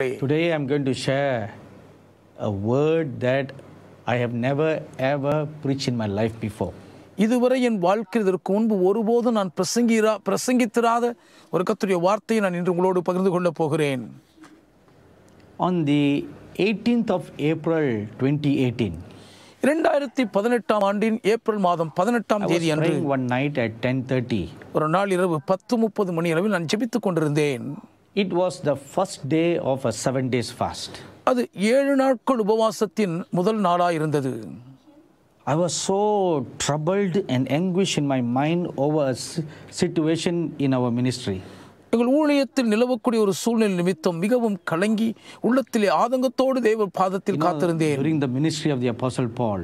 Today I'm going to share a word that I have never ever preached in my life before. இதுவரை என் வாழ்க்கையில் இதற்கு முன்பு ஒருபோதும் நான் பிரசங்கிரா பிரசங்கித்திராத ஒரு கத்துடைய வார்த்தையை நான் இன்று உங்களோடு பகிர்ந்து கொள்ள போகிறேன் on the eighteenth of April twenty eighteen இரண்டாயிரத்தி பதினெட்டாம் ஆண்டின் ஏப்ரல் மாதம் பதினெட்டாம் தேதி அன்று one night at ten thirty ஒரு நாள் இரவு பத்து முப்பது மணி அளவில் நான் ஜெபித்துக் கொண்டிருந்தேன் It was the first day of a seven days fast. I was so troubled and anguish in my mind over a situation in our ministry. எங்கள் ஊழியத்தில் நிலவக்கூடிய ஒரு சூழ்நிலை நிமித்தம் மிகவும் கலங்கி உள்ளத்திலே ஆதங்கத்தோடு தேவ பாதத்தில் காத்திருந்தேன் during the ministry of the apostle paul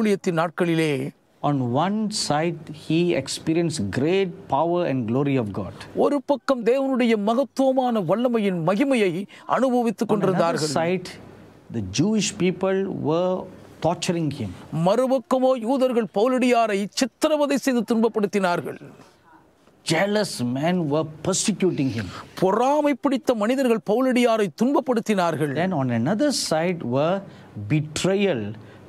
ஊழியத்தின் நாட்களிலே on one side he experienced great power and glory of God. ஒரு பக்கம் side the Jewish people were torturing him. மறுபக்கமோ யூதர்கள் பவுலடியாரை சித்திரவதை செய்து துன்பப்படுத்தினார்கள். jealous men were persecuting him. பொறாமை பிடித்த மனிதர்கள் பவுலடியாரை துன்பப்படுத்தினார்கள். Then on another side were betrayal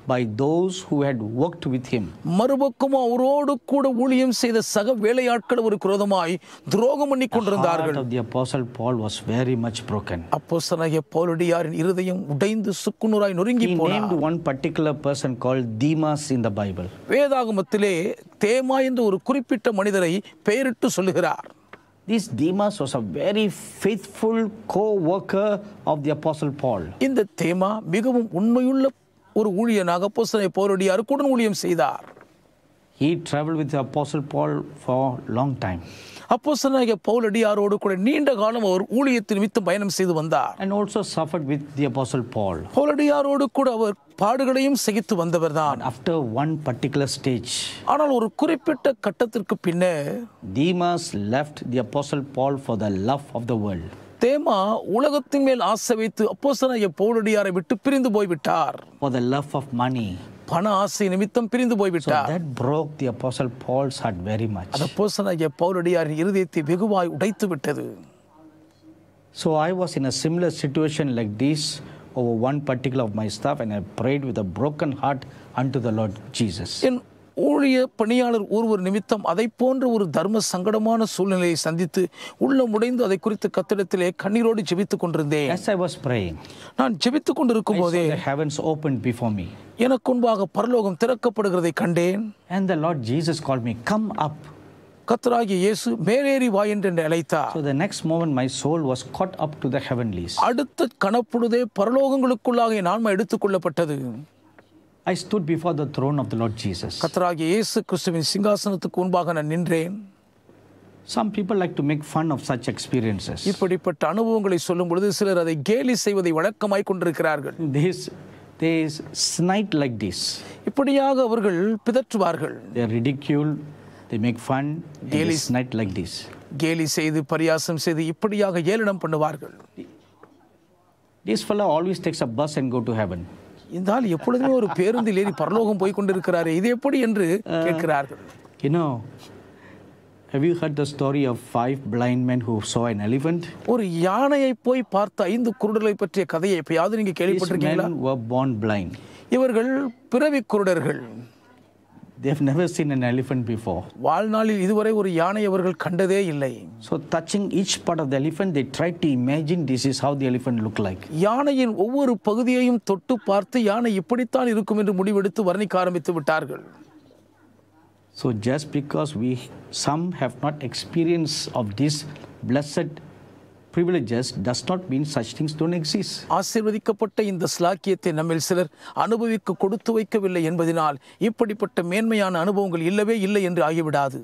by those who had worked with him. மறுபக்கம் அவரோடு கூட ஊழியம் செய்த சக வேலையாட்கள் ஒரு குரோதமாய் துரோகம் பண்ணி கொண்டிருந்தார்கள். The apostle Paul was very much broken. அப்போஸ்தலனாகிய பவுலடியாரின் இருதயம் உடைந்து சுக்குநூறாய் நொறுங்கி போனார். He named one particular person called Demas in the Bible. வேதாகமத்திலே தேமா என்று ஒரு குறிப்பிட்ட மனிதரை பெயரிட்டு சொல்லுகிறார். This Demas was a very faithful co-worker of the Apostle Paul. இந்த தேமா மிகவும் உண்மையுள்ள ஒரு ஊழியனாக அப்போஸ்தலனை போசனை அருக்குடன் ஊழியம் செய்தார் He traveled with Apostle Paul for long time. அப்போஸ்தலனாகிய பவுல் அடியாரோடு கூட நீண்ட காலம் அவர் ஊழியத்தின் நிமித்தம் பயணம் செய்து வந்தார் and also suffered with the apostle paul Pavul அடியாரோடு கூட அவர் பாடுகளையும் சகித்து வந்தவர் தான் after one particular stage ஆனால் ஒரு குறிப்பிட்ட கட்டத்திற்கு பின்ன demas left the apostle paul for the love of the world தேமா உலகத்தின் மேல் ஆசை வைத்து விட்டு பிரிந்து போய்விட்டார் for the love of money பண ஆசை நிமித்தம் பிரிந்து போய்விட்டார் that broke the apostle paul's heart very much அந்த அப்போசனாய பவுலடியாரின் இருதயத்தை வெகுவாய் உடைத்து விட்டது so i was in a similar situation like this over one particular of my staff and i prayed with a broken heart unto the lord jesus என் ஊழிய பணியாளர் ஒருவர் நிமித்தம் அதை போன்ற ஒரு தர்ம சங்கடமான சூழ்நிலையை சந்தித்து உள்ளம் உடைந்து அதை குறித்து கத்திடத்திலே கண்ணீரோடு ஜெபித்துக் கொண்டிருந்தேன் As I was praying, நான் ஜெபித்துக் கொண்டிருக்கும் போதே the heavens opened எனக்கு முன்பாக பரலோகம் திறக்கப்படுகிறதை கண்டேன் And the Lord Jesus called me, Come up. கத்தராகிய இயேசு மேலேறி வா என்று என்னை அழைத்தார் So the next moment, my soul was caught up to the heavenlies. அடுத்த கணப்பொழுதே பரலோகங்களுக்குள்ளாக என் ஆன்மா எடுத்துக்கொள்ளப்பட்டது I stood before the throne of the Lord Jesus. Some people like to make fun of such experiences. இப்படிப்பட்ட அனுபவங்களை சொல்லும் பொழுது சிலர் அதை கேலி செய்வதை This they snide like this. They ridicule, they make fun, they snide like this. கேலி செய்து பரியாசம் செய்து இப்படியாக ஏளனம் பண்ணுவார்கள். This fellow always takes a bus and go to heaven. இந்த ஆள் எப்பொழுதுமே ஒரு பேருந்தில் ஏறி பரலோகம் போய் கொண்டிருக்கிறாரே இது எப்படி என்று கேட்கிறார்கள் இன்னும் Have you heard the story of five blind men who saw an elephant? ஒரு யானையை போய் பார்த்த ஐந்து குருடர்களை பற்றிய கதையை எப்பயாவது நீங்க கேள்விப்பட்டிருக்கீங்களா? These men were born blind. இவர்கள் பிறவி குருடர்கள். they have never seen an elephant before. So, touching each part of the elephant, they tried to imagine this is how the elephant looked like. So, just because we some have not experience of this blessed privileges does not mean such things don't exist. ஆசிர்வதிக்கப்பட்ட இந்த ஸ்லாக்கியத்தை நம்மில் சிலர் அனுபவிக்க கொடுத்து வைக்கவில்லை என்பதனால் இப்படிப்பட்ட மேன்மையான அனுபவங்கள் இல்லவே இல்லை என்று ஆகிவிடாது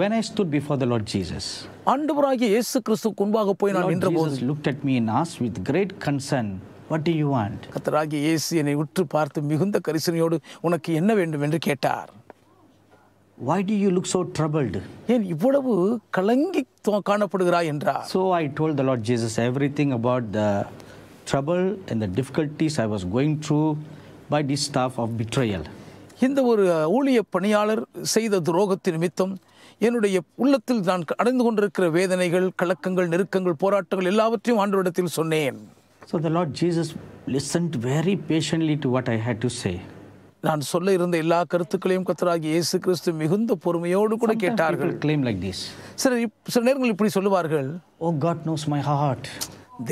When I stood before the Lord Jesus, ஆண்டவராகிய இயேசு கிறிஸ்துவுக்கு முன்பாக போய் நான் நின்றபோது looked at me and asked with great concern, what do you want? கர்த்தராகிய இயேசு என்னை உற்று பார்த்து மிகுந்த கரிசனையோடு உனக்கு என்ன வேண்டும் என்று கேட்டார் why do you look so troubled so i told the lord jesus everything about the trouble and the difficulties i was going through by this staff of betrayal இந்த ஒரு ஊழிய பணியாளர் செய்த துரோகத்தின் நிமித்தம் என்னுடைய உள்ளத்தில் நான் அடைந்து கொண்டிருக்கிற வேதனைகள் கலக்கங்கள் நெருக்கங்கள் போராட்டங்கள் எல்லாவற்றையும் ஆண்டவரிடத்தில் சொன்னேன் So the Lord Jesus listened very patiently to what I had to say. நான் சொல்ல இருந்த எல்லா கருத்துக்களையும் கத்தராகி இயேசு கிறிஸ்து மிகுந்த பொறுமையோடு கூட கேட்டார்கள் கிளைம் லைக் திஸ் சில சில நேரங்கள் இப்படி சொல்லுவார்கள் oh God knows my heart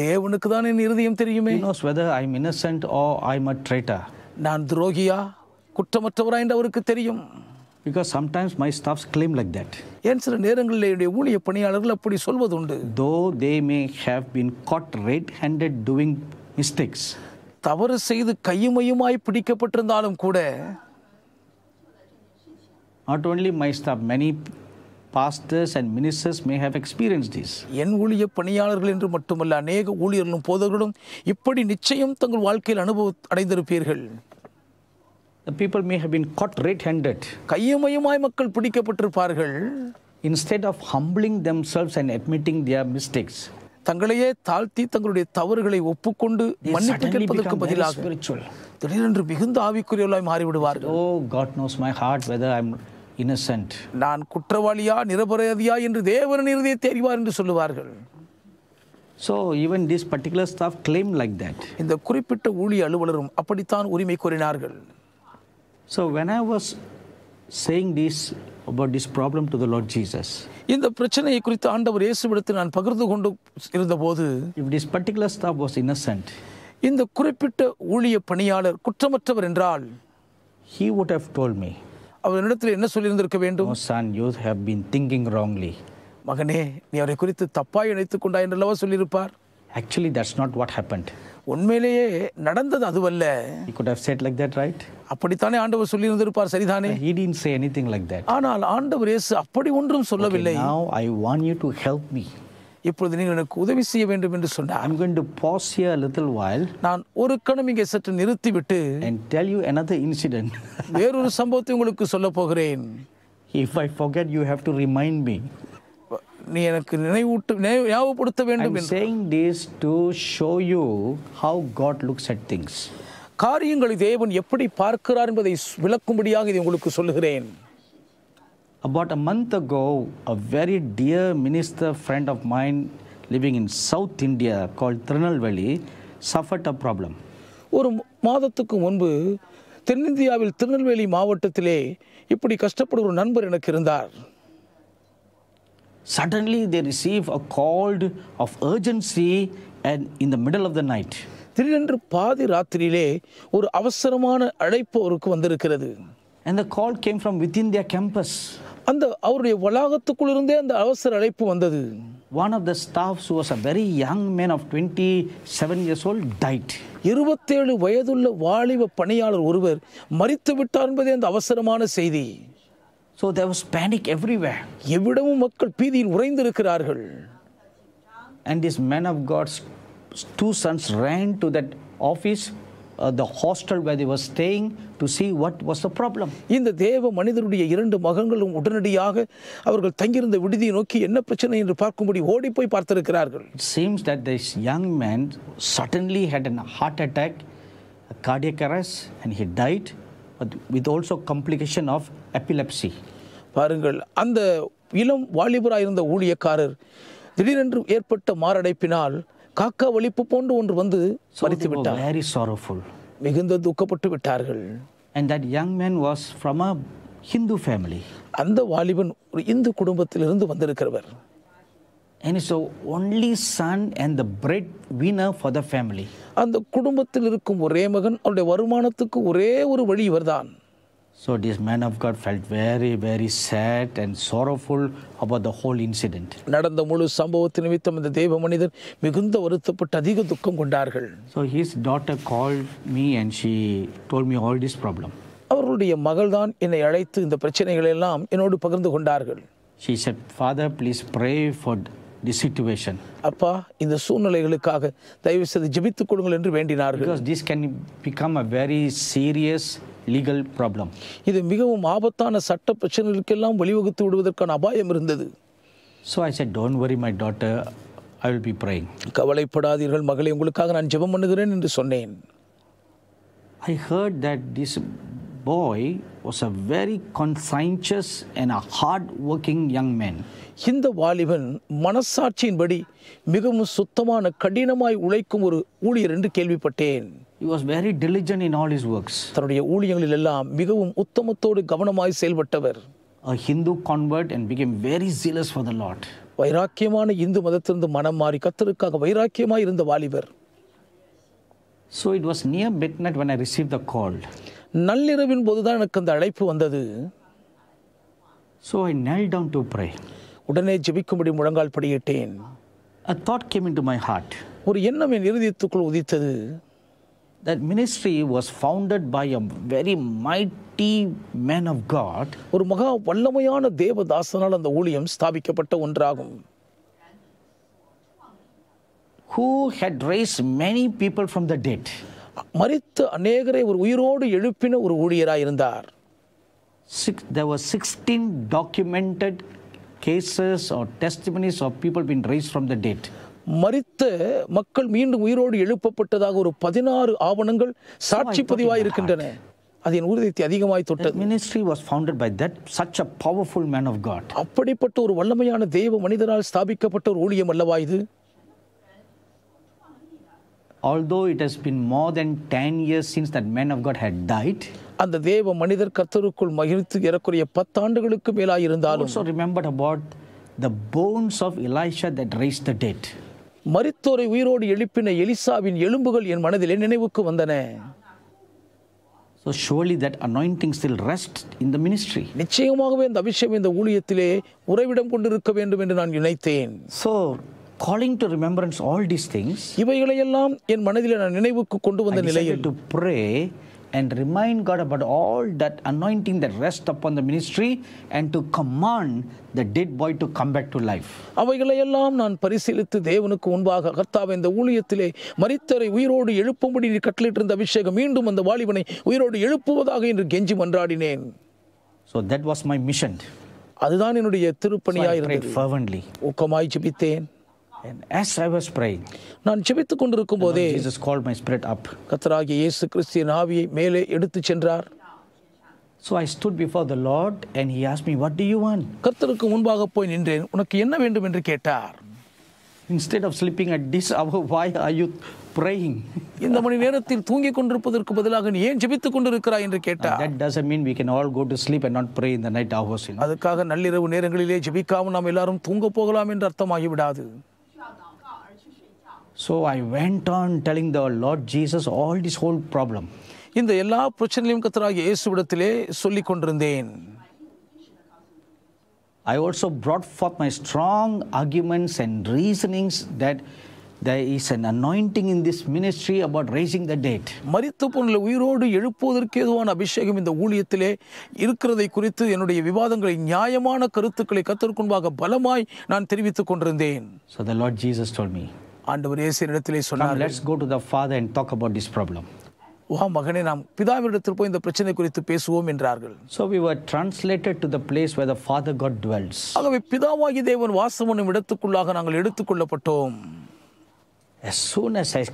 தேவனுக்கு தான் என் இருதயம் தெரியுமே knows whether I am innocent or I am a traitor நான் துரோகியா குற்றமற்றவரா என்று அவருக்கு தெரியும் because sometimes my staffs claim like that ஏன் சில நேரங்களில் என்னுடைய ஊழிய பணியாளர்கள் அப்படி சொல்வது உண்டு though they may have been caught red handed doing mistakes தவறு செய்து கையுமையுமாய் பிடிக்கப்பட்டிருந்தாலும் கூட not only my staff many pastors and ministers may have experience this என் ஊழிய பணியாளர்கள் என்று மட்டுமல்ல அநேக ஊழியர்களும் போதவர்களும் இப்படி நிச்சயம் தங்கள் வாழ்க்கையில் அனுபவ அடைந்திருப்பீர்கள் The people may have been caught red-handed. கையுமையுமாய் மக்கள் பிடிக்கப்பட்டிருப்பார்கள் instead of humbling themselves and admitting their mistakes தங்களையே தாழ்த்தி தங்களுடைய தவறுகளை ஒப்புக்கொண்டு மன்னிப்பு கேட்பதற்கு பதிலாக திடீரென்று மிகுந்த ஆவிக்குரியவர்களாய் மாறிவிடுவார்கள் oh God knows my heart whether I innocent நான் குற்றவாளியா நிரபராதியா என்று தேவன் இறுதியை தெரிவார் என்று சொல்லுவார்கள் so even this particular staff claim like that இந்த குறிப்பிட்ட ஊழிய அலுவலரும் அப்படித்தான் உரிமை கூறினார்கள் so when I was saying these about this problem to the Lord Jesus. இந்த பிரச்சனையை குறித்து ஆண்டவர் இயேசுவிடத்தில் நான் பகிர்ந்து கொண்டு இருந்தபோது if this particular staff was innocent இந்த குறிப்பிட்ட ஊழிய பணியாளர் குற்றமற்றவர் என்றால் he would have told me அவர் என்னிடத்தில் என்ன சொல்லியிருந்திருக்க வேண்டும் no, oh, son you have been thinking wrongly மகனே நீ அவரை குறித்து தப்பாய் நினைத்துக் கொண்டாய் என்றல்லவா சொல்லியிருப்பார் actually that's not what happened உண்மையிலேயே நடந்தது அதுவல்ல அப்படித்தானே ஆண்டவர் சொல்லி இருந்திருப்பார் சரிதானே ஆனால் ஆண்டவர் இயேசு அப்படி ஒன்றும் சொல்லவில்லை இப்பொழுது நீங்கள் எனக்கு உதவி செய்ய வேண்டும் என்று சொன்னார் I'm going to pause here a little நான் ஒரு கணம் இங்கே சற்று நிறுத்தி விட்டு and tell you வேறொரு சம்பவத்தை உங்களுக்கு சொல்ல போகிறேன். If I forget you have to remind நீ எனக்கு நினைவூட்டு ஞாபகப்படுத்த வேண்டும் saying this to show you how God looks at things காரியங்களை தேவன் எப்படி பார்க்கிறார் என்பதை விளக்கும்படியாக இதை உங்களுக்கு சொல்லுகிறேன் About a month ago, a very dear minister friend of mine living in South India called Trinalveli suffered a problem. ஒரு மாதத்துக்கு முன்பு தென்னிந்தியாவில் திருநெல்வேலி மாவட்டத்திலே இப்படி கஷ்டப்படும் ஒரு நண்பர் எனக்கு இருந்தார் suddenly they receive a called of emergency and இந்த மிடில் ஆஃப் த நைட் திடீரென்று பாதி ராத்திரியிலே ஒரு அவசரமான அழைப்பு அவருக்கு வந்திருக்கிறது அந்த call came from with India campus அந்த அவருடைய இருந்தே அந்த அவசர அழைப்பு வந்தது one of the staffs was a very young man of twenty seven years old இருபத்தேழு வயதுள்ள வாலிப பணியாளர் ஒருவர் மறித்து விட்டார் என்பதே அந்த அவசரமான செய்தி So there was panic everywhere. And this man of God's two sons ran to that office, uh, the hostel where they were staying, to see what was the problem. And it seems that this young man suddenly had a heart attack, a cardiac arrest, and he died, but with also complication of epilepsy பாருங்கள் அந்த இளம் வாலிபராக இருந்த ஊழியக்காரர் திடீரென்று ஏற்பட்ட மாரடைப்பினால் காக்கா ஒழிப்பு போன்று ஒன்று வந்து மறித்து விட்டார் வெரி சாரோஃபுல் மிகுந்த துக்கப்பட்டு விட்டார்கள் and that young man was from a Hindu family அந்த வாலிபன் ஒரு இந்து குடும்பத்திலிருந்து வந்திருக்கிறவர் and is only son and the breadwinner for the family அந்த குடும்பத்தில் இருக்கும் ஒரே மகன் அவருடைய வருமானத்துக்கு ஒரே ஒரு வழி இவர்தான் So this man of God felt very, very sad and sorrowful about the whole incident. நடந்த முழு சம்பவத்தின் நிமித்தம் அந்த தேவ மனிதர் மிகுந்த So his daughter called me and she told me all this problem. அவருடைய மகள் தான் என்னை அழைத்து இந்த பிரச்சனைகளை எல்லாம் என்னோடு பகிர்ந்து She said, Father, please pray for the situation. அப்பா இந்த சூழ்நிலைகளுக்காக தயவு செய்து ஜெபித்துக் கொடுங்கள் என்று வேண்டினார்கள். Because this can become a very serious legal problem இது மிகவும் ஆபத்தான சட்ட பிரச்சனைகளுக்கெல்லாம் வழிவகுத்து விடுவதற்கான அபாயம் இருந்தது so I said don't worry my daughter I will be praying கவலைப்படாதீர்கள் மகளை உங்களுக்காக நான் ஜெபம் பண்ணுகிறேன் என்று சொன்னேன் I heard that this boy was a very conscientious and a hard working young man இந்த வாலிபன் மனசாட்சியின்படி மிகவும் சுத்தமான கடினமாய் உழைக்கும் ஒரு ஊழியர் என்று கேள்விப்பட்டேன் He was very diligent in all his works. தன்னுடைய ஊழியங்களில் எல்லாம் மிகவும் உத்தமத்தோடு கவனமாய் செயல்பட்டவர். A Hindu convert and became very zealous for the Lord. வைராக்கியமான Hindu மதத்திலிருந்து மனம் மாறி கத்தருக்காக வைராக்கியமாய் இருந்த வாலிபர். So it was near midnight when I received the call. நள்ளிரவின் போது தான் எனக்கு அந்த அழைப்பு வந்தது. So I knelt down to pray. உடனே ஜெபிக்கும்படி முழங்கால் படியிட்டேன். A thought came into my heart. ஒரு எண்ணம் என் இறுதியத்துக்குள் உதித்தது. that ministry was founded by a very mighty man of God. ஒரு மகா வல்லமையான தேவதாசனால் அந்த ஊழியம் ஸ்தாபிக்கப்பட்ட ஒன்றாகும் Who had raised many people from the dead. மறித்து அநேகரை ஒரு உயிரோடு எழுப்பின ஒரு ஊழியராக இருந்தார் Six, there were 16 documented cases or testimonies of people being raised from the dead. மறித்த மக்கள் மீண்டும் உயிரோடு எழுப்பப்பட்டதாக ஒரு பதினாறு ஆவணங்கள் சாட்சி பதிவாக இருக்கின்றன அது என் உறுதியத்தை அதிகமாய் தொட்டது ministry was founded by that such a powerful man of God அப்படிப்பட்ட ஒரு வல்லமையான தெய்வ மனிதரால் ஸ்தாபிக்கப்பட்ட ஒரு ஊழியம் அல்லவா இது although it has been more than 10 years since that man of God had died. அந்த தேவ மனிதர் கர்த்தருக்குள் மகிழ்த்து ஏறக்குறைய பத்தாண்டுகளுக்கு மேலாக இருந்தாலும் so remembered about the bones of Elisha that raise the dead மரித்தோரை உயிரோடு எழுப்பின எலிசாவின் எலும்புகள் என் மனதிலே நினைவுக்கு வந்தன So surely that anointing still rests in the ministry. நிச்சயமாகவே இந்த அபிஷேகம் இந்த ஊழியத்திலே உறைவிடம் கொண்டிருக்க வேண்டும் என்று நான் நினைத்தேன். So calling to remembrance all these things. இவைகளை எல்லாம் என் மனதிலே நான் நினைவுக்கு கொண்டு வந்த நிலையில் to pray and remind God about all that anointing that rests upon the ministry and to command the dead boy to come back to life. அவைகளையெல்லாம் நான் பரிசீலித்து தேவனுக்கு முன்பாக கர்த்தாவை இந்த ஊழியத்திலே மரித்தரை உயிரோடு எழுப்பும்படி கட்டளிட்டிருந்த அபிஷேகம் மீண்டும் அந்த வாலிபனை உயிரோடு எழுப்புவதாக என்று கெஞ்சி மன்றாடினேன் So that was my mission. அதுதான் என்னுடைய திருப்பணியாக இருந்தது ஊக்கமாய் ஜெபித்தேன் And as I was praying, நான் ஜெபித்துக் கொண்டிருக்கும் போதே Jesus called my spirit up. கர்த்தராகிய இயேசு கிறிஸ்துவின் ஆவியை மேலே எடுத்து சென்றார். So I stood before the Lord and he asked me what do you want? கர்த்தருக்கு முன்பாக போய் நின்றேன். உனக்கு என்ன வேண்டும் என்று கேட்டார். Instead of sleeping at this hour, why are you praying? இந்த மணி நேரத்தில் தூங்கிக் கொண்டிருப்பதற்கு பதிலாக நீ ஏன் ஜெபித்துக் கொண்டிருக்கிறாய் என்று கேட்டார் that doesn't mean we can all go to sleep and not pray in the night hours அதுக்காக நள்ளிரவு நேரங்களிலே ஜெபிக்காமல் நாம் எல்லாரும் தூங்க போகலாம் என்று அர்த்தமாகி விடாது So I went on telling the Lord Jesus all this whole problem. இந்த எல்லா பிரச்சனையும் கத்தராக இயேசுவிடத்திலே சொல்லி கொண்டிருந்தேன் I also brought forth my strong arguments and reasonings that there is an anointing in this ministry about raising the dead. மரித்து போன உயிரோடு எழுப்புவதற்கு ஏதுவான அபிஷேகம் இந்த ஊழியத்திலே இருக்கிறதை குறித்து என்னுடைய விவாதங்களை நியாயமான கருத்துக்களை கத்தருக்கு பலமாய் நான் தெரிவித்துக் கொண்டிருந்தேன் So the Lord Jesus told me. ஆண்டவர் இயேசு இடத்திலே சொன்னார் let's go to the father and talk about this problem ஓ மகனே நாம் பிதாவினிடத்தில் போய் இந்த பிரச்சனை குறித்து பேசுவோம் என்றார்கள் so we were translated to the place where the father god dwells ஆகவே பிதாவாகிய தேவன் வாசம் பண்ணும் இடத்துக்குள்ளாக நாங்கள் எடுத்துக்கொள்ளப்பட்டோம் as soon as i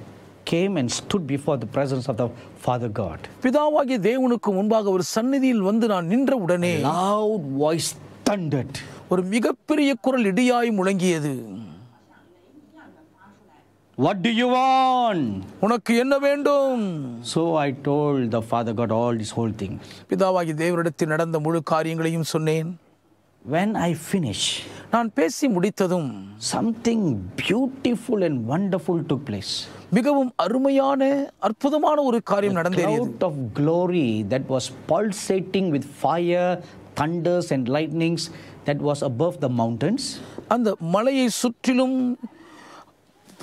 came and stood before the presence of the father god பிதாவாகிய தேவனுக்கு முன்பாக ஒரு சந்நிதியில் வந்து நான் நின்ற உடனே loud voice thundered ஒரு மிகப்பெரிய குரல் இடியாய் முழங்கியது What do you want? உனக்கு என்ன வேண்டும் So I told the Father God all this whole thing. பிதாவாகி தேவனிடத்தில் நடந்த முழு காரியங்களையும் சொன்னேன் When I finish, நான் பேசி முடித்ததும் something beautiful and wonderful took place. மிகவும் அருமையான அற்புதமான ஒரு காரியம் நடந்தேறியது Cloud of glory that was pulsating with fire, thunders and lightnings that was above the mountains. அந்த மலையை சுற்றிலும்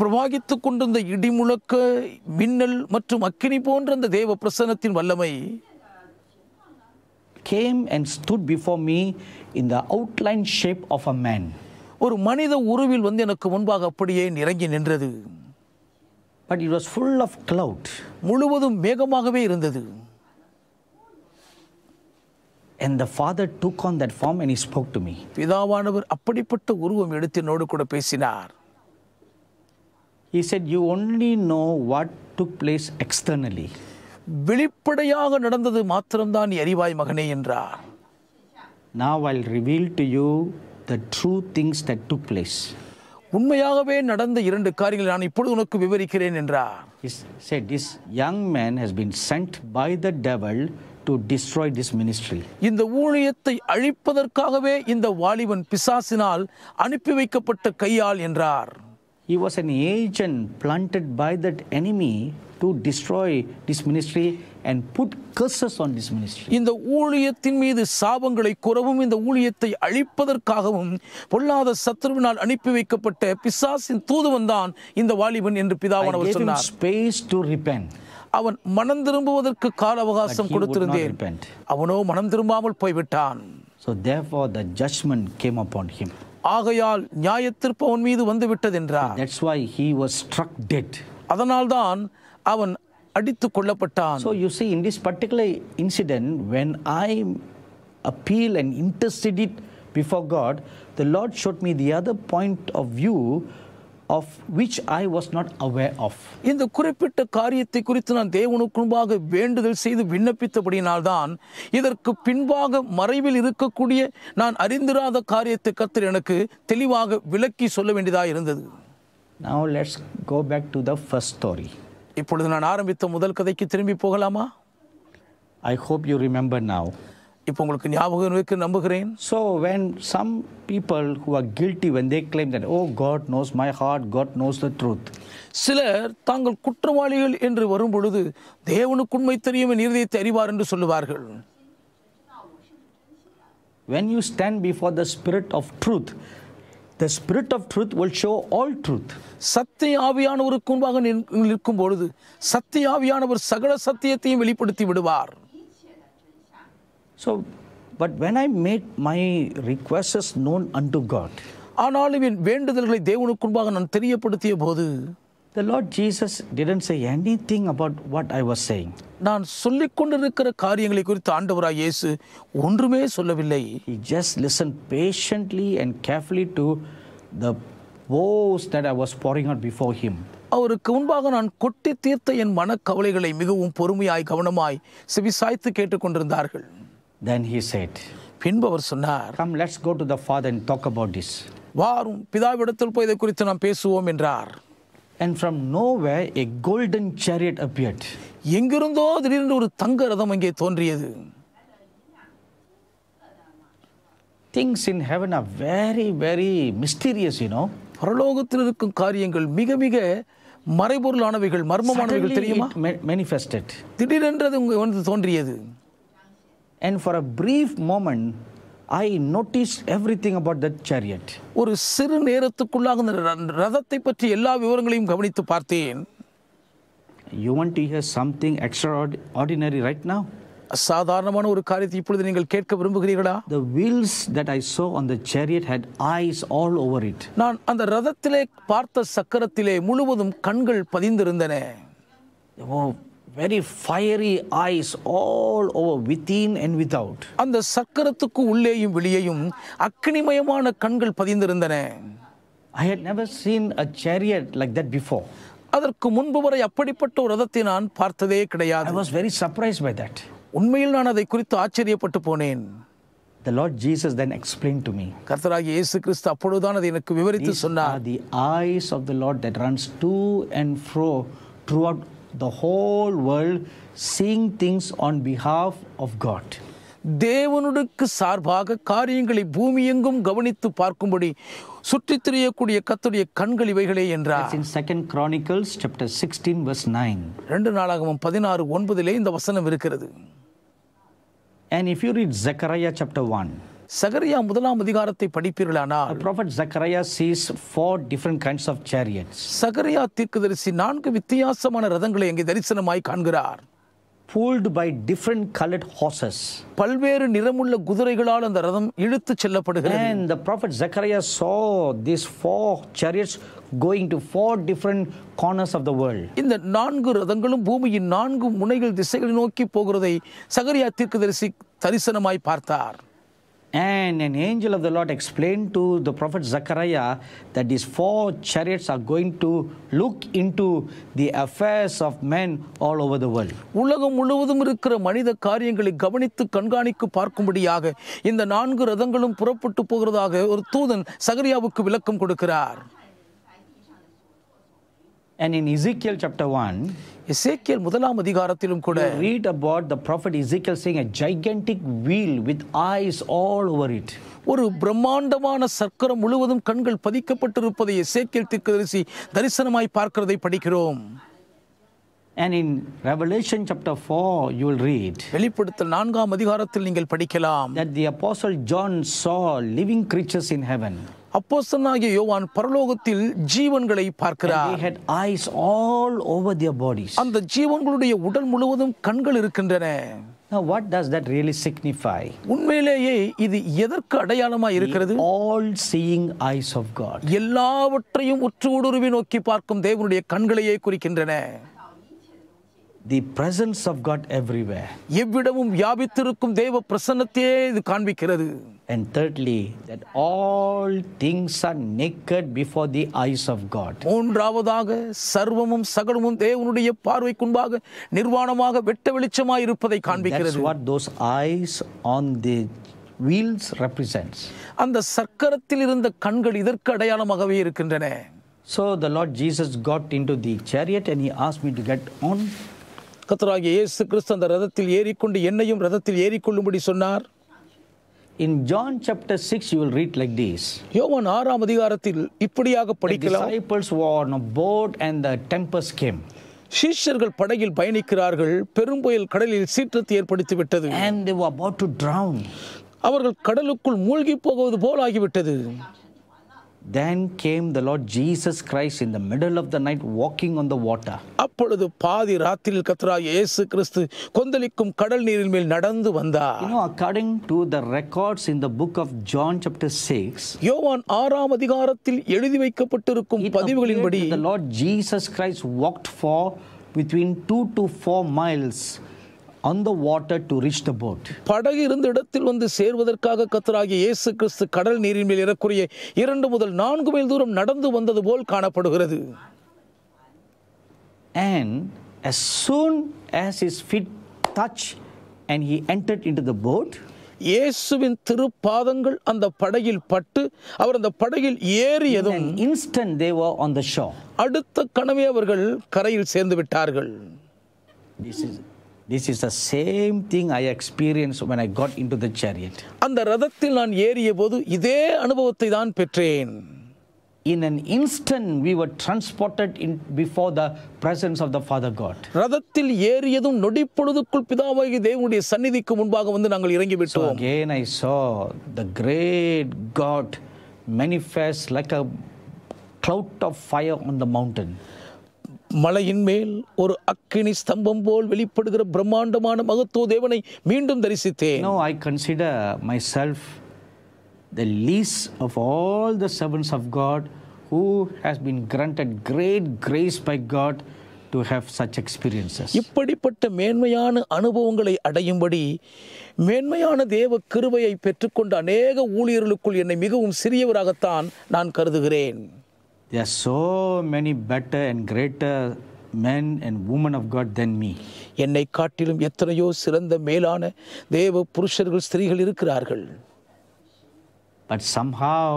பிரவாகித்து கொண்டிருந்த இடிமுழக்க மின்னல் மற்றும் அக்கினி போன்ற அந்த தேவ பிரசனத்தின் வல்லமை came and stood before me in the outline shape of a man ஒரு மனித உருவில் வந்து எனக்கு முன்பாக அப்படியே நிறங்கி நின்றது but it was full of cloud முழுவதும் மேகமாகவே இருந்தது and the father took on that form and he spoke to me பிதாவானவர் அப்படிப்பட்ட உருவம் எடுத்து என்னோடு கூட பேசினார் he said, You only know what took place externally. வெளிப்படையாக நடந்தது மாத்திரம்தான் எரிவாய் மகனே என்றார் Now I'll reveal to you the true things that took place. உண்மையாகவே நடந்த இரண்டு காரியங்களை நான் இப்பொழுது உனக்கு விவரிக்கிறேன் என்றார் He said, This young man has been sent by the devil to destroy this ministry. இந்த ஊழியத்தை அழிப்பதற்காகவே இந்த வாலிபன் பிசாசினால் அனுப்பி வைக்கப்பட்ட கையால் என்றார் he was an agent planted by that enemy to destroy this ministry and put curses on this ministry. இந்த ஊழியத்தின் மீது சாபங்களை கூறவும் இந்த ஊழியத்தை அழிப்பதற்காகவும் பொல்லாத சத்ருவினால் அனுப்பி வைக்கப்பட்ட பிசாசின் தூதுவன் தான் இந்த வாலிபன் என்று பிதாவானவர் சொன்னார். space to repent. அவன் மனம் திரும்புவதற்கு கால அவகாசம் கொடுத்திருந்தேன் அவனோ மனம் திரும்பாமல் போய்விட்டான் So therefore the judgment came upon him. That's why he was ஆகையால் நியாயத்திற்பு So you see, in this particular incident, when I appeal and interceded before God, the Lord showed me the other point of view of which I was not aware of இந்த குறிப்பிட்ட காரியத்தை குறித்து நான் தேவனுக்கு முன்பாக வேண்டுதல் செய்து விண்ணப்பித்தபடியினால்தான் இதற்கு பின்பாக மறைவில் இருக்கக்கூடிய நான் அறிந்திராத காரியத்தை கத்தர் எனக்கு தெளிவாக விளக்கி சொல்ல வேண்டியதாக இருந்தது now let's go back to the first story இப்பொழுது நான் ஆரம்பித்த முதல் கதைக்கு திரும்பி போகலாமா I hope you remember now இப்போ உங்களுக்கு ஞாபகம் இருக்கு நம்புகிறேன் so when some people who are guilty when they claim that oh God knows my heart God knows the truth சிலர் தாங்கள் குற்றவாளிகள் என்று வரும் பொழுது தேவனுக்கு உண்மை தெரியும் என் தெரிவார் என்று சொல்லுவார்கள் when you stand before the spirit of truth the spirit of truth will show all truth சத்திய ஆவியானவருக்கு முன்பாக நிற்கும் பொழுது சத்திய ஆவியானவர் சகல சத்தியத்தையும் வெளிப்படுத்தி விடுவார் So, but when I made my requests known unto God, ஆனாலும் என் வேண்டுதல்களை தேவனுக்குன்பாக நான் தெரியப்படுத்திய போது The Lord Jesus didn't say anything about what I was saying. நான் சொல்லிக் கொண்டிருக்கிற காரியங்களை குறித்து ஆண்டவராய் இயேசு ஒன்றுமே சொல்லவில்லை. He just listened patiently and carefully to the woes that I was pouring out before him. அவருக்கு முன்பாக நான் கொட்டி தீர்த்த என் மனக்கவலைகளை மிகவும் பொறுமையாய் கவனமாய் செவிசாய்த்து கேட்டுக்கொண்டிருந்தார்கள் தென் ஹீ said, பின்பு அவர் சொன்னார் come let's go to the father and talk about this வாரும் பிதாவிடத்தில் போய் இதை குறித்து நாம் பேசுவோம் என்றார் and from no way a golden chariot appeared எங்கிருந்தோ திடீர்னு ஒரு தங்க ரதம் அங்கே தோன்றியது things in heaven are very very mysterious you know பரலோகத்தில் இருக்கும் காரியங்கள் மிக மிக மறைபொருளானவைகள் மர்மமானவைகள் தெரியுமா மேனிஃபெஸ்டட் திடீரென்று அது வந்து தோன்றியது and for a brief moment, I notice everything about that chariot ஒரு சிறு நேரத்துக்குள்ளாக அந்த ரதத்தை பற்றி எல்லா விவரங்களையும் கவனித்து பார்த்தேன் you want to hear something extraordinary right now அசாதாரணமான ஒரு காரியத்தை இப்பொழுது நீங்கள் கேட்க விரும்புகிறீர்களா the wheels that I saw on the chariot had eyes all over it நான் அந்த ரதத்திலே பார்த்த சக்கரத்திலே முழுவதும் கண்கள் பதிந்திருந்தன oh, very fiery eyes all over within and without. அந்த சக்கரத்துக்கு உள்ளேயும் வெளியேயும் அக்னிமயமான I had never seen a chariot like that before. அதற்கு முன்பு வரை அப்படிப்பட்ட ஒரு ரதத்தை I was very surprised by that. உண்மையில் நான் அதை குறித்து ஆச்சரியப்பட்டு போனேன். The Lord Jesus then explained to me. These are the eyes of the Lord that runs to and fro throughout the whole world seeing things on behalf of God. தேவனுக்கு சார்பாக காரியங்களை பூமி எங்கும் கவனித்து பார்க்கும்படி சுற்றி திரியக்கூடிய கத்துடைய கண்கள் இவைகளே என்றார் in second chronicles chapter 16 verse 9 16 9 இந்த வசனம் இருக்கிறது and if you read zechariah chapter 1 சகரியா முதலாம் அதிகாரத்தை படிப்பீர்களானால் prophet ஜக்கரையா cheese four different kinds of chariots சகரியா தீர்க்கதரிசி நான்கு வித்தியாசமான ரதங்களை அங்கே தரிசனமாய் காண்கிறார் pulled by different coloured horses பல்வேறு நிறமுள்ள குதிரைகளால் அந்த ரதம் இழுத்து செல்லப்படுகிறது இந்த the ஜக்கரையா zechariah this these four going to to different corners of the world இந்த நான்கு ரதங்களும் பூமியின் நான்கு முனைகள் திசைகளை நோக்கி போகிறதை சகரியா தீர்க்கதரிசி தரிசனமாய் பார்த்தார் And an angel of the Lord explained to the prophet Zechariah that these four chariots are going to look into the affairs of men all over the world. உலகம் முழுவதும் இருக்கிற மனித காரியங்களை கவனித்து கண்காணித்து பார்க்கும்படியாக இந்த நான்கு ரதங்களும் புறப்பட்டு போகிறதாக ஒரு தூதன் சகரியாவுக்கு விளக்கம் கொடுக்கிறார் And in Ezekiel chapter one எசேக்கியல் முதலாம் அதிகாரத்திலும் கூட read about the prophet Ezekiel seeing a gigantic wheel with eyes all over it ஒரு பிரம்மாண்டமான சர்க்கரம் முழுவதும் கண்கள் பதிக்கப்பட்டிருப்பதை எசேக்கியல் தீர்க்கதரிசி தரிசனமாய் பார்க்கிறதை படிக்கிறோம் And in Revelation chapter 4, you will read வெளிப்படுத்தல் நான்காம் அதிகாரத்தில் நீங்கள் படிக்கலாம் that the apostle John saw living creatures in heaven அப்போஸ்தலனாகிய யோவான் பரலோகத்தில் ஜீவன்களை பார்க்கிறார் they had eyes all over their அந்த ஜீவன்களுடைய உடல் முழுவதும் கண்கள் இருக்கின்றன now what does that really signify உண்மையிலேயே இது எதற்கு அடையாளமாக இருக்கிறது all seeing eyes of god எல்லாவற்றையும் உற்று ஊடுருவி நோக்கி பார்க்கும் தேவனுடைய கண்களையே குறிக்கின்றன The presence of God everywhere. And thirdly, that all things are naked before the eyes of God. And that's what those eyes on the wheels represents. So the Lord Jesus got into the chariot and he asked me to get on கத்தராகிய இயேசு கிறிஸ்து அந்த ரதத்தில் ஏறிக்கொண்டு என்னையும் ரதத்தில் ஏறிக்கொள்ளும்படி சொன்னார் in John chapter six you will read like this யோவான் ஆறாம் அதிகாரத்தில் இப்படியாக படிக்கலாம் disciples were boat and the tempest came சீஷர்கள் படகில் பயணிக்கிறார்கள் பெரும் புயல் கடலில் சீற்றத்தை ஏற்படுத்தி விட்டது and they were about to drown அவர்கள் கடலுக்குள் மூழ்கி போவது போல் ஆகிவிட்டது Then came the Lord Jesus Christ in the middle of the night walking on the water. அப்பொழுது பாதி ராத்திரியில் கர்த்தராய் இயேசு கிறிஸ்து கொந்தளிக்கும் கடல் நீரின் மேல் நடந்து வந்தார். You know according to the records in the book of John chapter 6. யோவான் ஆறாம் அதிகாரத்தில் எழுதி வைக்கப்பட்டிருக்கும் பதிவுகளின்படி the Lord Jesus Christ walked for between 2 to 4 miles அந்த வாட்டர் டு த போட் படகு இருந்த இடத்தில் வந்து சேர்வதற்காக கத்தராகிய இயேசு கிறிஸ்து கடல் நீரின் மேல் இறக்குரிய இரண்டு முதல் நான்கு மைல் தூரம் நடந்து வந்தது போல் காணப்படுகிறது and as soon as his feet touched and he entered into the boat இயேசுவின் திருப்பாதங்கள் அந்த படகில் பட்டு அவர் அந்த படகில் ஏறியதும் instant they were on the shore அடுத்த கணமே அவர்கள் கரையில் சேர்ந்து விட்டார்கள் this is this is the same thing I experience when I got into the chariot அந்த ரதத்தில் நான் ஏறிய போது இதே அனுபவத்தை தான் பெற்றேன் in an instant we were transported in before the presence of the father God ரதத்தில் ஏறியதும் நொடி பொழுதுக்குள் பிதாவாகி தேவனுடைய சந்நிதிக்கு முன்பாக வந்து நாங்கள் இறங்கி விட்டோம் again I saw the great God manifest like a cloud of fire on the mountain. மலையின் மேல் ஒரு அக்கினி ஸ்தம்பம் போல் வெளிப்படுகிற பிரம்மாண்டமான மகத்துவ தேவனை மீண்டும் தரிசித்தேன் no I consider myself the least of all the servants of God who has been granted great grace by God to have such experiences இப்படிப்பட்ட மேன்மையான அனுபவங்களை அடையும்படி மேன்மையான தேவ கிருவையை பெற்றுக்கொண்ட அநேக ஊழியர்களுக்குள் என்னை மிகவும் சிறியவராகத்தான் நான் கருதுகிறேன் There are so many better and greater men and women of God than me. என்னை காட்டிலும் எத்தனையோ சிறந்த மேலான தேவ புருஷர்கள் ஸ்திரீகள் இருக்கிறார்கள் But somehow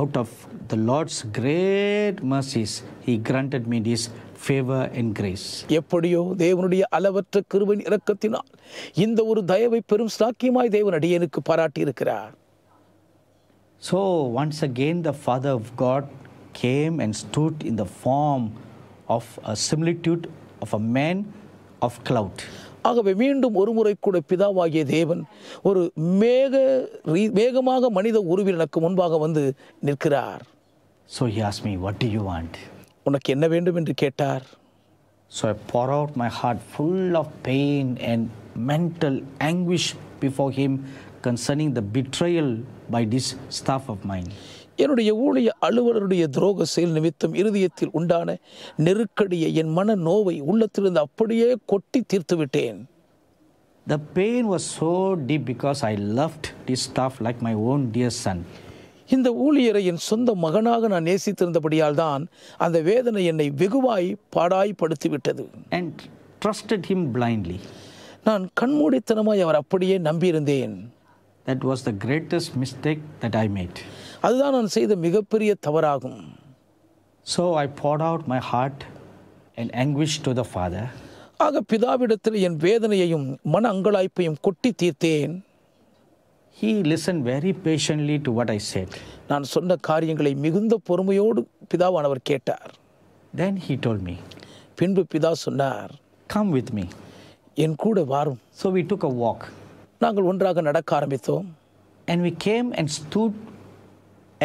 out of the Lord's great mercies he granted me this favor and grace. எப்படியோ தேவனுடைய அளவற்ற கிருபையின் இரக்கத்தினால் இந்த ஒரு தயவை பெரும் சாக்கியமாய் தேவன் அடியனுக்கு பாராட்டி இருக்கிறார் So once again the father of God came and stood in the form of a similitude of a man of cloud. ஆகவே மீண்டும் ஒரு முறை கூட பிதாவாகிய தேவன் ஒரு மேக வேகமாக மனித உருவில் எனக்கு முன்பாக வந்து நிற்கிறார் So he asked me, what do you want? உனக்கு என்ன வேண்டும் என்று கேட்டார் So I pour out my heart full of pain and mental anguish before him concerning the betrayal by this staff of mine. என்னுடைய ஊழிய அலுவலருடைய துரோக செயல் நிமித்தம் இருதயத்தில் உண்டான நெருக்கடியை என் மன நோவை உள்ளத்திலிருந்து அப்படியே கொட்டி தீர்த்து விட்டேன் the pain was so deep because I love the staff like my own dear son இந்த ஊழியரை என் சொந்த மகனாக நான் நேசித்திருந்தபடியால் தான் அந்த வேதனை என்னை வெகுவாய் பாடாய்படுத்திவிட்டது அண்ட் ட்ரஸ்டட் ஹிம் பிளைண்ட்லி நான் கண்மூடித்தனமாய் அவர் அப்படியே நம்பியிருந்தேன் that was the greatest mistake that I made அதுதான் நான் செய்த மிகப்பெரிய தவறாகும் so I poured out my heart and anguish to the father ஆக பிதாவிடத்தில் என் வேதனையையும் மன அங்கலாய்ப்பையும் கொட்டி தீர்த்தேன் he listen very patiently to what I said நான் சொன்ன காரியங்களை மிகுந்த பொறுமையோடு பிதாவானவர் கேட்டார் தென் ஹீ டோல் மீ பின்பு பிதா சொன்னார் கம் வித் மீ என் கூட வாரும் so we took a walk நாங்கள் ஒன்றாக நடக்க ஆரம்பித்தோம் and we came and stood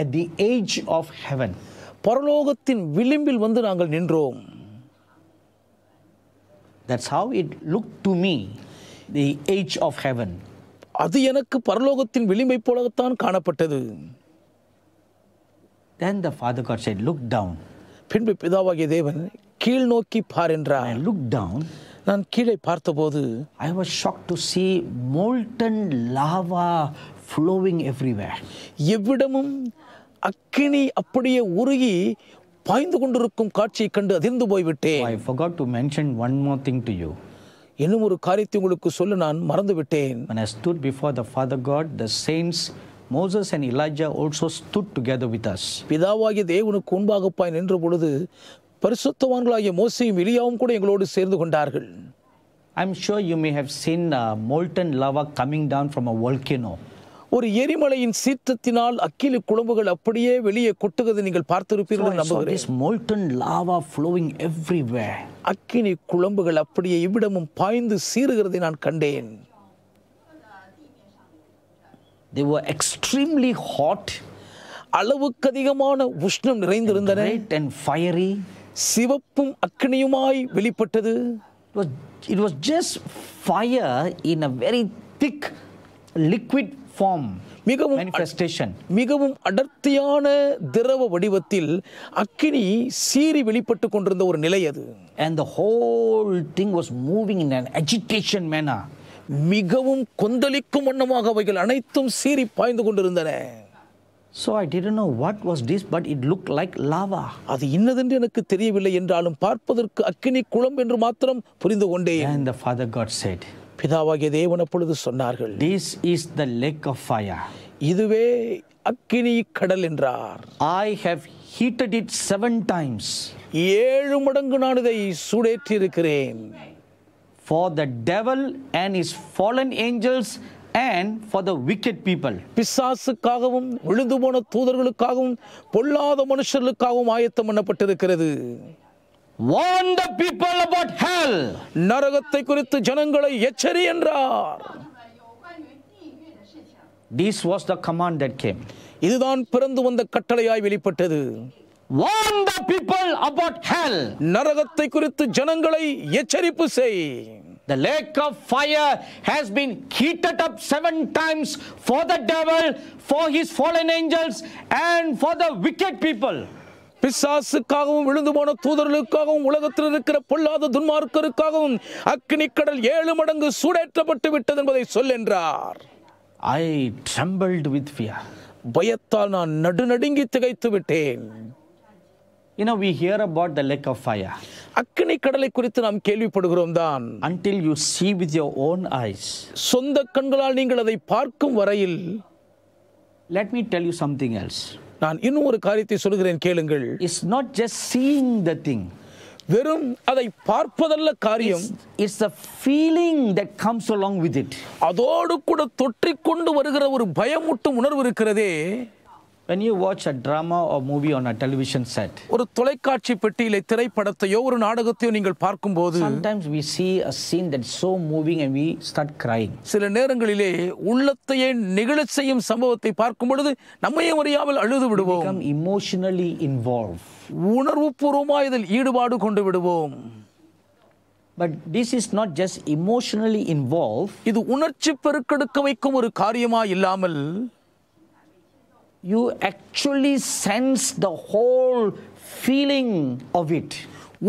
at the edge of heaven பரலோகத்தின் விளிம்பில் வந்து நாங்கள் நின்றோம் that's how it look to me the edge of heaven அது எனக்கு பரலோகத்தின் விளிம்பை போலத்தான் காணப்பட்டது then the father God said look down பின்பு பிதாவாகிய தேவன் கீழ் நோக்கி பார் என்றார் லுக் டவுன் நான் கீழே பார்த்தபோது I was shock to see molten lava flowing everywhere எவ்விடமும் அக்கினி அப்படியே உருகி பாய்ந்து கொண்டிருக்கும் காட்சியை கண்டு அதிர்ந்து போய்விட்டேன் ஐ oh, இன்னும் ஒரு காரியத்தை உங்களுக்கு சொல்ல நான் மறந்து விட்டேன் when i stood before the father god the saints Moses and Elijah also stood together with us பிதாவாகிய தேவனுக்கு முன்பாக பாய் நின்ற பொழுது பரிசுத்தவான்களாகிய மோசையும் எலியாவும் கூட எங்களோடு சேர்ந்து கொண்டார்கள் I'm sure you you may seen seen molten lava coming down from a volcano. ஒரு எரிமலையின் சீற்றத்தினால் அக்கிலி குழம்புகள் அப்படியே வெளியே கொட்டுகிறது நீங்கள் பார்த்திருப்பீர்கள் அக்கினி குழம்புகள் அப்படியே இவ்விடமும் பாய்ந்து சீறுகிறதை நான் கண்டேன் அளவுக்கு அதிகமான உஷ்ணம் நிறைந்திருந்தன சிவப்பும் அக்கினியுமாய் வெளிப்பட்டது it was just fire in a very thick liquid form மிகவும் மேனிஃபெஸ்டேஷன் மிகவும் அடர்த்தியான திரவ வடிவத்தில் அக்கினி சீறி வெளிப்பட்டு கொண்டிருந்த ஒரு நிலை அது and the whole thing was moving in an agitation manner மிகவும் கொந்தளிக்கும் வண்ணமாக அவைகள் அனைத்தும் சீறி பாய்ந்து கொண்டிருந்தன so I didn't know what was this but it look like lava அது இன்னதென்று எனக்கு தெரியவில்லை என்றாலும் பார்ப்பதற்கு அக்கினி குளம் என்று மாத்திரம் புரிந்து கொண்டே இந்த ஃபாதர் காட் சைட் பிதாவாகிய தேவன் அப்பொழுது சொன்னார்கள் this is the lake of fire இதுவே அக்கினி கடல் என்றார் I have heated it seven times ஏழு மடங்கு நான் இதை சூடேற்றி இருக்கிறேன் for the devil and his fallen angels and for the wicked people பிசாசுக்காகவும் விழுந்து போன தூதர்களுக்காகவும் பொல்லாத மனுஷர்களுக்காகவும் ஆயத்தம் பண்ணப்பட்டிருக்கிறது warn the people about hell நரகத்தை குறித்து ஜனங்களை எச்சரி என்றார் this was the command that came இதுதான் பிறந்து வந்த கட்டளையாய் வெளிப்பட்டது warn the people about hell நரகத்தை குறித்து ஜனங்களை எச்சரிப்பு செய் The lake of fire has been heated up seven times for the devil, for his fallen angels, and for the wicked people. பிசாசுக்காகவும் விழுந்து போன தூதர்களுக்காகவும் உலகத்தில் இருக்கிற பொல்லாத துன்மார்க்கருக்காகவும் கடல் ஏழு மடங்கு சூடேற்றப்பட்டு விட்டது என்பதை சொல் என்றார் ஐ ட்ரம்பிள்ட் வித் ஃபியர் பயத்தால் நான் நடுநடுங்கி திகைத்து விட்டேன் You know, we hear about the lake of fire. அக்கினி கடலை குறித்து நாம் கேள்விப்படுகிறோம் தான் until you see with your own eyes சொந்த கண்களால் நீங்கள் அதை பார்க்கும் வரையில் let me tell you something else நான் இன்னும் ஒரு காரியத்தை சொல்கிறேன் கேளுங்கள் is not just seeing the thing வெறும் அதை பார்ப்பதல்ல காரியம் it's a feeling that comes along with it அதோடு கூட தொற்றிக்கொண்டு வருகிற ஒரு பயமூட்டும் உணர்வு இருக்கிறதே when you watch a drama or movie on a television set ஒரு தொலைக்காட்சி பெட்டியிலே திரைப்படத்தையோ ஒரு நாடகத்தையோ நீங்கள் பார்க்கும்போது sometimes we see a scene that's so moving and we start crying சில நேரங்களிலே உள்ளத்தையே நெகிழச் செய்யும் சம்பவத்தை பார்க்கும் பொழுது நம்மையே அறியாமல் அழுது விடுவோம் become emotionally involved உணர்வுபூர்வமாக இதில் ஈடுபாடு கொண்டு விடுவோம் but this is not just emotionally involve இது உணர்ச்சி பெருக்கெடுக்க வைக்கும் ஒரு காரியமா இல்லாமல் you actually sense the whole feeling of it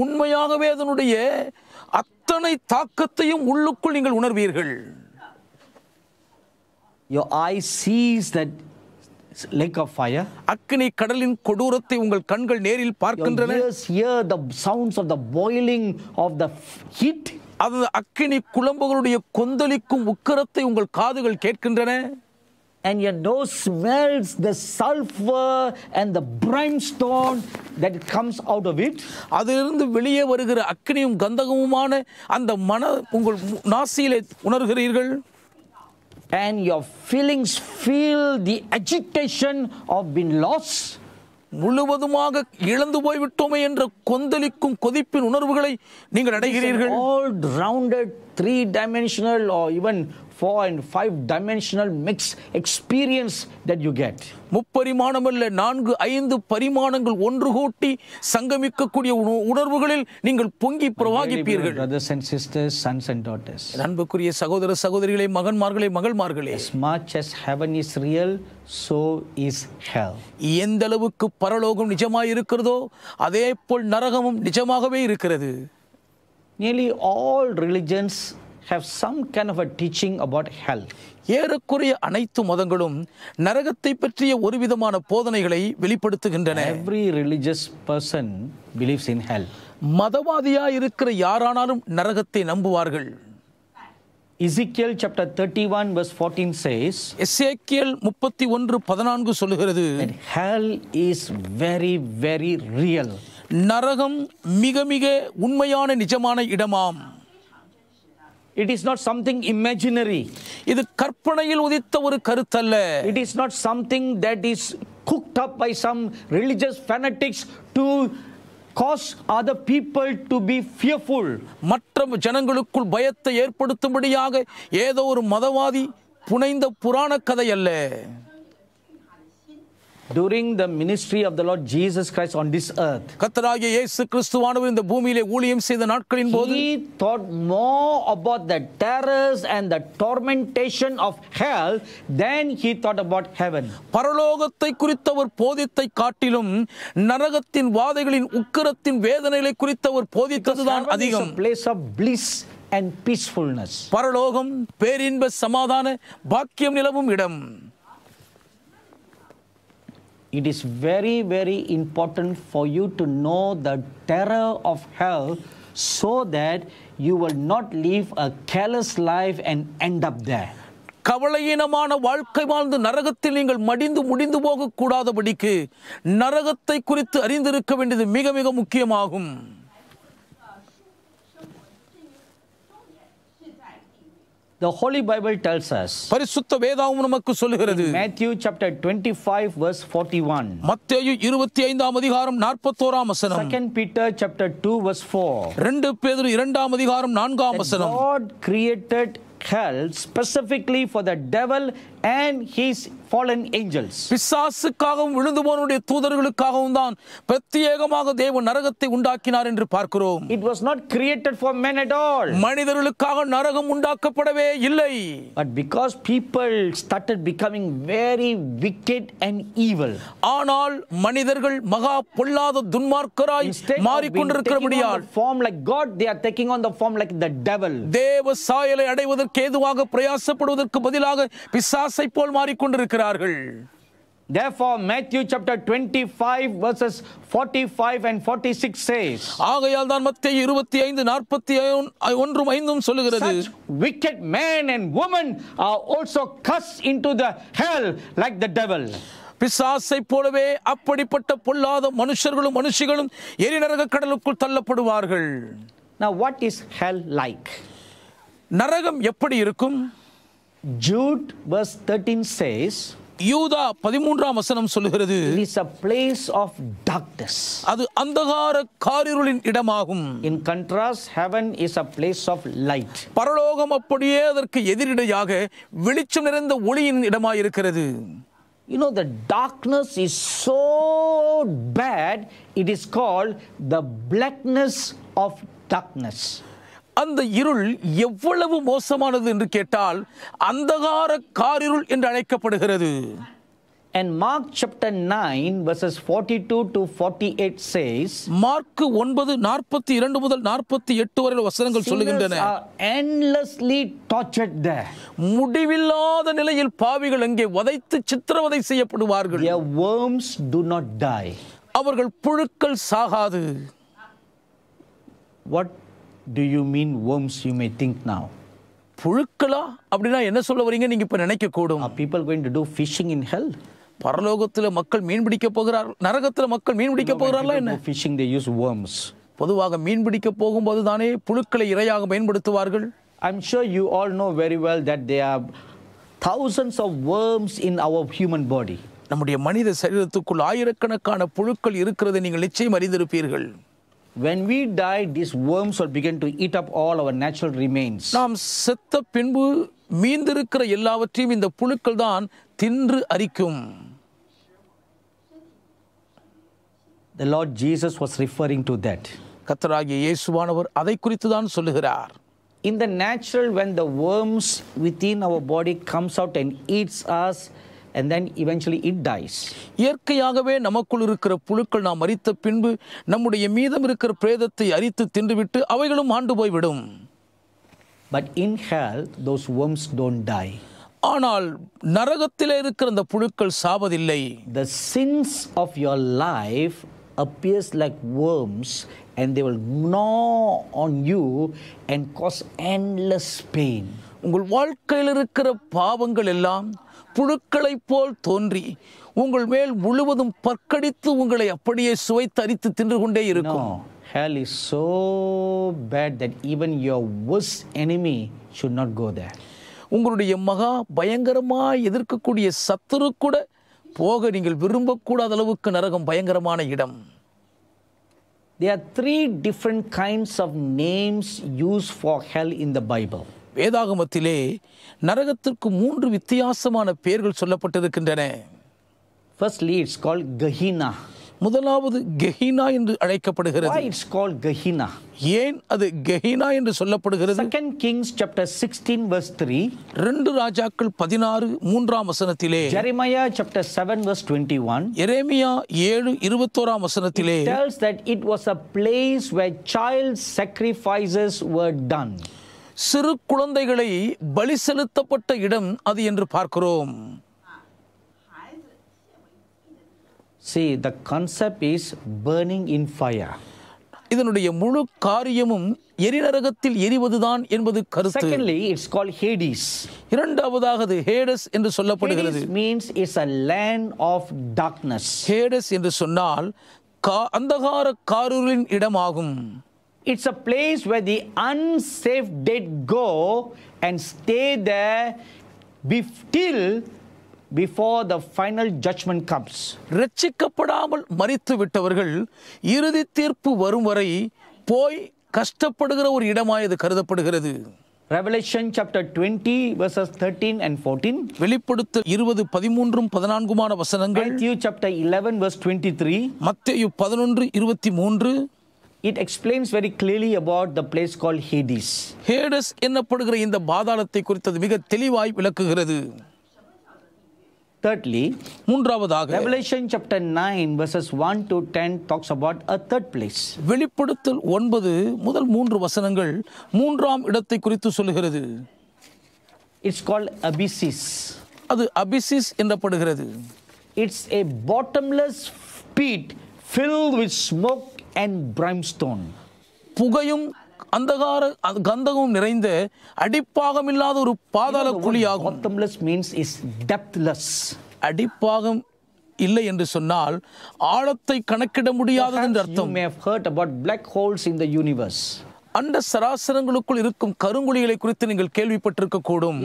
உண்மையாகவே அதனுடைய அத்தனை தாக்கத்தையும் உள்ளுக்குள் நீங்கள் உணர்வீர்கள் your eye sees that lake of fire அக்கினி கடலின் கொடூரத்தை உங்கள் கண்கள் நேரில் பார்க்கின்றன your the sounds of the of of the of அது அக்கினி குழம்புகளுடைய கொந்தளிக்கும் உக்கரத்தை உங்கள் காதுகள் கேட்கின்றன and your nose smells the sulfur and the brimstone that comes out of it அதிலிருந்து வெளியே வருகிற அக்னியும் கந்தகமுமான அந்த மன உங்கள் நாசியிலே உணர்கிறீர்கள் and your feelings feel the agitation of being lost முழுவதுமாக இழந்து போய்விட்டோமே என்ற கொந்தளிக்கும் கொதிப்பின் உணர்வுகளை நீங்கள் அடைகிறீர்கள் all rounded three dimensional or even four and five dimensional mix experience that you get முப்பரிமாணமல்ல நான்கு ஐந்து பரிமாணங்கள் ஒன்று கூட்டி சங்கமிக்கக்கூடிய உணர்வுகளில் நீங்கள் பொங்கி பிரவாகிப்பீர்கள் brothers and sisters sons and daughters அன்புக்குரிய சகோதர சகோதரிகளே மகன்மார்களே மகள்மார்களே as much as heaven is real so is hell எந்த அளவுக்கு பரலோகம் நிஜமாக இருக்கிறதோ அதே போல் நரகமும் நிஜமாகவே இருக்கிறது nearly all religions have some kind of a teaching about hell ஏறக்குறைய அனைத்து மதங்களும் நரகத்தை பற்றிய ஒரு விதமான போதனைகளை வெளிப்படுத்துகின்றன every religious person believes in hell மதவாதியாக இருக்கிற யாரானாலும் நரகத்தை நம்புவார்கள் Ezekiel chapter thirty one verse fourteen says எசேக்கியல் முப்பத்தி ஒன்று பதினான்கு சொல்லுகிறது hell is very very real நரகம் மிக மிக உண்மையான நிஜமான இடமாம் it is not something imaginary இது கற்பனையில் உதித்த ஒரு கருத்தல்ல it is not something that is cooked up by some religious fanatics to cause other people to be fearful மற்ற ஜனங்களுக்குள் பயத்தை ஏற்படுத்தும்படியாக ஏதோ ஒரு மதவாதி புனைந்த புராண கதை அல்ல during the ministry of the Lord Jesus Christ on this earth. கர்த்தராகிய இயேசு கிறிஸ்துவானவர் இந்த பூமியிலே ஊழியம் செய்த நாட்களின் போது he thought more about the terrors and the tormentation of hell than he thought about heaven. பரலோகத்தை குறித்த ஒரு போதித்தை காட்டிலும் நரகத்தின் வாதைகளின் உக்கிரத்தின் வேதனைகளை குறித்த ஒரு போதித்ததுதான் அதிகம். place of bliss and peacefulness. பரலோகம் பேரின்ப சமாதான பாக்கியம் நிலவும் இடம். it is very, very important for you to know the terror of hell so that you will not live a careless life and end up there. கவலையீனமான வாழ்க்கை வாழ்ந்து நரகத்தில் நீங்கள் மடிந்து முடிந்து போகக்கூடாதபடிக்கு நரகத்தை குறித்து அறிந்திருக்க வேண்டியது மிக மிக முக்கியமாகும் The Holy Bible tells us. பரிசுத்த நமக்கு Matthew chapter 25 verse 41. மத்தேயு அதிகாரம் வசனம். Second Peter chapter 2 verse 4. 2 பேதுரு அதிகாரம் வசனம். God created hell specifically for the devil and his fallen angels பிசாசுக்காகவும் விழுந்து போனுடைய தூதர்களுக்காகவும் தான் பிரத்தியேகமாக தேவன் நரகத்தை உண்டாக்கினார் என்று பார்க்கிறோம் it was not created for men at all மனிதர்களுக்காக நரகம் உண்டாக்கப்படவே இல்லை but because people started becoming very wicked and evil ஆனால் மனிதர்கள் மகா பொல்லாத துன்மார்க்கராய் மாறிக்கொண்டிருக்கிறபடியால் form like god they are taking on the form like the devil தேவ சாயலை அடைவதற்கு ஏதுவாக பிரயாசப்படுவதற்கு பதிலாக பிசாசை போல் மாறிக்கொண்டிருக்கிறார் இருக்கிறார்கள் Therefore, Matthew chapter 25 verses 45 and 46 says, ஆகையால் தான் மத்திய இருபத்தி ஐந்து நாற்பத்தி ஒன்றும் ஐந்தும் சொல்லுகிறது wicked man and woman are also cast into the hell like the devil. பிசாசை போலவே அப்படிப்பட்ட பொல்லாத மனுஷர்களும் மனுஷிகளும் எரிநரக கடலுக்குள் தள்ளப்படுவார்கள் Now what is hell like? நரகம் எப்படி இருக்கும் Jude verse 13 says, யூதா பதிமூன்றாம் வசனம் சொல்லுகிறது it is a place of darkness அது அந்தகார காரிருளின் இடமாகும் in contrast heaven is a place of light பரலோகம் அப்படியே அதற்கு எதிரிடையாக வெளிச்சம் நிறைந்த ஒளியின் இடமாய் இருக்கிறது you know the darkness is so bad it is called the blackness of darkness அந்த இருள் எவ்வளவு மோசமானது என்று கேட்டால் அந்தகார காரிருள் என்று அழைக்கப்படுகிறது And Mark chapter 9 verses 42 to 48 says Mark 9 42 முதல் 48 வரை வசனங்கள் சொல்லுகின்றன endlessly tortured there முடிவில்லாத நிலையில் பாவிகள் அங்கே வதைத்து சித்திரவதை செய்யப்படுவார்கள் their worms do not die அவர்கள் புழுக்கள் சாகாது what do you mean worms you may think now புழுக்களா அப்படின்னா என்ன சொல்ல வரீங்க நீங்க இப்ப நினைக்க கூடும் people going to do fishing in hell பரலோகத்தில் மக்கள் மீன் பிடிக்க போகிறார் நரகத்தில் மக்கள் மீன் பிடிக்க போகிறார்களா என்ன ஃபிஷிங் தே யூஸ் வேர்ம்ஸ் பொதுவாக மீன் பிடிக்க போகும்போது தானே புழுக்களை இரையாக பயன்படுத்துவார்கள் I'm sure you all know very well that there are thousands of worms in our human body நம்முடைய மனித சரீரத்துக்குள் ஆயிரக்கணக்கான புழுக்கள் இருக்கிறதை நீங்கள் நிச்சயம் அறிந்திருப்பீர்கள் when we die these worms will begin to eat up all our natural remains நாம் செத்த பின்பு மீந்திருக்கிற எல்லாவற்றையும் இந்த புழுக்கள் தான் தின்று அரிக்கும் The Lord Jesus was referring to that. கத்தராகிய இயேசுவானவர் அதை குறித்து தான் சொல்லுகிறார் In the natural when the worms within our body comes out and eats us and then eventually it dies இயற்கையாகவே நமக்குள் இருக்கிற புழுக்கள் நாம் அரித்த பின்பு நம்முடைய மீதம் இருக்கிற பிரேதத்தை அரித்து தின்றுவிட்டு அவைகளும் ஆண்டு போய்விடும் but in hell those worms don't die ஆனால் நரகத்தில் இருக்கிற அந்த புழுக்கள் சாவதில்லை the sins of your life appears like worms and they will gnaw on you and cause endless pain உங்கள் வாழ்க்கையில் இருக்கிற பாவங்கள் எல்லாம் புழுக்களைப் போல் தோன்றி உங்கள் மேல் முழுவதும் பற்கடித்து உங்களை அப்படியே சுவை தரித்து தின்று கொண்டே இருக்கும் hell is so bad that even your worst enemy should not go there உங்களுடைய மகா பயங்கரமாக எதிர்க்கக்கூடிய சத்துரு கூட போக நீங்கள் விரும்பக்கூடாத அளவுக்கு நரகம் பயங்கரமான இடம் There are three different kinds of names used for hell in the Bible. வேதாகமத்திலே நரகத்திற்கு மூன்று வித்தியாசமான பெயர்கள் சொல்லப்பட்டிருக்கின்றன ஃபர்ஸ்ட்லி இட்ஸ் கால் கஹீனா முதலாவது கெஹினா என்று அழைக்கப்படுகிறது இட்ஸ் கால் கெஹினா ஏன் அது கெஹினா என்று சொல்லப்படுகிறது second Kings chapter sixteen verse three ரெண்டு ராஜாக்கள் பதினாறு மூன்றாம் வசனத்திலே ஜெரமியா சாப்டர் 7 வெர்ஸ் ஒன் எரேமியா ஏழு இருபத்தோராம் வசனத்திலே tells that it was a place where child sacrifices were done சிறு குழந்தைகளை பலி செலுத்தப்பட்ட இடம் அது என்று பார்க்கிறோம் இதனுடைய முழு காரியமும் எரிநரகத்தில் எரிவதுதான் என்பது கருத்து இரண்டாவதாகது இட்ஸ் கால் ஹேடிஸ் இரண்டாவதாக ஹேடஸ் என்று சொல்லப்படுகிறது means is a land of darkness Hades என்று சொன்னால் கா அந்தகார காரூரின் இடமாகும் It's a place where the unsafe dead go and stay there be till before the final judgement comes ரட்சிக்கப்படாமல் மறித்து விட்டவர்கள் இறுதி தீர்ப்பு வரும் வரை போய் கஷ்டப்படுகிற ஒரு இடமாய் இது கருதப்படுகிறது Revelation chapter 20 verses 13 and 14 வெளிப்படுத்த 20 13 பதினான்குமான வசனங்கள் Matthew chapter 11 verse 23 பதினொன்று 11 23 it explains very clearly about the place call Hades Hades என்னப்படுகிற இந்த பாதாளத்தை குறித்தது மிக தெளிவாய் விளக்குகிறது தேர்ட்லி மூன்றாவதாக Revelation chapter nine verses one to ten talks about a third place வெளிப்படுத்தல் ஒன்பது முதல் மூன்று வசனங்கள் மூன்றாம் இடத்தை குறித்து சொல்லுகிறது இட்ஸ் கால் அபிசிஸ் அது அபிசிஸ் என்னப்படுகிறது it's a bottomless pit fill with smoke and brimstone புகையும் அந்தகார கந்தகமும் நிறைந்த அடிப்பாகம் இல்லாத ஒரு பாதாள குழியாகும் காத்தம்லெஸ் மீன்ஸ் இஸ் டெப்த்லெஸ் அடிப்பாகம் இல்லை என்று சொன்னால் ஆழத்தை கணக்கிட முடியாதது என்று அர்த்தம் may heard about black holes in the universe அந்த சராசரங்களுக்குள் இருக்கும் கருங்குழிகளை குறித்து நீங்கள் கேள்விப்பட்டிருக்க கூடும்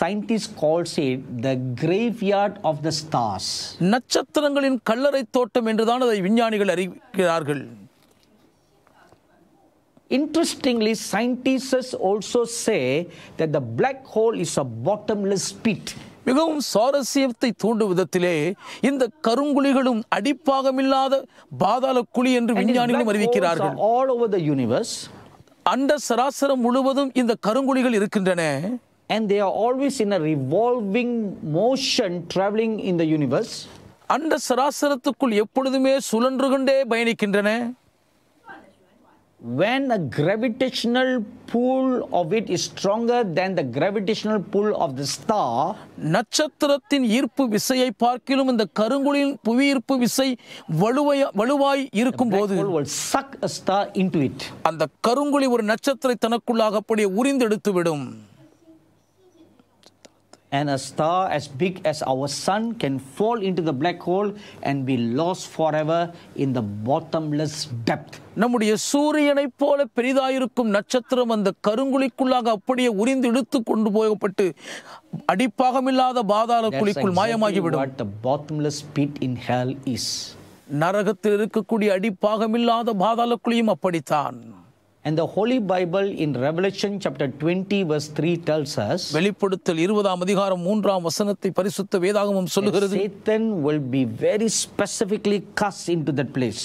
scientist calls it the graveyard of the stars நட்சத்திரங்களின் கல்லறை தோட்டம் என்றுதான் அதை விஞ்ஞானிகள் அறிவிக்கிறார்கள் interestingly scientists also say that the black hole is a bottomless pit மிகவும் சுவாரஸ்யத்தை தூண்டும் விதத்திலே இந்த கருங்குழிகளும் அடிப்பாகமில்லாத பாதாள குழி என்று விஞ்ஞானிகளும் அறிவிக்கிறார்கள் ஆல் ஓவர் த யூனிவர்ஸ் அண்ட சராசரம் முழுவதும் இந்த கருங்குழிகள் இருக்கின்றன and they are always in a revolving motion traveling in the universe. அந்த சராசரத்துக்குள் எப்பொழுதுமே சுழன்று கொண்டே பயணிக்கின்றன when a gravitational pull of it is stronger than the gravitational pull of the star நட்சத்திரத்தின் ஈர்ப்பு விசையை பார்க்கிலும் இந்த கருங்குளின் புவியீர்ப்பு விசை வலுவாய் வலுவாய் இருக்கும் போது will suck a star into it அந்த கருங்குளி ஒரு நட்சத்திரத்தை தனக்குள்ளாக அப்படியே உறிந்தெடுத்து விடும் and a star as big as our sun can fall into the black hole and be lost forever in the bottomless depth. நம்முடைய சூரியனைப் போல பெரிதாயிருக்கும் நட்சத்திரம் அந்த கருங்குழிக்குள்ளாக அப்படியே உறிந்து இழுத்து கொண்டு போகப்பட்டு அடிப்பாகமில்லாத பாதாள குழிக்குள் மாயமாகிவிடும் நரகத்தில் இருக்கக்கூடிய அடிப்பாகமில்லாத பாதாள குழியும் அப்படித்தான் And the Holy Bible in Revelation chapter 20 verse 3 tells us வெளிப்படுத்தல் 20 ஆம் அதிகாரம் 3 ஆம் வசனத்தை பரிசுத்த வேதாகமம் சொல்கிறது Satan will be very specifically cast into that place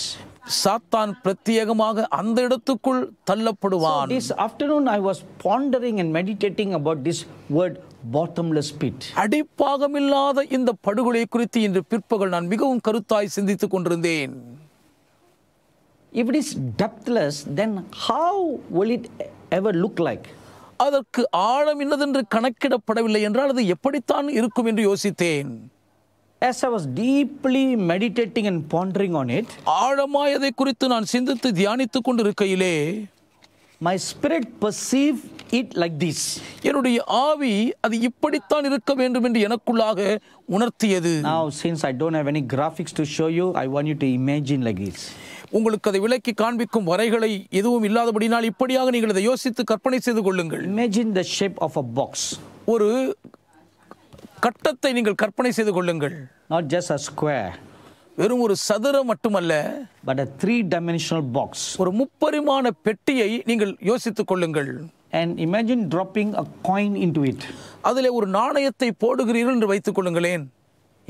சாத்தான் பிரத்யேகமாக அந்த இடத்துக்குள் தள்ளப்படுவான் this afternoon i was pondering and meditating about this word bottomless pit அடிப்பாகமில்லாத இந்த படுகொலை குறித்து இன்று பிற்பகல் நான் மிகவும் கருத்தாய் சிந்தித்துக் கொண்டிருந்தேன் if it is depthless then how will it ever look like அதற்கு ஆழம் இன்னதென்று கணக்கிடப்படவில்லை என்றால் அது எப்படித்தான் இருக்கும் என்று யோசித்தேன் as I was deeply meditating and pondering on it ஆழமாய் அதை குறித்து நான் சிந்தித்து தியானித்துக் கொண்டிருக்கையிலே my spirit perceive it like this என்னுடைய ஆவி அது இப்படித்தான் இருக்க வேண்டும் என்று எனக்குள்ளாக உணர்த்தியது now since I don't have any graphics to show you I want you to imagine like this உங்களுக்கு அதை விலக்கி காண்பிக்கும் வரைகளை எதுவும் இல்லாதபடினால் இப்படியாக நீங்கள் அதை யோசித்து கற்பனை செய்து கொள்ளுங்கள் imagine the shape of a box ஒரு கட்டத்தை நீங்கள் கற்பனை செய்து கொள்ளுங்கள் நாட் ஜஸ்ட் அ ஸ்கொயர் வெறும் ஒரு சதுரம் மட்டுமல்ல but a three dimensional box ஒரு முப்பரிமாண பெட்டியை நீங்கள் யோசித்துக் கொள்ளுங்கள் and imagine dropping a coin in to it அதில் ஒரு நாணயத்தை போடுகிறீர்கள் என்று வைத்துக் கொள்ளுங்களேன்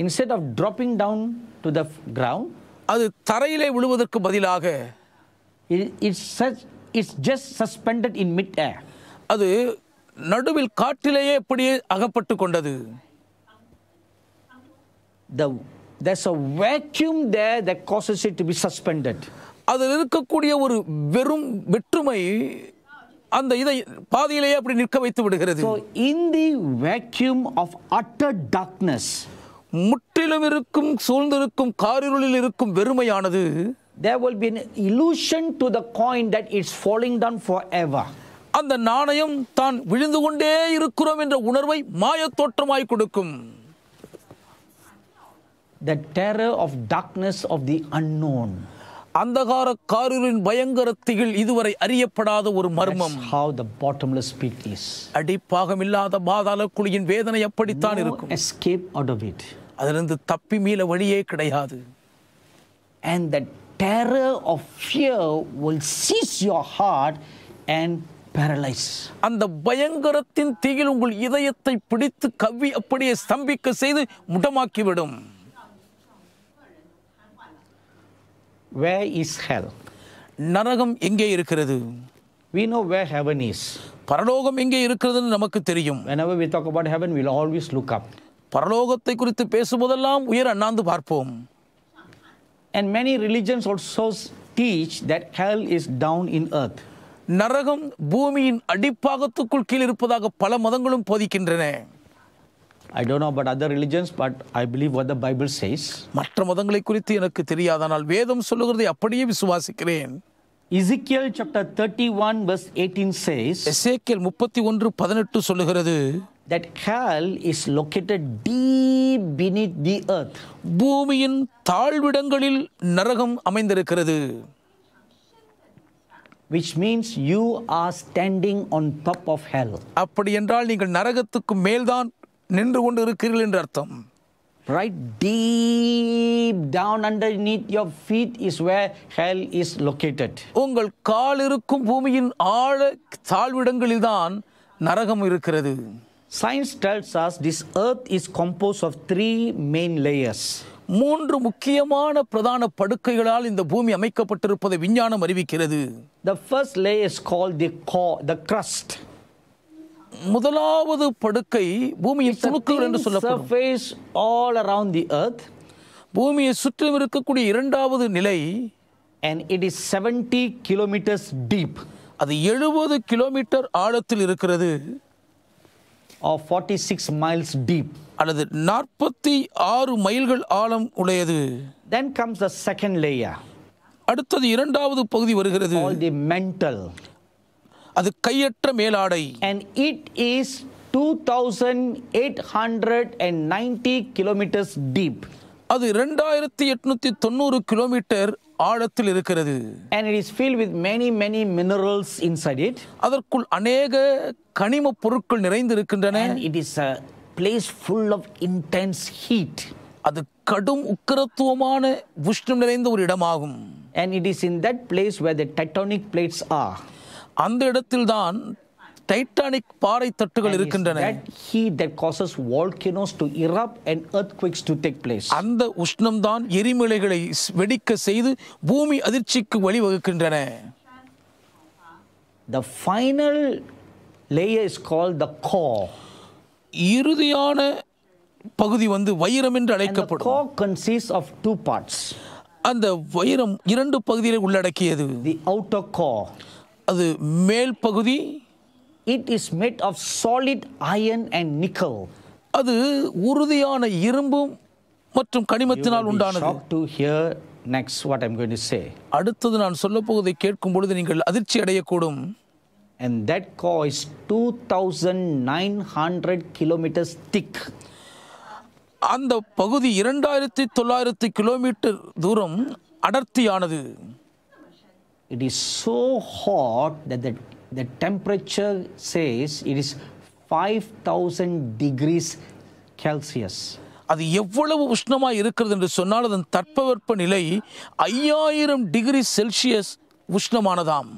instead of dropping down to the ground அது தரையிலே விழுவதற்கு பதிலாக it's such it's just suspended in mid air அது நடுவில் காற்றிலேயே இப்படியே அகப்பட்டு கொண்டது the there's a vacuum they the gases it to be suspended அதில் இருக்கக்கூடிய ஒரு வெறும் வெற்றுமை அந்த இதை பாதியிலேயே அப்படி நிற்க வைத்து விடுகிறது in the vacuum of utter darkness முற்றிலும் இருக்கும் சூழ்ந்திருக்கும் காரிருளில் இருக்கும் வெறுமையானது there will be an illusion to the coin that it's falling down forever அந்த நாணயம் தான் விழுந்து கொண்டே இருக்கிறோம் என்ற உணர்வை மாயத் தோற்றமாய் கொடுக்கும் the terror of darkness of the unknown அந்தகார காரூரின் பயங்கரத்தில் இதுவரை அறியப்படாத ஒரு மர்மம் how the bottomless pit is அடிப்பாகமில்லாத பாதாள குழியின் வேதனை அப்படித்தான் இருக்கும் escape out of it அதிலிருந்து தப்பி மீள வழியே கிடையாது and the terror of fear will seize your heart and அந்த பயங்கரத்தின் தீயில் உங்கள் இதயத்தை பிடித்து கவ்வி அப்படியே ஸ்தம்பிக்க செய்து முடமாக்கிவிடும் where is hell நரகம் எங்கே இருக்கிறது we know where heaven is பரலோகம் எங்கே இருக்கிறதுன்னு நமக்கு தெரியும் whenever we talk about heaven we'll always look up பரலோகத்தை குறித்து பேசும்போதெல்லாம் உயர் அண்ணாந்து பார்ப்போம் and many religions also teach that hell is down in earth நரகம் பூமியின் அடிப்பாகத்துக்குள் கீழ் இருப்பதாக பல மதங்களும் போதிக்கின்றன I don't know but other religions but I believe what the Bible says மற்ற மதங்களை குறித்து எனக்கு தெரியாதானால் வேதம் சொல்லுகிறதை அப்படியே விசுவாசிக்கிறேன் Ezekiel chapter thirty one verse eighteen says எசேக்கியல் முப்பத்தி ஒன்று பதினெட்டு சொல்லுகிறது that hell is located deep beneath the earth பூமியின் தாழ்விடங்களில் நரகம் அமைந்திருக்கிறது which means you are standing on top of hell அப்படி என்றால் நீங்கள் நரகத்துக்கு மேல்தான் நின்று கொண்டு இருக்கிறீர்கள் என்று அர்த்தம் right deep down underneath your feet is where hell is located உங்கள் கால் இருக்கும் பூமியின் ஆழ தாழ்விடங்களில் தான் நரகம் இருக்கிறது Science tells us this earth is composed of three main layers. மூன்று முக்கியமான பிரதான படுக்கைகளால் இந்த பூமி அமைக்கப்பட்டிருப்பதை விஞ்ஞானம் அறிவிக்கிறது The first layer is called the core, the crust. முதலாவது படுக்கை பூமியின் துணுக்குகள் என்று சொல்லப்படும் ஆல் தி எர்த் பூமியை சுற்றிலும் இருக்கக்கூடிய இரண்டாவது நிலை and it is seventy kilometres deep அது எழுபது கிலோமீட்டர் ஆழத்தில் இருக்கிறது ஃபார்ட்டி சிக்ஸ் மைல்ஸ் டீப் அல்லது நாற்பத்தி ஆறு மைல்கள் ஆழம் உடையது then comes the second layer அடுத்தது இரண்டாவது பகுதி வருகிறது தி மென்டல் அது கையற்ற மேலாடை and it is two thousand eight hundred and ninety kilometres deep அது ரெண்டாயிரத்தி எட்நூத்தி தொண்ணூறு கிலோமீட்டர் ஆழத்தில் இருக்கிறது and it is filled with many many minerals inside it அதற்குள் அநேக கனிம பொருட்கள் நிறைந்திருக்கின்றன it is a place full of intense heat அது கடும் உக்கரத்துவமான உஷ்ணம் நிறைந்த ஒரு இடமாகும் and it is in that place where the tectonic plates are அந்த இடத்தில்தான் டைட்டானிக் பாறை தட்டுகள் இருக்கின்றன அந்த தான் எரிமலைகளை வெடிக்க செய்து பூமி அதிர்ச்சிக்கு வழிவகுக்கின்றன The final layer is called the core. இறுதியான பகுதி வந்து வைரம் என்று அழைக்கப்படும். The core consists of two parts. அந்த வைரம் இரண்டு பகுதிகளை உள்ளடக்கியது. The outer core. அது மேல் பகுதி it is made of solid iron and nickel அது உறுதியான இரும்பும் மற்றும் கனிமத்தினால் உண்டானது to hear next what I'm going say அடுத்தது நான் சொல்ல போவதை கேட்கும் பொழுது நீங்கள் அதிர்ச்சி அடையக்கூடும் and that core two thousand nine hundred kilometres thick அந்த பகுதி இரண்டாயிரத்தி தொள்ளாயிரத்தி கிலோமீட்டர் தூரம் அடர்த்தியானது it is so hot that the, the temperature says it is 5000 degrees Celsius. அது எவ்வளவு உஷ்ணமாக இருக்கிறது என்று சொன்னால் அதன் தட்பவெப்ப நிலை ஐயாயிரம் டிகிரி செல்சியஸ் உஷ்ணமானதாம்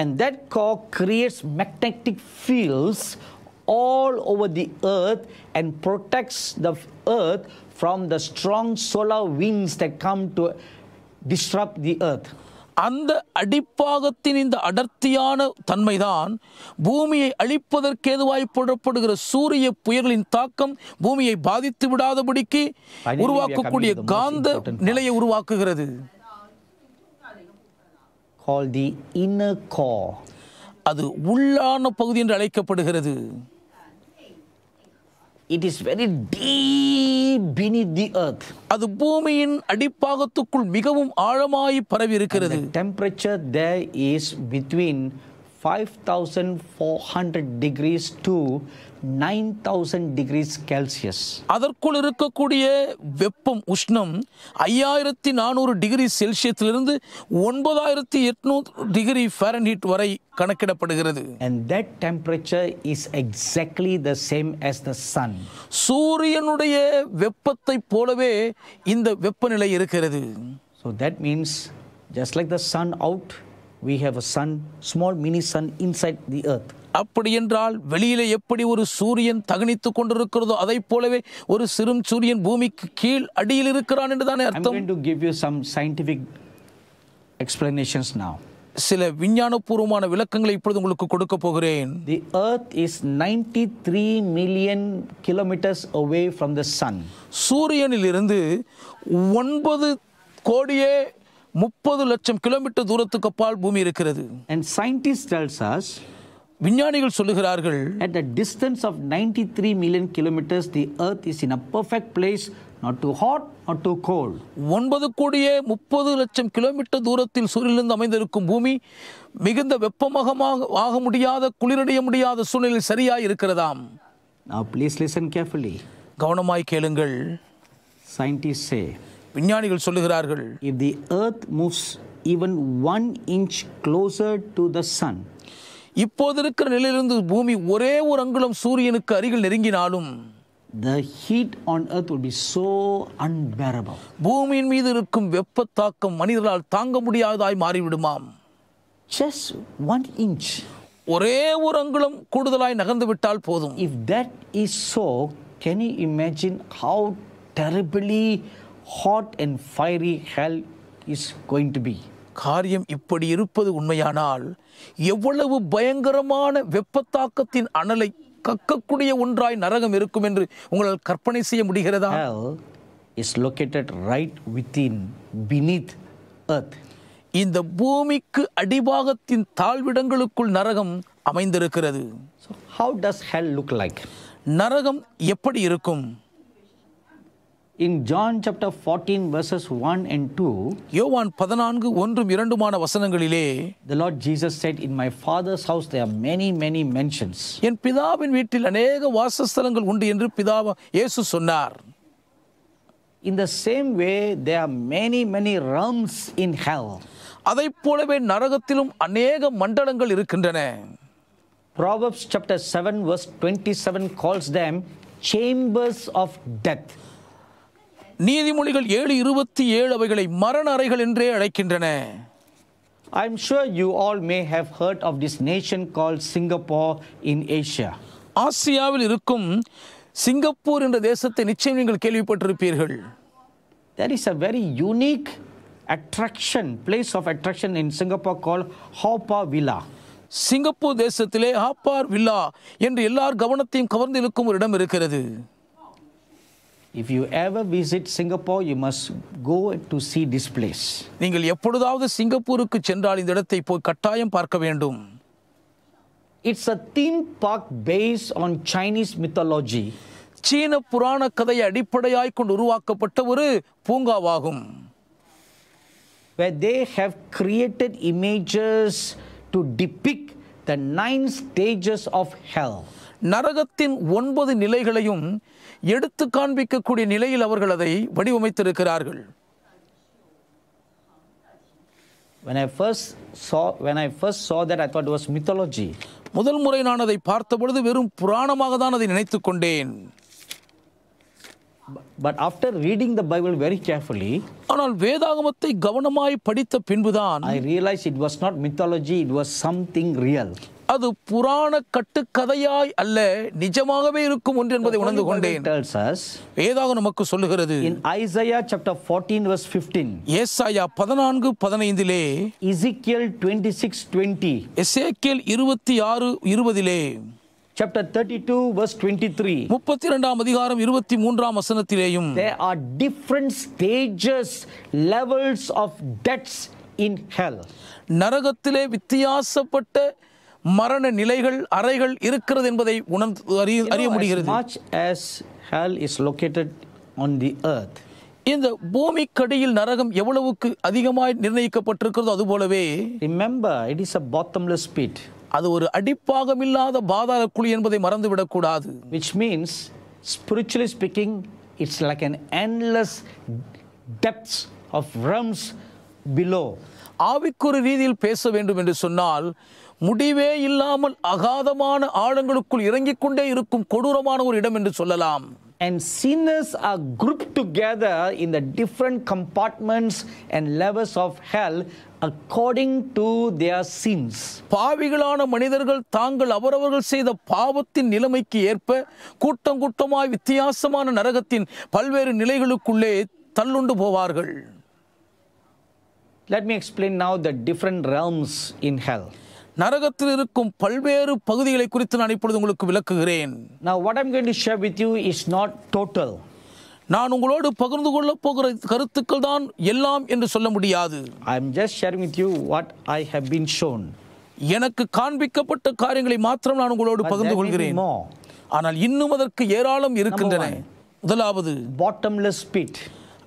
And that core creates magnetic fields all over the earth and protects the earth from the strong solar winds that come to disrupt the earth. அந்த அடிப்பாகத்தின் இந்த அடர்த்தியான தன்மைதான் பூமியை அழிப்பதற்கேதுவாய் போடப்படுகிற சூரிய புயல்களின் தாக்கம் பூமியை பாதித்து விடாதபடிக்கு உருவாக்கக்கூடிய காந்த நிலையை உருவாக்குகிறது அது உள்ளான பகுதி என்று அழைக்கப்படுகிறது it is very deep beneath the earth அது பூமியின் அடிப்பாகத்துக்குள் மிகவும் ஆழமாய் பரவி இருக்கிறது temperature there is between hundred degrees to nine thousand degrees Celsius அதற்குள் இருக்கக்கூடிய வெப்பம் உஷ்ணம் ஐயாயிரத்தி நானூறு டிகிரி செல்சியத்திலிருந்து ஒன்பதாயிரத்தி எட்நூறு டிகிரி ஃபாரன்ஹீட் வரை கணக்கிடப்படுகிறது and that temperature is exactly the same as the sun சூரியனுடைய வெப்பத்தை போலவே இந்த வெப்பநிலை இருக்கிறது so that means just like the sun out we have a sun small mini sun inside the earth அப்படி என்றால் வெளியில எப்படி ஒரு சூரியன் தகனித்து கொண்டிருக்கிறதோ அதை போலவே ஒரு சிறும் சூரியன் பூமிக்கு கீழ் அடியில் இருக்கிறான் என்றுதானே தானே அர்த்தம் to give you some scientific explanations now சில விஞ்ஞானபூர்வமான விளக்கங்களை இப்பொழுது உங்களுக்கு கொடுக்க போகிறேன் the earth is ninety three million kilometres away from the sun சூரியனிலிருந்து ஒன்பது கோடியே முப்பது லட்சம் கிலோமீட்டர் தூரத்துக்கு அப்பால் பூமி இருக்கிறது அண்ட் சயின்டிஸ்ட் விஞ்ஞானிகள் சொல்லுகிறார்கள் at the distance of ninety three million kilometres the earth is in a perfect place not too hot not too cold ஒன்பது கோடியே முப்பது லட்சம் கிலோமீட்டர் தூரத்தில் சூரியலிருந்து அமைந்திருக்கும் பூமி மிகுந்த வெப்பமகமாக ஆக முடியாத குளிரடைய முடியாத சூழ்நிலை சரியாக இருக்கிறதாம் நான் ப்ளீஸ் லிசன் கேர்ஃபுல்லி கவனமாய் கேளுங்கள் சயின்டிஸ்ட் சே விஞ்ஞானிகள் சொல்லுகிறார்கள் if the earth moves even one inch closer to the sun இப்போது இருக்கிற நிலையிலிருந்து பூமி ஒரே ஒரு அங்குலம் சூரியனுக்கு அருகில் நெருங்கினாலும் the heat on earth will be so unbearable பூமியின் மீது இருக்கும் வெப்ப தாக்கம் மனிதர்களால் தாங்க முடியாததாய் மாறிவிடுமாம் just ஒன் இன்ச் ஒரே ஒரு அங்குலம் கூடுதலாய் நகர்ந்து விட்டால் போதும் if that is so can you imagine how terribly hot and fiery hell is going to be காரியம் இப்படி இருப்பது உண்மையானால் எவ்வளவு பயங்கரமான வெப்பத்தாக்கத்தின் அனலை கக்கக்கூடிய ஒன்றாய் நரகம் இருக்கும் என்று உங்களால் கற்பனை செய்ய முடிகிறதா is located right within beneath earth இந்த பூமிக்கு அடிபாகத்தின் தாழ்விடங்களுக்குள் நரகம் அமைந்திருக்கிறது how does hell look like நரகம் எப்படி இருக்கும் in John chapter 14 verses 1 and 2 யோவான் 14 வசனங்களிலே the lord jesus said in my father's house there are many many mentions என் பிதாவின் வீட்டில் अनेक வாசஸ்தலங்கள் உண்டு என்று இயேசு சொன்னார் in the same way there are many many realms in hell அதை போலவே நரகத்திலும் अनेक மண்டலங்கள் இருக்கின்றன Proverbs chapter 7 verse 27 calls them chambers of death நீதிமொழிகள் ஏழு இருபத்தி ஏழு அவைகளை மரண அறைகள் என்றே அழைக்கின்றன I am sure you all may have heard of this nation call Singapore in Asia ஆசியாவில் இருக்கும் சிங்கப்பூர் என்ற தேசத்தை நிச்சயம் நீங்கள் கேள்விப்பட்டிருப்பீர்கள் There is a very unique attraction place of attraction in Singapore call Haw villa Singapore தேசத்திலே Haw Par villa என்று எல்லார் கவனத்தையும் கவர்ந்திருக்கும் ஒரு இடம் இருக்கிறது if you ever visit Singapore you must go to see this place நீங்கள் எப்பொழுதாவது சிங்கப்பூருக்கு சென்றால் இந்த இடத்தை போய் கட்டாயம் பார்க்க வேண்டும் it's a theme park base on Chinese mythology சீன புராண கதையை அடிப்படையாய் கொண்டு உருவாக்கப்பட்ட ஒரு பூங்காவாகும் where they have created images to depict the nine stages of hell நரகத்தின் ஒன்பது நிலைகளையும் எடுத்து காண்பிக்கக்கூடிய நிலையில் அவர்கள் அதை வடிவமைத்திருக்கிறார்கள் When I first saw, when I first saw that, I thought it was mythology. முதல் முறை நான் அதை பார்த்த பொழுது வெறும் புராணமாக தான் அதை நினைத்து கொண்டேன் but after reading the Bible very carefully ஆனால் வேதாகமத்தை கவனமாய் படித்த பின்புதான் I realise it was not mythology it was something real அது புராண கட்டுக்கதையாய் அல்ல நிஜமாகவே இருக்கும் ஒன்று என்பதை உணர்ந்து கொண்டேன் ஏதாவது நமக்கு சொல்லுகிறது in isaiah chapter 14 verse 15 ஏசாயா 14 15லே ezekiel 26 20 எசேக்கியேல் 26 20லே chapter 32 verse 23 32ஆம் அதிகாரம் 23ஆம் வசனத்திலேயும் there are different stages levels of deaths in hell நரகத்திலே வித்தியாசப்பட்ட மரண நிலைகள் அறைகள் இருக்கிறது என்பதை உணர்ந்து அறிய அறிய முடிகிறது ஆன் தி இந்த பூமிக்கடியில் நரகம் எவ்வளவுக்கு அதிகமாய் நிர்ணயிக்கப்பட்டிருக்கிறதோ அது போலவே remember it is a bottomless pit அது ஒரு அடிப்பாகமில்லாத பாதாள குழி என்பதை மறந்துவிடக்கூடாது which means spiritually speaking it's like an endless depths of rooms below ஆவிக்குறு ரீதியில் பேச வேண்டும் என்று சொன்னால் முடிவே இல்லாமல் அகாதமான ஆழங்களுக்குள் இறங்கிக் கொண்டே இருக்கும் கொடூரமான ஒரு இடம் என்று சொல்லலாம் and sinners are grouped together in the different compartments and levels of hell according to their sins பாவிகளான மனிதர்கள் தாங்கள் அவரவர்கள் செய்த பாவத்தின் நிலைமைக்கு ஏற்ப கூட்டம் கூட்டமாய் வித்தியாசமான நரகத்தின் பல்வேறு நிலைகளுக்குள்ளே தள்ளுண்டு போவார்கள் Let me explain now the different realms in hell. நரகத்தில் இருக்கும் பல்வேறு பகுதிகளை குறித்து நான் இப்பொழுது உங்களுக்கு விளக்குகிறேன் நான் what I'm going to share with you is not total நான் உங்களோடு பகிர்ந்து கொள்ள போகிற கருத்துக்கள் தான் எல்லாம் என்று சொல்ல முடியாது I am just share with you what I have been shown எனக்கு காண்பிக்கப்பட்ட காரியங்களை மாத்திரம் நான் உங்களோடு பகிர்ந்து கொள்கிறேன் ஆனால் இன்னும் அதற்கு ஏராளம் இருக்கின்றன முதலாவது பாட்டம்லெஸ் பிட்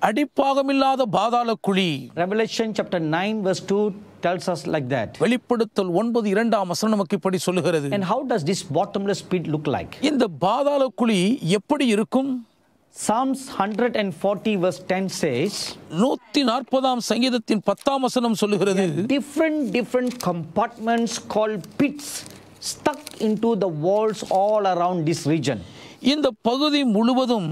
அடிப்பாகமில்லாத பாதாள குழி Revelation chapter 9 verse 2 tells us like that. வெளிப்படுத்தல் 9 இரண்டாம் வசனம் நமக்கு இப்படி சொல்லுகிறது. And how does this bottomless pit look like? இந்த பாதாள குழி எப்படி இருக்கும்? Psalms 140 verse 10 says நூத்தி நாற்பதாம் சங்கீதத்தின் பத்தாம் வசனம் சொல்லுகிறது different different compartments called pits stuck into the walls all around this region இந்த பகுதி முழுவதும்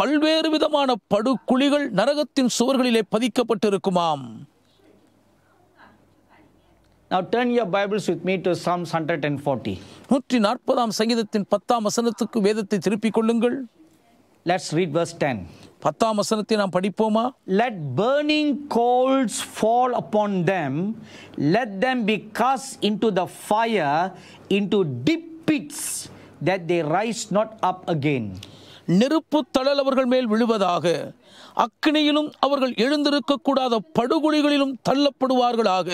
பல்வேறு விதமான படுகுழிகள் நரகத்தின் சுவர்களிலே பதிக்கப்பட்டிருக்குமாம் Now turn your Bibles with me to Psalms 140. நூற்றி நாற்பதாம் சங்கீதத்தின் பத்தாம் வசனத்துக்கு வேதத்தை திருப்பிக் கொள்ளுங்கள் Let's read verse 10. பத்தாம் வசனத்தை நாம் படிப்போமா let burning coals fall upon them let them be cast into the fire into deep pits that they rise not up again நெருப்பு தழல் அவர்கள் மேல் விழுவதாக அக்கினியிலும் அவர்கள் எழுந்திருக்க கூடாத படுகொலிகளிலும் தள்ளப்படுவார்களாக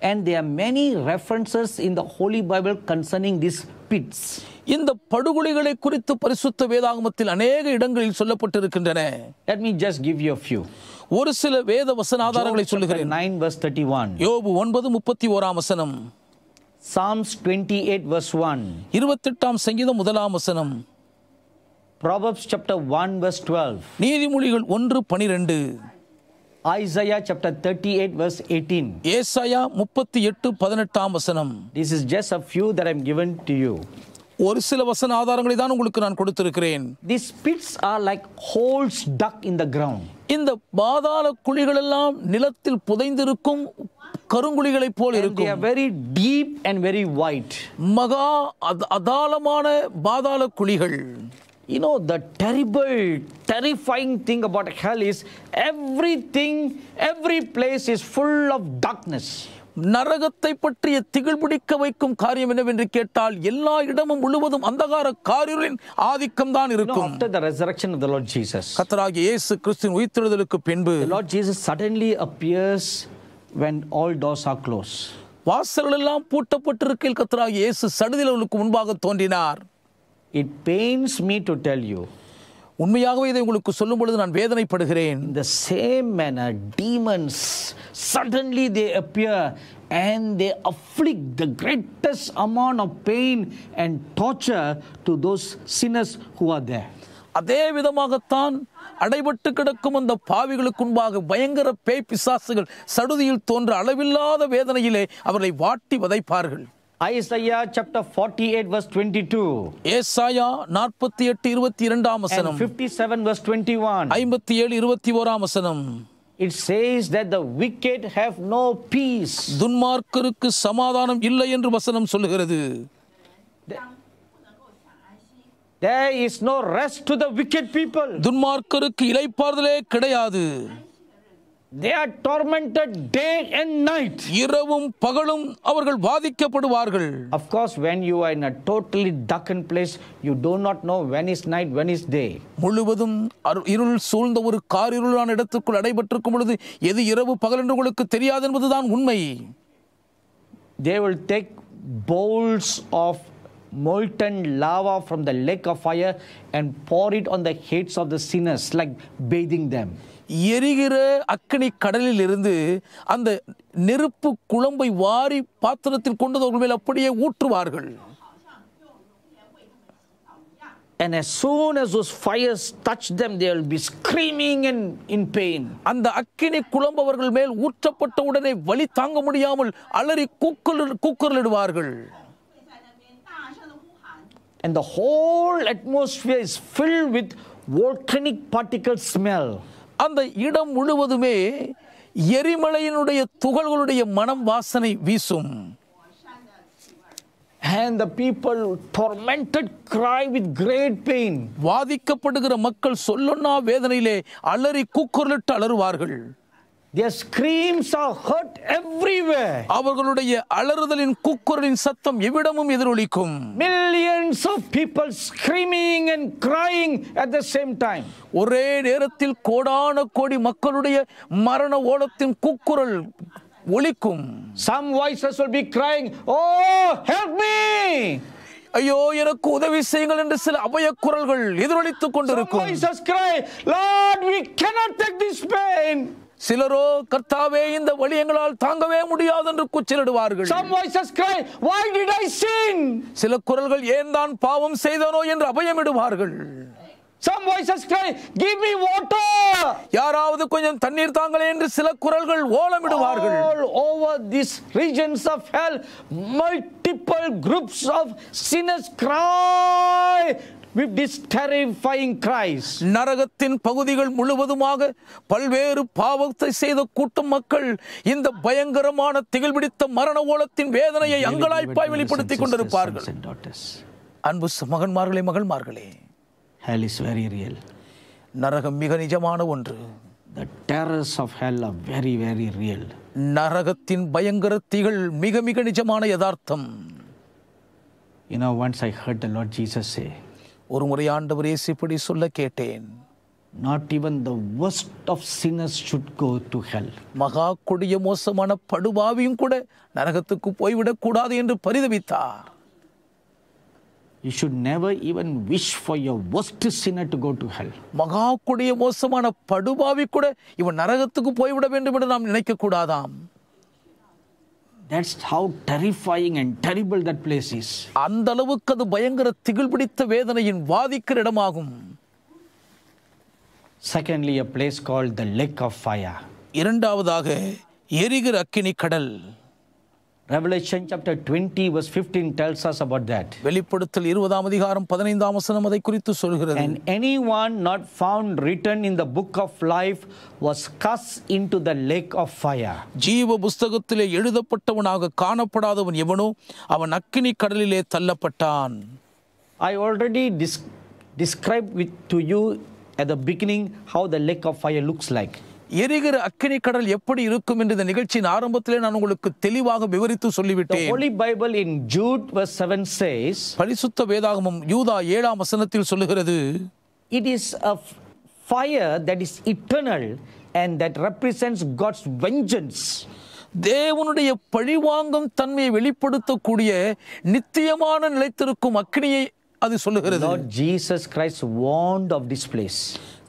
and there are many references in the Holy Bible concerning these pits. இந்த படுகொலைகளை குறித்து பரிசுத்த வேதாகமத்தில் அநேக இடங்களில் சொல்லப்பட்டிருக்கின்றன let me just give you a few ஒரு சில வேத வசனாதாரங்களை சொல்லுகிறேன் 9 verse 31 யோபு 9 31ஆம் வசனம் psalms 28 verse 1 28ஆம் சங்கீதம் முதலாம் வசனம் proverbs chapter 1 verse 12 நீதிமொழிகள் 1 12 Isaiah chapter thirty eight verse eighteen ஏசாயா முப்பத்தி எட்டு பதினெட்டாம் வசனம் this is just a few that I'm given to you ஒரு சில வசன ஆதாரங்களை தான் உங்களுக்கு நான் கொடுத்திருக்கிறேன் the pits are like holes dug in the ground இந்த பாதாள குழிகள் எல்லாம் நிலத்தில் புதைந்திருக்கும் கருங்குழிகளை போல் இருக்கும் very deep and very wide மகா அதாளமான பாதாள குழிகள் you know the terrible terrifying thing about hell is every thing every place is full of darkness நரகத்தை பற்றிய திகில் பிடிக்க வைக்கும் காரியம் என்னவென்று கேட்டால் எல்லா இடமும் முழுவதும் அந்தகார காரியங்களின் ஆதிக்கம் தான் இருக்கும் after the resurrection of the lord jesus கர்த்தராகிய இயேசு பின்பு the lord jesus suddenly appears when all doors வாசல்கள் எல்லாம் பூட்டப்பட்டிருக்கில் கர்த்தராகிய இயேசு சடுதியில் முன்பாக தோன்றினார் it pains me to tell you உண்மையாகவே இதை உங்களுக்கு சொல்லும் பொழுது நான் வேதனைப்படுகிறேன் the same manner demons suddenly they appear and they afflict the greatest amount of pain and torture to those sinners who are they அதே விதமாகத்தான் அடைபட்டு கிடக்கும் அந்த பாவிகளுக்கு முன்பாக பயங்கர பேய் பிசாசுகள் சடுதியில் தோன்ற அளவில்லாத வேதனையிலே அவர்களை வாட்டி வதைப்பார்கள் ஐசையா சாப்டர் 48 verse 22 ஏசாயா 48 22ஆம் வசனம் 57 verse 21 இருபத்தி ஓராம் வசனம் it says that the wicked have no peace துன்மார்க்கருக்கு சமாதானம் இல்லை என்று வசனம் சொல்லுகிறது There is no rest to the wicked people. துன்மார்க்கருக்கு இளைப்பாறுதலே கிடையாது They are tormented day and night. இரவும் பகலும் அவர்கள் வாதிக்கப்படுவார்கள். Of course, when you are in a totally darkened place, you do not know when is night, when is day. முழுவதும் இருள் சூழ்ந்த ஒரு காரிருளான இடத்துக்குள் அடைபட்டிருக்கும் பொழுது எது இரவு பகல் என்று உங்களுக்கு தெரியாது என்பதுதான் உண்மை. They will take bowls of molten lava from the lake of fire and pour it on the heads of the sinners like bathing them. எரிகிற அக்கனி கடலில் இருந்து அந்த நெருப்பு குழம்பை வாரி பாத்திரத்தில் கொண்டதவர்கள் மேல் அப்படியே ஊற்றுவார்கள் And as soon as those fires touch them, they will be screaming and in pain. அந்த அக்கினி குழம்பு அவர்கள் மேல் ஊற்றப்பட்ட உடனே வலி தாங்க alari அலறி கூக்கல் கூக்கலிடுவார்கள் And the whole atmosphere is filled with volcanic particle smell. அந்த இடம் முழுவதுமே எரிமலையினுடைய துகள்களுடைய மனம் வாசனை வீசும் And the people tormented cry with great pain. வாதிக்கப்படுகிற மக்கள் சொல்லொன்னா வேதனையிலே அலறி கூக்குரலிட்டு அலறுவார்கள் அவர்களுடைய அலறுதலின் குக்குரலின் சத்தம் எவ்விடமும் எதிரொலிக்கும் ஒரே நேரத்தில் கோடான கோடி மக்களுடைய மரண ஓலத்தின் குக்குரல் ஒலிக்கும் some voices will be crying oh help me ஐயோ எனக்கு உதவி செய்யுங்கள் என்று சில அபய குரல்கள் எதிரொலித்துக் கொண்டிருக்கும் some voices cry lord we cannot take this pain சிலரோ கர்த்தாவே இந்த வழி எங்களால் தாங்கவே முடியாது என்று கூச்சலிடுவார்கள் some voices cry why did i sin சில குரல்கள் ஏன் தான் பாவம் செய்தனோ என்று அபயமிடுவார்கள் some voices cry give me water யாராவது கொஞ்சம் தண்ணீர் தாங்களே என்று சில குரல்கள் ஓலமிடுவார்கள் all over this regions of hell multiple groups of sinners cry with this terrifying cries. நரகத்தின் பகுதிகள் முழுவதுமாக பல்வேறு பாவத்தை செய்த கூட்டம் மக்கள் இந்த பயங்கரமான திகழ்பிடித்த மரண ஓலத்தின் வேதனையை அங்கலாய்ப்பாய் வெளிப்படுத்திக் கொண்டிருப்பார்கள் அன்பு மகன்மார்களே மகள்மார்களே ஹெல் இஸ் வெரி ரியல் நரகம் மிக நிஜமான ஒன்று the terrors of hell are very very real நரகத்தின் பயங்கர திகழ் மிக மிக நிஜமான யதார்த்தம் You know, once I heard the Lord Jesus say, ஒரு முறை ஆண்டவர் இயேசுப்படி சொல்ல கேட்டேன் not even the worst of sinners should go to hell மகா கொடிய மோசமான படுபாவியும் கூட நரகத்துக்கு போய்விடக்கூடாது என்று பரிதவித்தார் you should never even wish for your worst sinner to go to hell மகா கொடிய மோசமான படுபாவி கூட இவன் நரகத்துக்கு போய்விட வேண்டும் என்று நாம் நினைக்கக்கூடாதாம் that's how terrifying and terrible that place is அந்த அளவுக்கு அது பயங்கர திகில் பிடித்த வேதனையின் வாதிக்கிற இடமாகும் secondly a place call the lake of fire இரண்டாவதாக எரிகிற அக்கினி கடல் Revelation chapter 20 verse 15 tells us about that. And anyone not found written in the book of life was cast into the lake of fire. I already dis described with to you at the beginning how the lake of fire looks like. எரிகிற அக்கினி கடல் எப்படி இருக்கும் என்று இந்த நிகழ்ச்சியின் ஆரம்பத்திலே நான் உங்களுக்கு தெளிவாக விவரித்து சொல்லிவிட்டேன் ஒலி Bible in Jude verse seven says பரிசுத்த வேதாகமம் யூதா ஏழாம் வசனத்தில் சொல்லுகிறது it is a fire that is eternal and that represents God's vengeance தேவனுடைய பழிவாங்கும் தன்மையை வெளிப்படுத்தக்கூடிய நித்தியமான நிலைத்திருக்கும் அக்னியை அது சொல்லுகிறது Jesus Christ warned of this place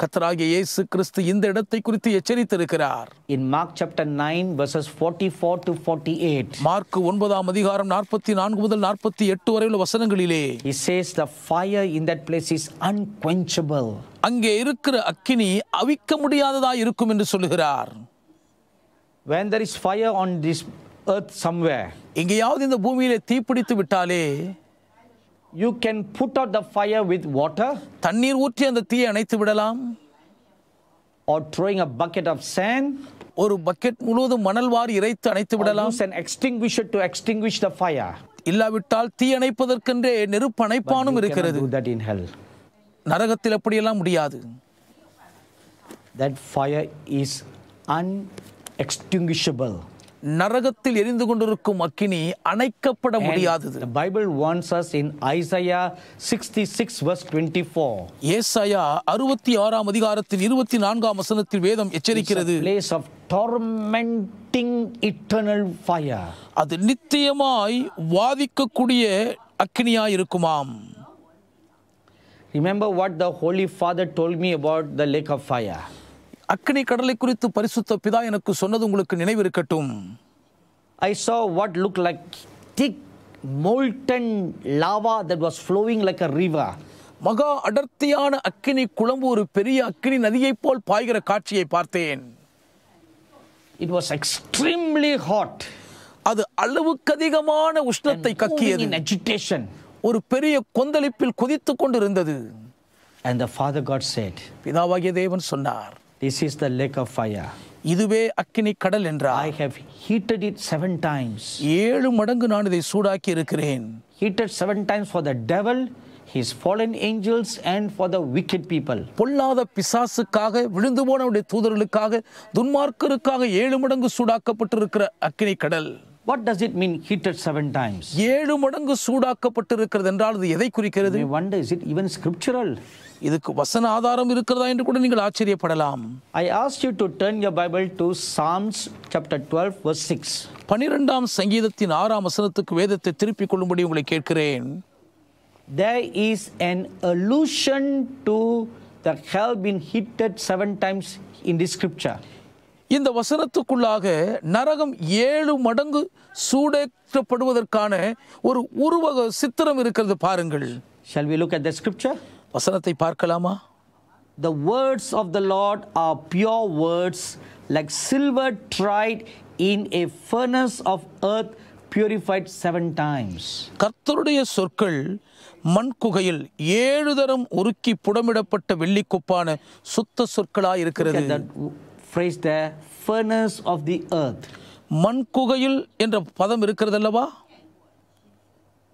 கத்தராகிய இயேசு கிறிஸ்து இந்த இடத்தை குறித்து எச்சரித்திருக்கிறார் in Mark chapter 9 verses 44 to 48 Mark 9 ஆம் அதிகாரம் 44 முதல் 48 வரை உள்ள வசனங்களிலே he says the fire in that place is unquenchable அங்கே இருக்கிற அக்கினி அவிக்க முடியாததாய் இருக்கும் என்று சொல்கிறார் when there is fire on this earth somewhere எங்கேயாவது இந்த பூமியிலே தீப்பிடித்து விட்டாலே you can put out the fire with water தண்ணீர் ஊற்றி அந்த தீயை அணைத்து விடலாம் or throwing a bucket of sand ஒரு பக்கெட் முழுவதும் மணல் வாரி இறைத்து அணைத்து விடலாம் and extinguisher to extinguish the fire இல்லாவிட்டால் தீ அணைப்பதற்கென்றே நெருப்பு அணைப்பானும் இருக்கிறது தட் இன் ஹெல் நரகத்தில் அப்படியெல்லாம் முடியாது that fire is an unextinguishable நரகத்தில் எரிந்து கொண்டிருக்கும் அக்கினி அணைக்கப்பட முடியாதது the bible warns us in isaiah 66 verse 24 ஏசாயா 66 ஆம் அதிகாரத்தில் 24 ஆம் வசனத்தில் வேதம் எச்சரிக்கிறது place of tormenting eternal fire அது நித்தியமாய் வாதிக்கக்கூடிய அக்கினியாய் இருக்குமாம் remember what the holy father told me about the lake of fire அக்னி கடலை குறித்து பரிசுத்த பிதா எனக்கு சொன்னது உங்களுக்கு நினைவிருக்கட்டும் I saw what look like thick molten lava that was flowing like a river மகா அடர்த்தியான அக்கினி குழம்பு ஒரு பெரிய அக்கினி நதியைப் போல் பாய்கிற காட்சியை பார்த்தேன் இட் வாஸ் எக்ஸ்ட்ரீம்லி ஹாட் அது அளவுக்கு அதிகமான உஷ்ணத்தை கக்கியது அஜிடேஷன் ஒரு பெரிய கொந்தளிப்பில் கொதித்து கொண்டிருந்தது and the father God said பிதாவாகிய தேவன் சொன்னார் This is the lake of fire. இதுவே அக்கினி கடல் என்றார் I have heated it seven times ஏழு மடங்கு நான் இதை சூடாக்கி இருக்கிறேன் Heated seven times for the devil his fallen angels and for the wicked people பொல்லாத பிசாசுக்காக விழுந்து போனவுடைய தூதர்களுக்காக துன்மார்க்கருக்காக ஏழு மடங்கு சூடாக்கப்பட்டிருக்கிற அக்கினி கடல் What does it mean heated seven times ஏழு மடங்கு சூடாக்கப்பட்டிருக்கிறது என்றால் அது எதை குறிக்கிறது wonder is it even scriptural? இதுக்கு வசன ஆதாரம் இருக்கிறதா என்று கூட நீங்கள் ஆச்சரியப்படலாம் I ask you to turn your Bible to Psalms chapter 12 verse 6 பன்னிரெண்டாம் சங்கீதத்தின் ஆறாம் வசனத்துக்கு வேதத்தை திருப்பிக் கொள்ளும்படி உங்களை கேட்கிறேன் there is an allusion to the hell been hitted seven times in the scripture இந்த வசனத்துக்குள்ளாக நரகம் ஏழு மடங்கு சூடேற்றப்படுவதற்கான ஒரு உருவக சித்திரம் இருக்கிறது பாருங்கள் Shall we look at the scripture வசனத்தை பார்க்கலாமா the words of the Lord are pure words like silver tried in a furnace of earth, purified seven times கர்த்தருடைய சொற்கள் மண்குகையில் ஏழு தரம் உருக்கி புடமிடப்பட்ட வெள்ளிக்குப்பான சுத்த சொற்களாக இருக்கிறது phrase there, furnace of the earth. மண் குகையில் என்ற பதம் இருக்கிறது அல்லவா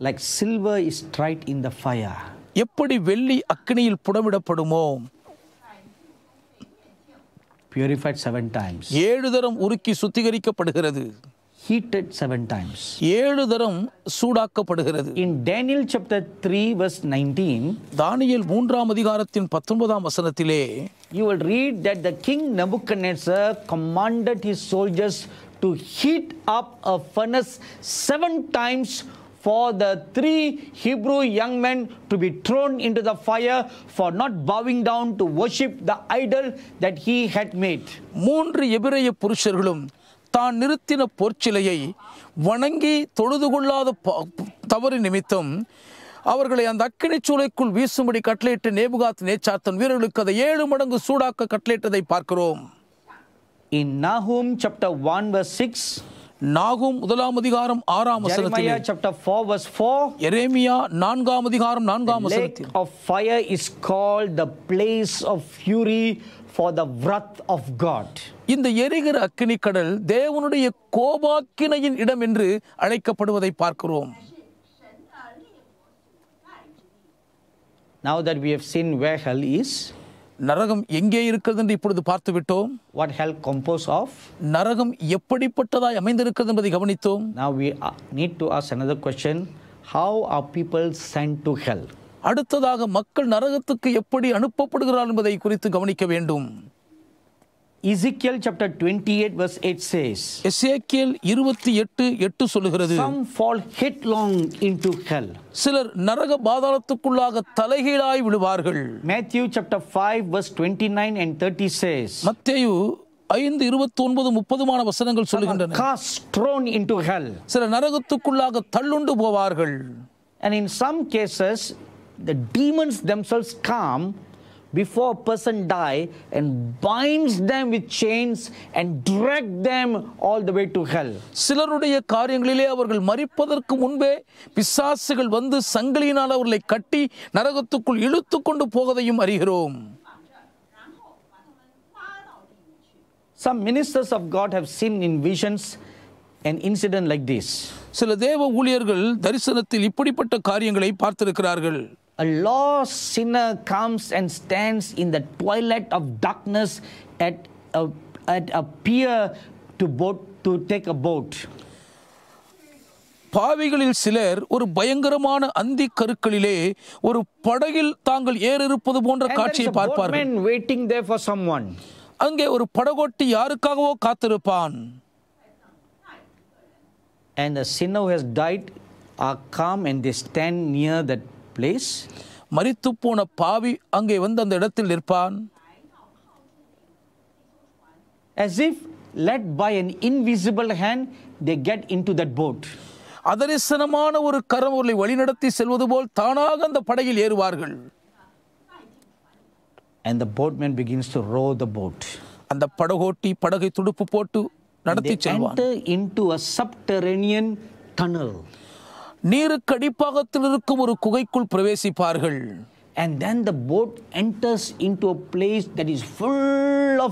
like silver is tried in the fire எப்படி வெள்ளி அக்னியில் புடமிடப்படுமோ purified seven times ஏழு தரம் உருக்கி சுத்திகரிக்கப்படுகிறது heated seven times ஏழு தரம் சூடாக்கப்படுகிறது in daniel chapter 3 verse 19 தானியேல் மூன்றாம் அதிகாரத்தின் 19ஆம் வசனத்திலே you will read that the king nebuchadnezzar commanded his soldiers to heat up a furnace seven times for the three Hebrew young men to be thrown into the fire for not bowing down to worship the idol that he had made. மூன்று எபிரேய புருஷர்களும் தான் நிறுத்தின பொற்சிலையை வணங்கி தொழுது கொள்ளாத தவறு நிமித்தம் அவர்களை அந்த அக்கினை சூளைக்குள் வீசும்படி கட்டளையிட்டு நேபுகாத் நேச்சாத்தன் வீரர்களுக்கு அதை ஏழு மடங்கு சூடாக்க கட்டளையிட்டதை பார்க்கிறோம் In Nahum chapter 1 verse 6 நாகும் முதலாம் அதிகாரம் ஆறாம் வசனத்திலே chapter 4 verse 4 எரேமியா நான்காம் அதிகாரம் நான்காம் வசனத்தில் lake of fire is called the place of fury for the wrath of God இந்த எரிகிற அக்கினி கடல் தேவனுடைய கோபாக்கினையின் இடம் என்று அழைக்கப்படுவதை பார்க்கிறோம் Now that we have seen where hell is நரகம் எங்கே இருக்கிறது என்று இப்பொழுது பார்த்து விட்டோம் வாட் ஹெல் கம்போஸ் ஆஃப் நரகம் எப்படிப்பட்டதாய் அமைந்திருக்கிறது என்பதை கவனித்தோம் now we need to ask another question how are people sent to hell அடுத்ததாக மக்கள் நரகத்துக்கு எப்படி அனுப்பப்படுகிறார் என்பதை குறித்து கவனிக்க வேண்டும் Ezekiel chapter 28 verse 8 says Ezekiel 28 8 சொல்லுகிறது some fall headlong into hell சிலர் நரக பாதாளத்துக்குள்ளாக தலைகீழாய் விழுவார்கள் Matthew chapter 5 verse 29 and 30 says மத்தேயு ஐந்து வசனங்கள் சொல்லுகின்றன சில நரகத்துக்குள்ளாக தள்ளுண்டு போவார்கள் and in some cases the demons themselves come before a person die and binds them with chains and drag them all the way to hell சிலருடைய காரியங்களிலே அவர்கள் மரிப்பதற்கு முன்பே பிசாசுகள் வந்து சங்கிலியினால் அவர்களை கட்டி நரகத்துக்குள் இழுத்து கொண்டு போவதையும் அறிகிறோம் Some ministers of God have seen in visions an incident like this. சில தேவ ஊழியர்கள் தரிசனத்தில் இப்படிப்பட்ட காரியங்களை பார்த்திருக்கிறார்கள் a lost sinner comes and stands in the twilight of darkness at a, at a pier to, boat, to take a boat. பாவிகளில் சிலர் ஒரு பயங்கரமான அந்தி கருக்களிலே ஒரு படகில் தாங்கள் ஏறிருப்பது போன்ற காட்சியை பார்ப்பார்கள் அங்கே ஒரு படகோட்டி யாருக்காகவோ காத்திருப்பான் And the sinner who has died are come and they stand near that place மறித்து போன பாவி அங்கே வந்து அந்த இடத்தில் நிற்பான் அதரிசனமான ஒரு கரம் அவர்களை வழிநடத்தி செல்வது போல் தானாக அந்த படகில் ஏறுவார்கள் and the boatman begins to row the boat And அந்த படகோட்டி படகை துடுப்பு போட்டு நடத்தி செல்வான் into a subterranean tunnel நீருக்கு அடிப்பாகத்தில் இருக்கும் ஒரு குகைக்குள் பிரவேசிப்பார்கள் and then the boat enters into a place that is full of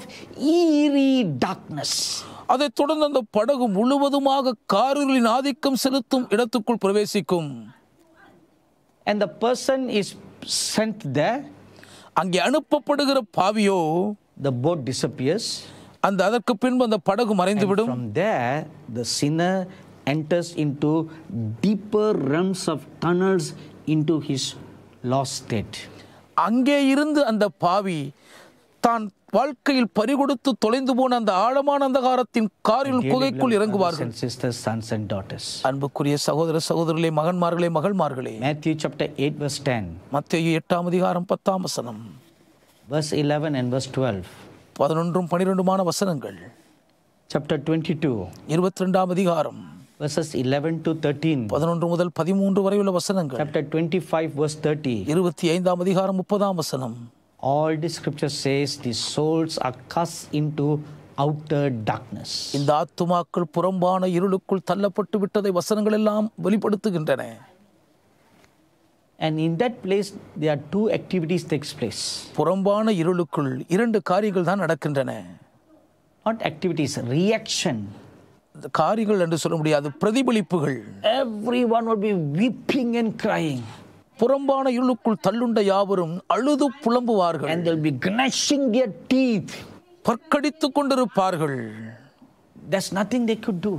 eerie darkness. அதைத் தொடர்ந்து அந்த படகு முழுவதுமாக காரிருளின் ஆதிக்கம் செலுத்தும் இடத்துக்குள் பிரவேசிக்கும் and the person is sent there அங்கே அனுப்பப்படுகிற பாவியோ the boat disappears அந்த அதற்கு பின்பு அந்த படகு மறைந்துவிடும் from there the sinner enters into deeper realms of tunnels into his lost state. அங்கே இருந்து அந்த பாவி தான் வாழ்க்கையில் பறிகொடுத்து தொலைந்து போன அந்த ஆழமான அந்தகாரத்தின் காரில் குகைக்குள் இறங்குவார்கள் சிஸ்டர்ஸ் சன்ஸ் அண்ட் டாட்டர்ஸ் அன்புக்குரிய சகோதர சகோதரர்களே மகன்மார்களே மகள்மார்களே மேத்யூ சாப்டர் 8 வெர்ஸ் 10 மத்தேயு 8 ஆம் அதிகாரம் 10 ஆம் வசனம் வெர்ஸ் 11 அண்ட் வெர்ஸ் 12 11 ம் 12 மான வசனங்கள் சாப்டர் 22 22 ஆம் அதிகாரம் verses 11 to 13 பதினொன்று முதல் பதிமூன்று வரை உள்ள வசனங்கள் chapter 25 verse 30 இருபத்தி ஐந்தாம் அதிகாரம் முப்பதாம் வசனம் all the scripture says the souls are cast into outer darkness இந்த ஆத்துமாக்கள் புறம்பான இருளுக்குள் தள்ளப்பட்டு விட்டதை வசனங்கள் எல்லாம் வெளிப்படுத்துகின்றன and in that place there are two activities takes place புறம்பான இருளுக்குள் இரண்டு காரியங்கள் தான் நடக்கின்றன not activities reaction காரியங்கள் என்று சொல்ல முடியாது பிரதிபலிப்புகள் every one would weeping and and புறம்பான இருளுக்குள் தள்ளுண்ட யாவரும் அழுது புலம்புவார்கள் and they'll be gnashing their teeth பற்கடித்துக் கொண்டிருப்பார்கள் there's nothing they could do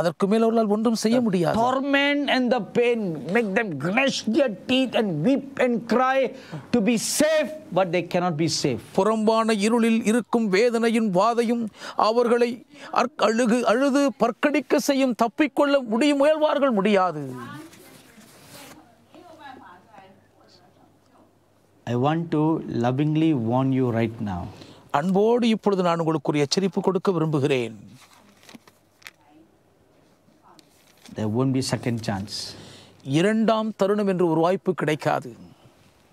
அதற்கு மேல் அவர்களால் ஒன்றும் செய்ய முடியாது torment and the pain make them gnash their teeth and weep and cry to be safe but they cannot be safe புறம்பான இருளில் இருக்கும் வேதனையின் வாதையும் அவர்களை அழுகு அழுது பற்கடிக்க செய்யும் தப்பிக்கொள்ள முடிய முயல்வார்கள் முடியாது I want to lovingly warn you right now அன்போடு இப்பொழுது நான் உங்களுக்கு ஒரு எச்சரிப்பு கொடுக்க விரும்புகிறேன் There won't be second chance. இரண்டாம் தருணம் என்று ஒரு வாய்ப்பு கிடைக்காது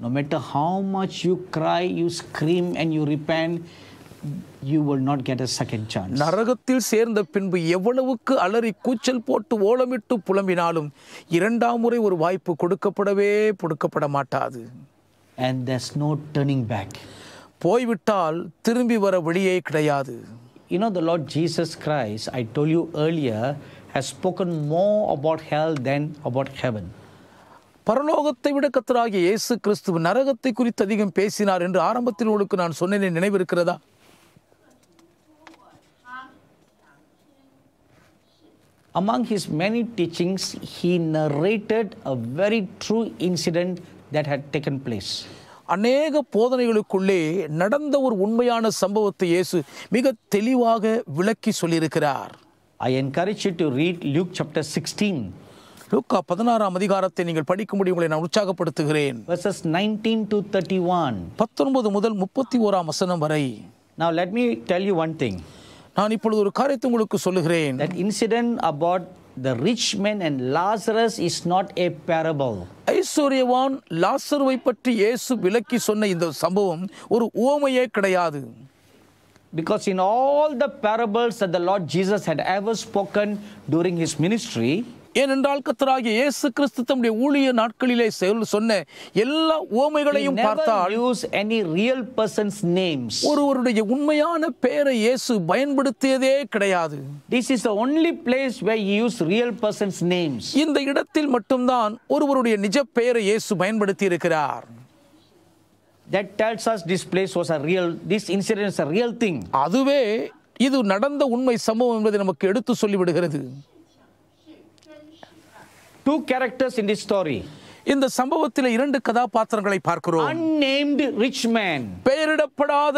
No matter how much you cry, you scream and you repent, you will not get a second chance. நரகத்தில் சேர்ந்த பின்பு எவ்வளவுக்கு அலறி கூச்சல் போட்டு ஓலமிட்டு புலம்பினாலும் இரண்டாம் முறை ஒரு வாய்ப்பு கொடுக்கப்படவே கொடுக்கப்பட மாட்டாது And there's no turning back. போய்விட்டால் திரும்பி வர வழியே கிடையாது. You know the Lord Jesus Christ, I told you earlier, has spoken more about hell than about heaven. பரலோகத்தை விட கத்தராகிய இயேசு கிறிஸ்துவ நரகத்தை குறித்து அதிகம் பேசினார் என்று ஆரம்பத்தில் உங்களுக்கு நான் சொன்னேன் நினைவிருக்கிறதா Among his many teachings, he narrated a very true incident that had taken place. அநேக போதனைகளுக்குள்ளே நடந்த ஒரு உண்மையான சம்பவத்தை இயேசு மிக தெளிவாக விளக்கி சொல்லியிருக்கிறார் I encourage to read Luke chapter sixteen லூக்கா பதினாறாம் அதிகாரத்தை நீங்கள் படிக்க முடியும் உங்களை நான் உற்சாகப்படுத்துகிறேன் verses nineteen to thirty one பத்தொன்பது முதல் முப்பத்தி ஓராம் வசனம் வரை நான் let me tell you one thing நான் இப்பொழுது ஒரு காரியத்தை உங்களுக்கு சொல்லுகிறேன் that incident about the rich men and Lazarus is not a parable ஐஸ்வர்யவான் லாசருவை பற்றி இயேசு விளக்கி சொன்ன இந்த சம்பவம் ஒரு ஓமையே கிடையாது Because in all the parables that the Lord Jesus had ever spoken during his ministry, ஏனென்றால் கத்தராகிய இயேசு கிறிஸ்து தம்முடைய ஊழிய நாட்களிலே சொன்ன எல்லா ஓமைகளையும் பார்த்தால் use any real persons names ஒருவருடைய உண்மையான பெயரை இயேசு பயன்படுத்தியதே கிடையாது this is the only place where use real persons names இந்த இடத்தில் மட்டும்தான் ஒருவருடைய நிஜ பெயரை இயேசு பயன்படுத்தி இருக்கிறார் that tells us this place was a real this incident a real thing அதுவே இது நடந்த உண்மை சம்பவம் என்பதை நமக்கு எடுத்து சொல்லிவிடுகிறது two characters in the story இந்த சம்பவத்தில் இரண்டு கதாபாத்திரங்களை பார்க்கிறோம் அன்நேம்டு ரிச் மேன் பெயரிடப்படாத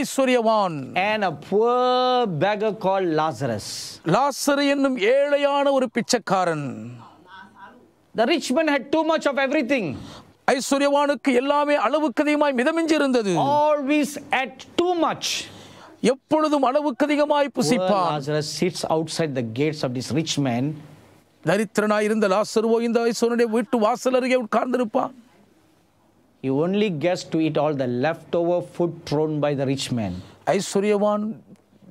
ஐஸ்வர்யவான் and a poor beggar call Lazarus லாசர் என்னும் ஏழையான ஒரு பிச்சைக்காரன் த rich man had too much of everything. ஐஸ்வர்யவானுக்கு எல்லாமே அளவுக்கு அதிகமாய் மிதமிஞ்சி இருந்தது always அட் டூ மச் எப்பொழுதும் அளவுக்கு அதிகமாய் புசிப்பான் sits sits outside the gates of this rich man தரித்திரனாய் இருந்த லாசருவோ இந்த ஐஸ்வரனுடைய வீட்டு வாசல் அருகே உட்கார்ந்திருப்பான் he only gets to eat all the leftover food thrown by the rich man ஐஸ்வர்யவான்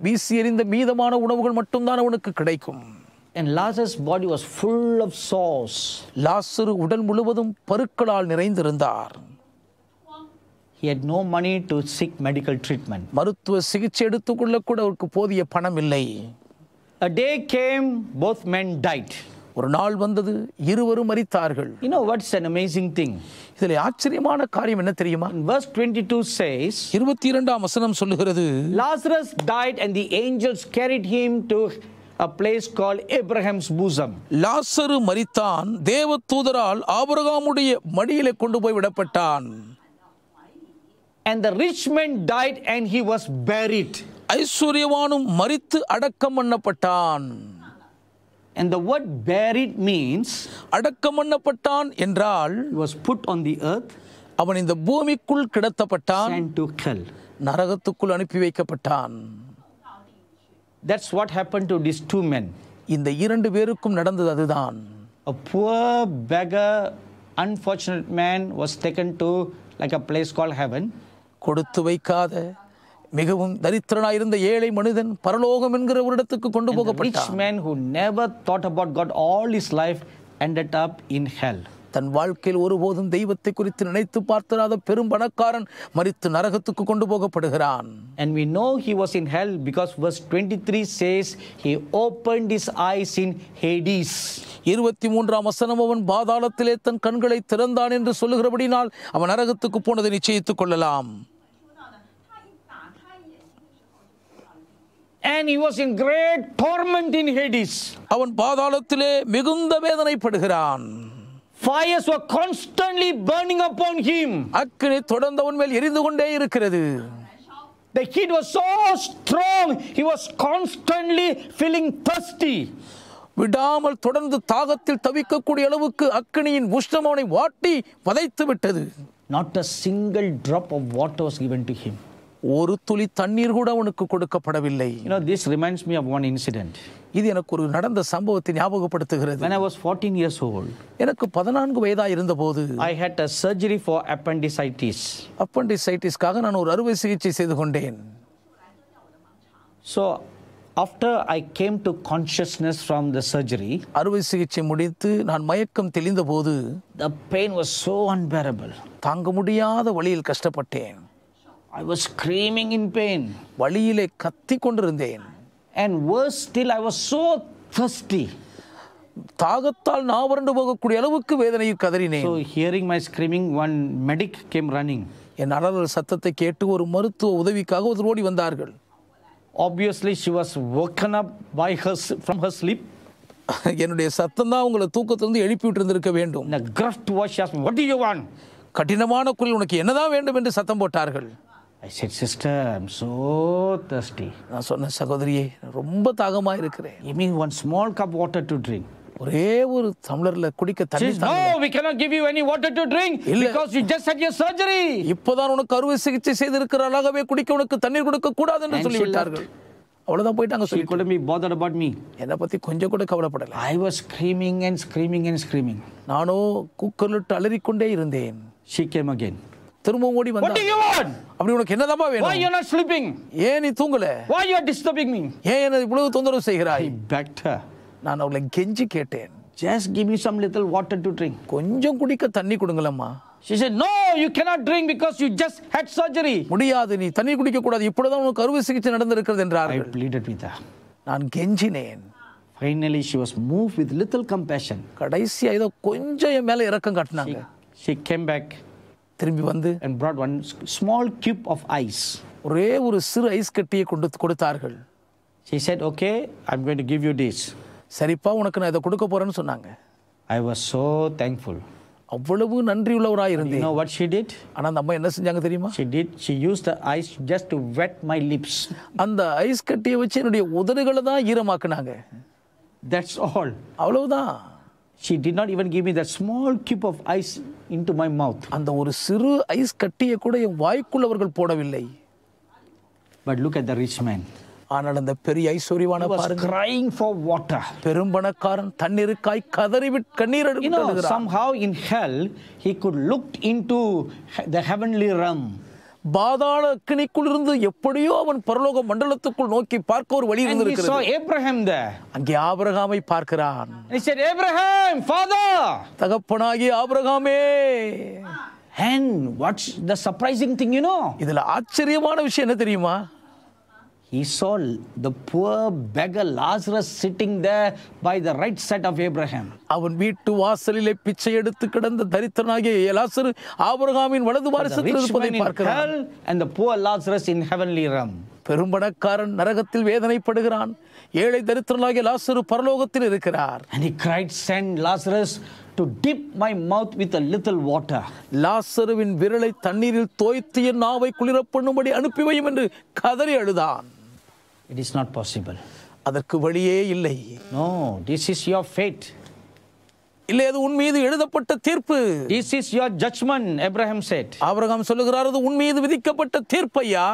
வீசி எறிந்த மீதமான உணவுகள் மட்டும்தான் அவனுக்கு கிடைக்கும் and Lazarus' body was full of sores. லாசரு உடல் முழுவதும் பருக்களால் நிறைந்திருந்தார் He had no money to seek medical treatment. மருத்துவ சிகிச்சை எடுத்துக்கொள்ள கூட அவருக்கு போதிய பணம் இல்லை. A day came, both men died. ஒரு நாள் வந்தது இருவரும் மறித்தார்கள் you know what's an amazing thing இதில் ஆச்சரியமான காரியம் என்ன தெரியுமா verse 22 says 22ஆம் வசனம் சொல்லுகிறது lazarus died and the angels carried him to a place called Abraham's bosom. லாசரு மரித்தான் தேவத்தூதரால் ஆபரகாமுடைய ஆபிரகாமுடைய மடியிலே கொண்டு போய் விடப்பட்டான் And the rich man died and he was buried. ஐஸ்வர்யவானும் மரித்து அடக்கம் பண்ணப்பட்டான் And the word buried means அடக்கம் பண்ணப்பட்டான் என்றால் he was put on the earth அவன் இந்த பூமிக்குள் கிடத்தப்பட்டான் நரகத்துக்குள் அனுப்பி வைக்கப்பட்டான் That's what happened to these two men. இந்த இரண்டு பேருக்கும் நடந்தது அதுதான் A poor beggar, unfortunate man was taken to like a place called heaven. கொடுத்து வைக்காத மிகவும் தரித்திரனாய் இருந்த ஏழை மனிதன் பரலோகம் என்கிற ஒரு இடத்துக்கு கொண்டு போகப்பட்டான். Rich man who never thought about God all his life ended up in hell. தன் வாழ்க்கையில் ஒருபோதும் தெய்வத்தை குறித்து நினைத்து பார்த்திராத பெரும் பணக்காரன் மறித்து நரகத்துக்கு கொண்டு போகப்படுகிறான் And we know he was in hell because verse 23 says he opened his eyes in Hades. இருபத்தி மூன்றாம் வசனம் அவன் பாதாளத்திலே தன் கண்களை திறந்தான் என்று சொல்லுகிறபடினால் அவன் நரகத்துக்கு போனதை நிச்சயித்துக் கொள்ளலாம் and he was in great torment in Hades. அவன் பாதாளத்திலே மிகுந்த வேதனைப்படுகிறான் fires were constantly burning upon him அக்கினி தொடர்ந்து அவன் மேல் எரிந்து கொண்டே இருக்கிறது The heat was so strong, he was constantly feeling thirsty. விடாமல் தொடர்ந்து தாகத்தில் தவிக்கக்கூடிய அளவுக்கு அக்கினியின் உஷ்ணம் அவனை வாட்டி வதைத்து விட்டது Not a single drop of water was given to him. ஒரு துளி தண்ணீர் கூட உனக்கு கொடுக்கப்படவில்லை this reminds me of one incident இது எனக்கு ஒரு நடந்த சம்பவத்தை ஞாபகப்படுத்துகிறது when i was 14 years எனக்கு 14 வயதா இருந்தபோது i had a surgery for appendicitis appendicitis நான் ஒரு அறுவை சிகிச்சை செய்து கொண்டேன் so after i came to consciousness from the surgery அறுவை சிகிச்சை முடித்து நான் மயக்கம் தெளிந்தபோது the pain was so unbearable தாங்க முடியாத வழியில் கஷ்டப்பட்டேன் I was screaming in pain வழியிலே கத்தி கொண்டிருந்தேன் and worse still I was so thirsty தாகத்தால் நான் வறண்டு போகக்கூடிய அளவுக்கு வேதனையை கதறினேன் So hearing my screaming one medic came running என் அலறல் சத்தத்தை கேட்டு ஒரு மருத்துவ உதவிக்காக ஒரு ஓடி வந்தார்கள் obviously she was woken up by hers from her sleep. என்னுடைய சத்தம் தான் உங்களை தூக்கத்திலிருந்து எழுப்பி விட்டிருந்திருக்க வேண்டும் me, வாஷ் do you வான் கடினமான குரல் உனக்கு என்னதான் வேண்டும் என்று சத்தம் போட்டார்கள் ஐ செட் சிஸ்டர் ஐம் ஸோ தஸ்டி நான் சொன்னேன் சகோதரியே ரொம்ப தாகமாக இருக்கிறேன் ஐ மீன் one small cup water to drink ஒரே ஒரு டம்ளர்ல குடிக்க தண்ணி no we cannot give you any water to drink because you just had your இப்போதான் உனக்கு அறுவை சிகிச்சை செய்திருக்கிறார்களாகவே குடிக்க உனக்கு தண்ணீர் கொடுக்க கூடாது என்று சொல்லி அவ்வளவுதான் போயிட்டாங்க சொல்லி கூட மீ பாதர் அபவுட் மீ என்னை பத்தி கொஞ்சம் கூட கவலைப்படல I was screaming and screaming and screaming நானோ குக்கர்லிட்டு அலறிக்கொண்டே இருந்தேன் சீக்கிரம் அகேன் திரும்பவும் ஓடி வந்தான் அப்படி உனக்கு என்னதாம்மா வேணும் why you not sleeping ஏன் நீ தூங்கல why you are disturbing me ஏன் என்ன இவ்வளவு தொந்தரவு செய்கிறாய் he begged நான் அவளை கெஞ்சி கேட்டேன் just give me some little water to drink கொஞ்சம் குடிக்க தண்ணி கொடுங்களம்மா she said no you cannot drink because you just had surgery முடியாது நீ தண்ணி குடிக்க கூடாது இப்போதான் உனக்கு அறுவை சிகிச்சை நடந்திருக்கிறது என்றார்கள் i pleaded with her நான் கெஞ்சினேன் finally she was move with little compassion கடைசியாக ஏதோ கொஞ்சம் என் மேலே இறக்கம் காட்டினாங்க ஷி கேம் பேக் திரும்பி வந்து and brought one small cube of ice ஒரே ஒரு சிறு ஐஸ் கட்டியை கொண்டு கொடுத்தார்கள் she said okay i'm going to give you this சரிப்பா உனக்கு நான் இதை கொடுக்க போறேன்னு சொன்னாங்க ஐ வாஸ் ஸோ தேங்க்ஃபுல் அவ்வளவு நன்றியுள்ளவராக இருந்தேன் நோ வாட் ஷி டிட் ஆனால் அந்த அம்மா என்ன செஞ்சாங்க தெரியுமா she did she use the ice just to wet my lips அந்த ஐஸ் கட்டியை வச்சு என்னுடைய உதடுகளை தான் ஈரமாக்குனாங்க தட்ஸ் ஆல் அவ்வளவுதான் she did not even give me the small cube of ice into my mouth அந்த ஒரு சிறு ஐஸ் கட்டியை கூட என் வாய்க்குள் போடவில்லை but look at the rich man ஆனால் அந்த பெரிய ஐஸ்வர்யவான பாருங்க crying for water பெரும்பணக்காரன் தண்ணீருக்காய் கதறிவிட் கண்ணீர் எடுக்கிறார் you know somehow in hell he could look into the heavenly realm பாதாள அக்கினிக்குள்ளிருந்து எப்படியோ அவன் பரலோக மண்டலத்துக்குள் நோக்கி பார்க்க ஒரு வழி இருந்திருக்கிறது ஏப்ரஹாம் அங்கே ஆபிரகாமை பார்க்கிறான் ஏப்ரஹாம் ஃபாதர் தகப்பனாகி ஆபிரகாமே And what's the surprising thing, you know? இதில் ஆச்சரியமான விஷயம் என்ன தெரியுமா He saw the poor beggar Lazarus sitting there by the right side of Abraham. அவன் வீட்டு வாசலிலே பிச்சை எடுத்து கிடந்த தரித்திரனாகிய லாசரு ஆபிரகாமின் வலது பாரிசத்தில் இருப்பதை பார்க்கிறான் and the poor Lazarus in heavenly realm. பெரும்பணக்காரன் நரகத்தில் வேதனைப்படுகிறான் ஏழை தரித்திரனாகிய லாசரு பரலோகத்தில் இருக்கிறார் and he cried send Lazarus to dip my mouth with a little water லாசருவின் விரலை தண்ணீரில் தோய்த்து என் நாவை குளிர பண்ணும்படி அனுப்பி வையும் என்று கதறி அழுதான் It is not possible. No, this is your fate. இல்லை அது உன் மீது எழுதப்பட்ட தீர்ப்பு is is your judgement Abraham said ஆபிரகாம் சொல்லுகிறார் அது உன் மீது விதிக்கப்பட்ட தீர்ப்பு ஐயா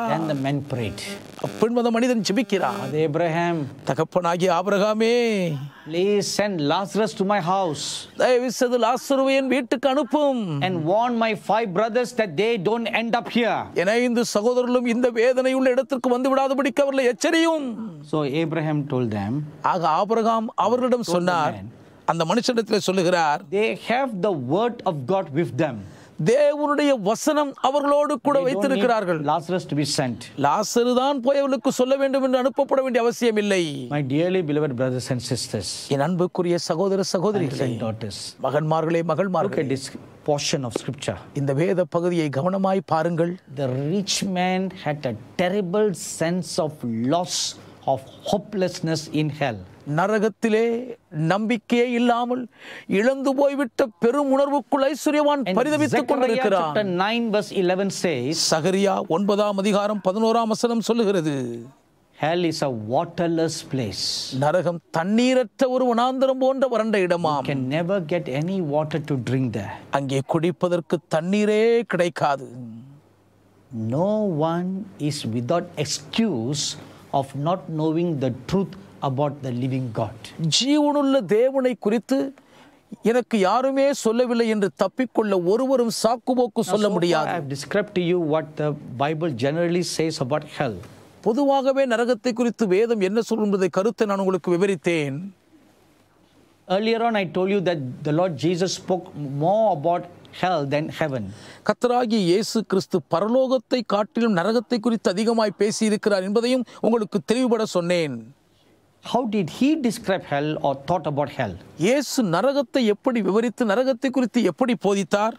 மென் பிரேட் man prayed பின்பு அந்த மனிதன் ஜெபிக்கிறான் அது எப்ரஹாம் தகப்பனாகிய ஆபிரகாமே Please send Lazarus to my house. தயவு செய்து லாசருவை என் வீட்டுக்கு அனுப்பும். And warn my five brothers that they don't end up here. என இந்த சகோதரர்களும் இந்த வேதனை உள்ள இடத்திற்கு வந்து விடாதபடிக்கு அவர்களை எச்சரியும். So Abraham told them. ஆக ஆபிரகாம் அவர்களிடம் சொன்னார். அந்த மனுஷனிடத்தில் சொல்லுகிறார் they have the word of God with them தேவனுடைய வசனம் அவர்களோடு கூட வைத்திருக்கிறார்கள் லாசரஸ் டு பி சென்ட் லாசரு தான் போய் அவளுக்கு சொல்ல வேண்டும் என்று அனுப்பப்பட வேண்டிய அவசியம் இல்லை my dearly beloved brothers and sisters என் அன்புக்குரிய சகோதர சகோதரிகளே டாட்டர்ஸ் மகன்மார்களே மகள்மார்களே போர்ஷன் ஆஃப் ஸ்கிரிப்சர் இந்த வேத பகுதியை கவனமாய் பாருங்கள் the rich man had a terrible sense of loss of hopelessness in hell நரகத்திலே நம்பிக்கையே இல்லாமல் இழந்து போய்விட்ட பெரும் உணர்வுக்குள் ஐஸ்வர்யவான் பரிதவித்துக் கொண்டிருக்கிறான் சகரியா ஒன்பதாம் அதிகாரம் பதினோராம் வசனம் சொல்லுகிறது Hell is a waterless place. நரகம் தண்ணீரற்ற ஒரு வனாந்தரம் போன்ற வறண்ட இடமாம். You can never get any water to drink there. அங்கே குடிப்பதற்கு தண்ணீரே கிடைக்காது. No one is without excuse of not knowing the truth about the living God ஜீவனுள்ள தேவனை குறித்து எனக்கு யாருமே சொல்லவில்லை என்று தப்பிக்கொள்ள ஒருவரும் சாக்குபோக்கு சொல்ல முடியாது I have describe to you what the Bible generally says about hell பொதுவாகவே நரகத்தை குறித்து வேதம் என்ன சொல்லும் என்பதை கருத்தை நான் உங்களுக்கு விவரித்தேன் earlier on i told you that the lord jesus spoke more about hell than heaven கத்தராகிய இயேசு கிறிஸ்து பரலோகத்தை காட்டிலும் நரகத்தை குறித்து அதிகமாய் பேசி இருக்கிறார் என்பதையும் உங்களுக்கு தெளிவுபட சொன்னேன் how did he describe hell or thought about hell இயேசு நரகத்தை எப்படி விவரித்து நரகத்தை குறித்து எப்படி போதித்தார்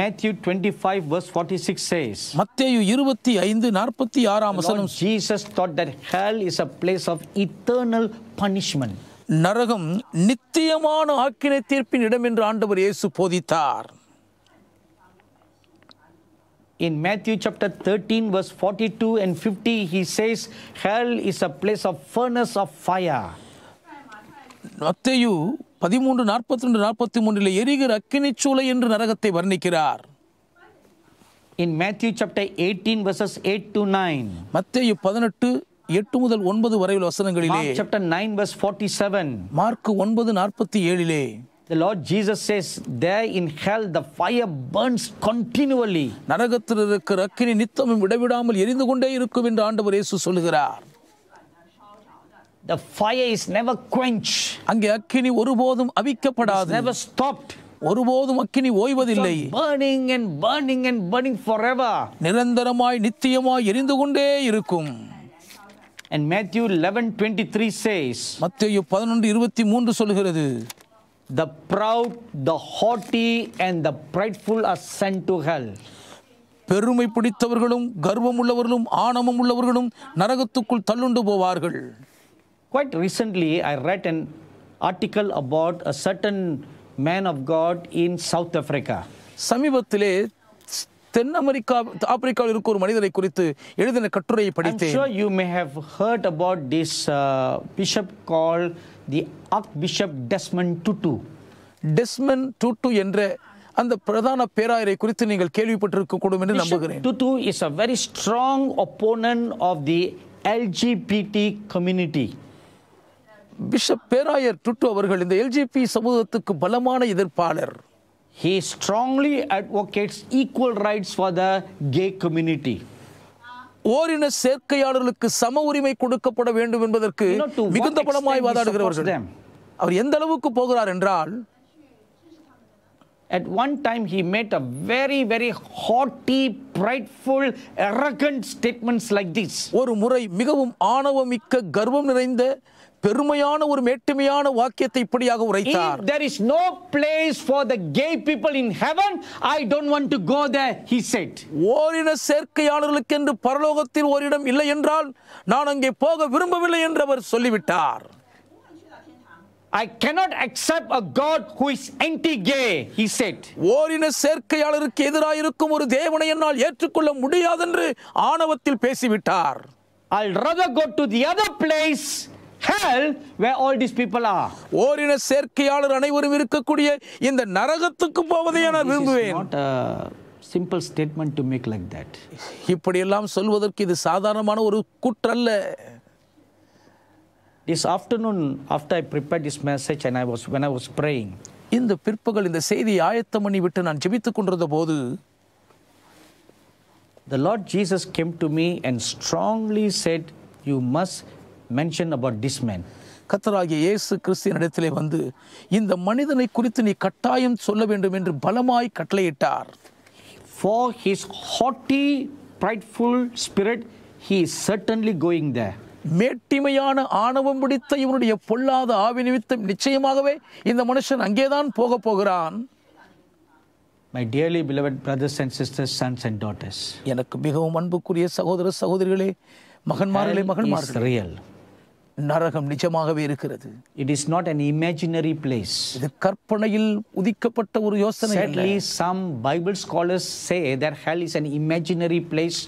Matthew 25 verse 46 says மத்தேயு 25 46 ஆறாம் வசனம் Jesus thought that hell is a place of eternal punishment நரகம் நித்தியமான ஆக்கினை தீர்ப்பின் இடம் என்று ஆண்டவர் இயேசு போதித்தார் in Matthew chapter 13, verse 42 and 50, he says, Hell is a place of furnace of fire. மத்தேயு பதிமூன்று நாற்பத்தி ரெண்டு நாற்பத்தி மூன்றில் எரிகிற சூளை என்று நரகத்தை வர்ணிக்கிறார் in Matthew chapter eighteen verses eight to nine மத்தேயு பதினெட்டு எட்டு முதல் ஒன்பது வரையுள்ள வசனங்களிலே chapter nine verse forty seven Mark ஒன்பது நாற்பத்தி ஏழிலே The Lord Jesus says, there in hell the fire burns continually. நரகத்தில் இருக்கிற அக்கினி நித்தமும் விடவிடாமல் எரிந்து கொண்டே இருக்கும் என்று ஆண்டவர் இயேசு சொல்கிறார். The fire is never quenched. அங்கே அக்கினி ஒருபோதும் அவிக்கப்படாது. Never stopped. ஒருபோதும் அக்கினி ஓய்வதில்லை burning and burning and burning forever நிரந்தரமாய் நித்தியமாய் எரிந்து கொண்டே இருக்கும் and Matthew 11:23 says மத்தேயு 11:23 சொல்கிறது the proud, the haughty, and the prideful are sent to hell. பெருமை பிடித்தவர்களும் கர்வம் உள்ளவர்களும் ஆணவம் உள்ளவர்களும் நரகத்துக்குள் தள்ளுண்டு போவார்கள் quite recently I write an article about a certain man of God in South Africa சமீபத்திலே தென் அமெரிக்கா ஆப்பிரிக்காவில் இருக்க ஒரு மனிதரை குறித்து எழுதின கட்டுரையை படித்தேன் you may have heard about this bishop call the archbishop Desmond Tutu Tu Tutu என்ற அந்த பிரதான பேராயரை குறித்து நீங்கள் கேள்விப்பட்டிருக்க கூடும் என்று நம்புகிறேன் Tutu is a very strong opponent of the LGBT community bishop பேராயர் டுட்டு அவர்கள் இந்த எல்ஜிபி சமூகத்துக்கு பலமான எதிர்ப்பாளர் he strongly advocates equal rights for the gay community ஓரின சேர்க்கையாளர்களுக்கு சம உரிமை கொடுக்கப்பட வேண்டும் என்பதற்கு மிகுந்த பலமாய் வாதாடுகிறவர்கள் அவர் எந்த அளவுக்கு போகிறார் என்றால் At one time, he made a very, very haughty, prideful, arrogant statements like this. ஒரு முறை மிகவும் ஆணவமிக்க கர்வம் நிறைந்த பெருமையான ஒரு மேட்டுமையான வாக்கியத்தை இப்படியாக உரைத்தார் there is no place for the gay people in heaven i don't want to go there he said ஓரின சேர்க்கையாளர்களுக்கு என்று பரலோகத்தில் ஓரிடம் இல்லை என்றால் நான் அங்கே போக விரும்பவில்லை என்று அவர் சொல்லிவிட்டார் I cannot accept a God who is anti-gay, he said. ஓரின சேர்க்கையாளருக்கு எதிராக இருக்கும் ஒரு தேவனை என்னால் ஏற்றுக்கொள்ள முடியாதென்று ஆணவத்தில் பேசிவிட்டார். I'll rather go to the other place hell where all this people ஓரின சேர்க்கையாளர் அனைவரும் இருக்கக்கூடிய இந்த நரகத்துக்கு போவதையான விரும்புவேன் simple statement to make like that இப்படியெல்லாம் சொல்வதற்கு இது சாதாரணமான ஒரு கூற்றல்ல this afternoon after I prepare this message and I was when I was praying இந்த பிற்பகல் இந்த செய்தி ஆயத்தம் பண்ணி விட்டு நான் ஜெபித்துக் கொண்டிருந்த போது the Lord Jesus came to me and strongly said you must mention about this man கத்தராகிய இயேசு இடத்திலே வந்து இந்த மனிதனை குறித்து நீ கட்டாயம் சொல்ல வேண்டும் என்று பலமாய் கட்டளையிட்டார் for his haughty prideful spirit he certainly going the மேட்டிமையான ஆணவம் பிடித்த இவனுடைய பொல்லாத ஆவி நிமித்தம் நிச்சயமாகவே இந்த மனுஷன் அங்கேதான் போக போகிறான் my dearly beloved brothers and sisters sons and daughters எனக்கு மிகவும் அன்புக்குரிய சகோதர சகோதரிகளே மகன்மார்களே மகன்மார்கள் ரியல் நரகம் நிஜமாகவே இருக்கிறது it is not an imaginary place இது கற்பனையில் உதிக்கப்பட்ட ஒரு யோசனை இல்லை some Bible scholars say that hell is an imaginary place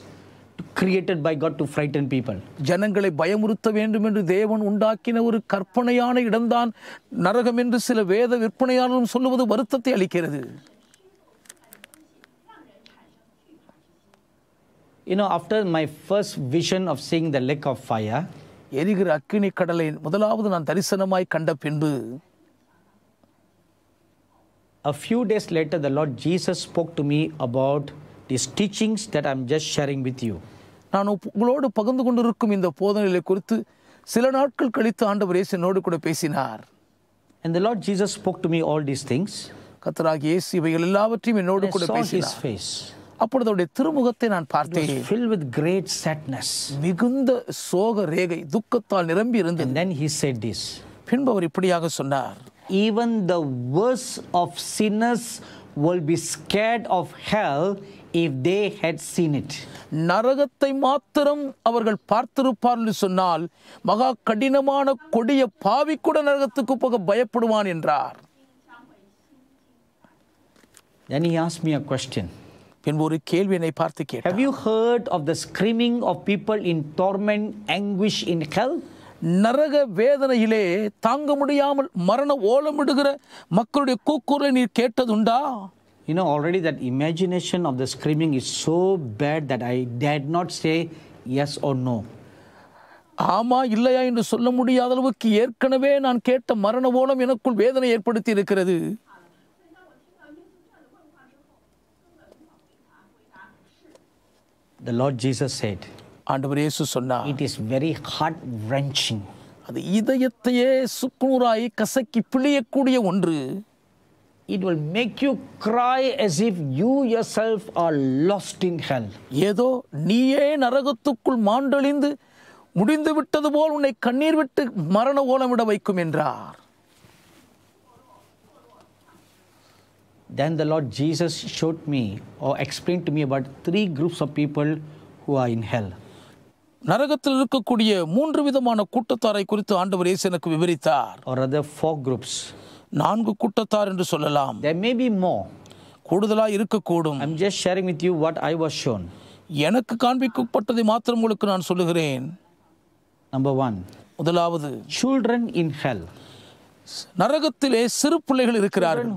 created by God to frighten people ஜனங்களை பயமுறுத்த வேண்டும் என்று தேவன் உண்டாக்கின ஒரு கற்பனையான இடம்தான் நரகம் என்று சில வேத விற்பனையாளரும் சொல்லுவது வருத்தத்தை அளிக்கிறது You after my first vision of of the lake of fire எரிகிற அக்கினி கடலை முதலாவது நான் தரிசனமாய் கண்ட பின்பு A few days later, the Lord Jesus spoke to me about these teachings that I'm just sharing with you. நான் உங்களோடு பகிர்ந்து கொண்டிருக்கும் இந்த போதனைகளை குறித்து சில நாட்கள் கழித்து ஆண்டவர் இயேசு என்னோடு கூட பேசினார் And the Lord Jesus spoke to me all these things. கத்தராகிய இயேசு இவைகள் எல்லாவற்றையும் என்னோடு கூட பேசினார். His face. அப்பொழுது அவருடைய திருமுகத்தை நான் பார்த்தேன் ஃபில் வித் கிரேட் sadness மிகுந்த சோக ரேகை துக்கத்தால் நிரம்பி இருந்தது and then he said பின்பு அவர் இப்படியாக சொன்னார் even the worst of sinners will be scared of hell if they had seen it நரகத்தை மாத்திரம் அவர்கள் பார்த்திருப்பார்கள் சொன்னால் மகா கடினமான கொடிய பாவி கூட நரகத்துக்கு போக பயப்படுவான் என்றார் Then he asked me a question. பின்பு ஒரு கேள்வி என்னை பார்த்து கேட்டார் Have you heard of the screaming of people in torment, anguish in hell? நரக வேதனையிலே தாங்க முடியாமல் மரண ஓலமிடுகிற மக்களுடைய கூக்குரலை நீர் கேட்டதுண்டா You know, already that imagination of the screaming is so bad that I dared not say yes or no. ஆமா இல்லையா என்று சொல்ல முடியாத அளவுக்கு ஏற்கனவே நான் கேட்ட மரண ஓலம் எனக்குள் வேதனை ஏற்படுத்தி இருக்கிறது The Lord Jesus said, ஆண்டவர் இயேசு சொன்னார் it is very heart wrenching அது இதயத்தையே சுக்குநூறாய் கசக்கி பிழியக்கூடிய ஒன்று it will make you cry as if you yourself are lost in hell ஏதோ நீயே நரகத்துக்குள் மாண்டொழிந்து முடிந்து விட்டது போல் உன்னை கண்ணீர் விட்டு மரண ஓலமிட வைக்கும் என்றார் Then the Lord Jesus showed me or explained to me about three groups of people who are in hell. நரகத்தில் இருக்கக்கூடிய மூன்று விதமான கூட்டத்தாரை குறித்து ஆண்டவர் இயேசு எனக்கு விவரித்தார் or other four groups நான்கு கூட்டத்தார் என்று சொல்லலாம் there may be more கூடுதலாக இருக்கக்கூடும் i'm just sharing with you what i was shown எனக்கு காண்பிக்கப்பட்டதை மாத்திரம் உங்களுக்கு நான் சொல்லுகிறேன் number 1 முதலாவது children in hell நரகத்திலே சிறு பிள்ளைகள் இருக்கிறார்கள்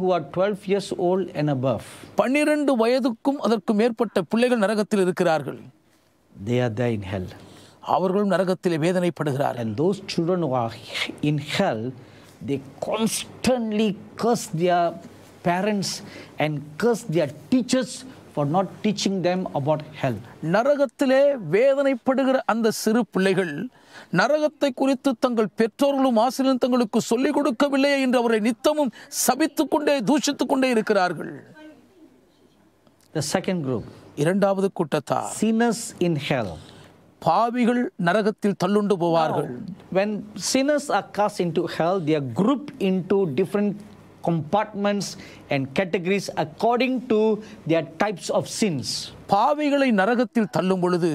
பன்னிரண்டு வயதுக்கும் அதற்கும் மேற்பட்ட பிள்ளைகள் நரகத்தில் இருக்கிறார்கள் அவர்களும் நரகத்தில் வேதனைப்படுகிறார்கள் for not teaching them about hell நரகத்திலே வேதனைப்படுகிற அந்த சிறு பிள்ளைகள் நரகத்தை குறித்து தங்கள் பெற்றோர்களும் ஆசிரியர் தங்களுக்கு சொல்லிக் கொடுக்கவில்லை என்று அவரை நித்தமும் சபித்து கொண்டே தூஷித்து கொண்டே இருக்கிறார்கள் த செகண்ட் குரூப் இரண்டாவது கூட்டத்தார் சீனஸ் இன் ஹெல் பாவிகள் நரகத்தில் தள்ளுண்டு போவார்கள் when sinners are cast into hell they group grouped into different compartments and categories according to their types of sins. பாவிகளை நரகத்தில் தள்ளும் பொழுது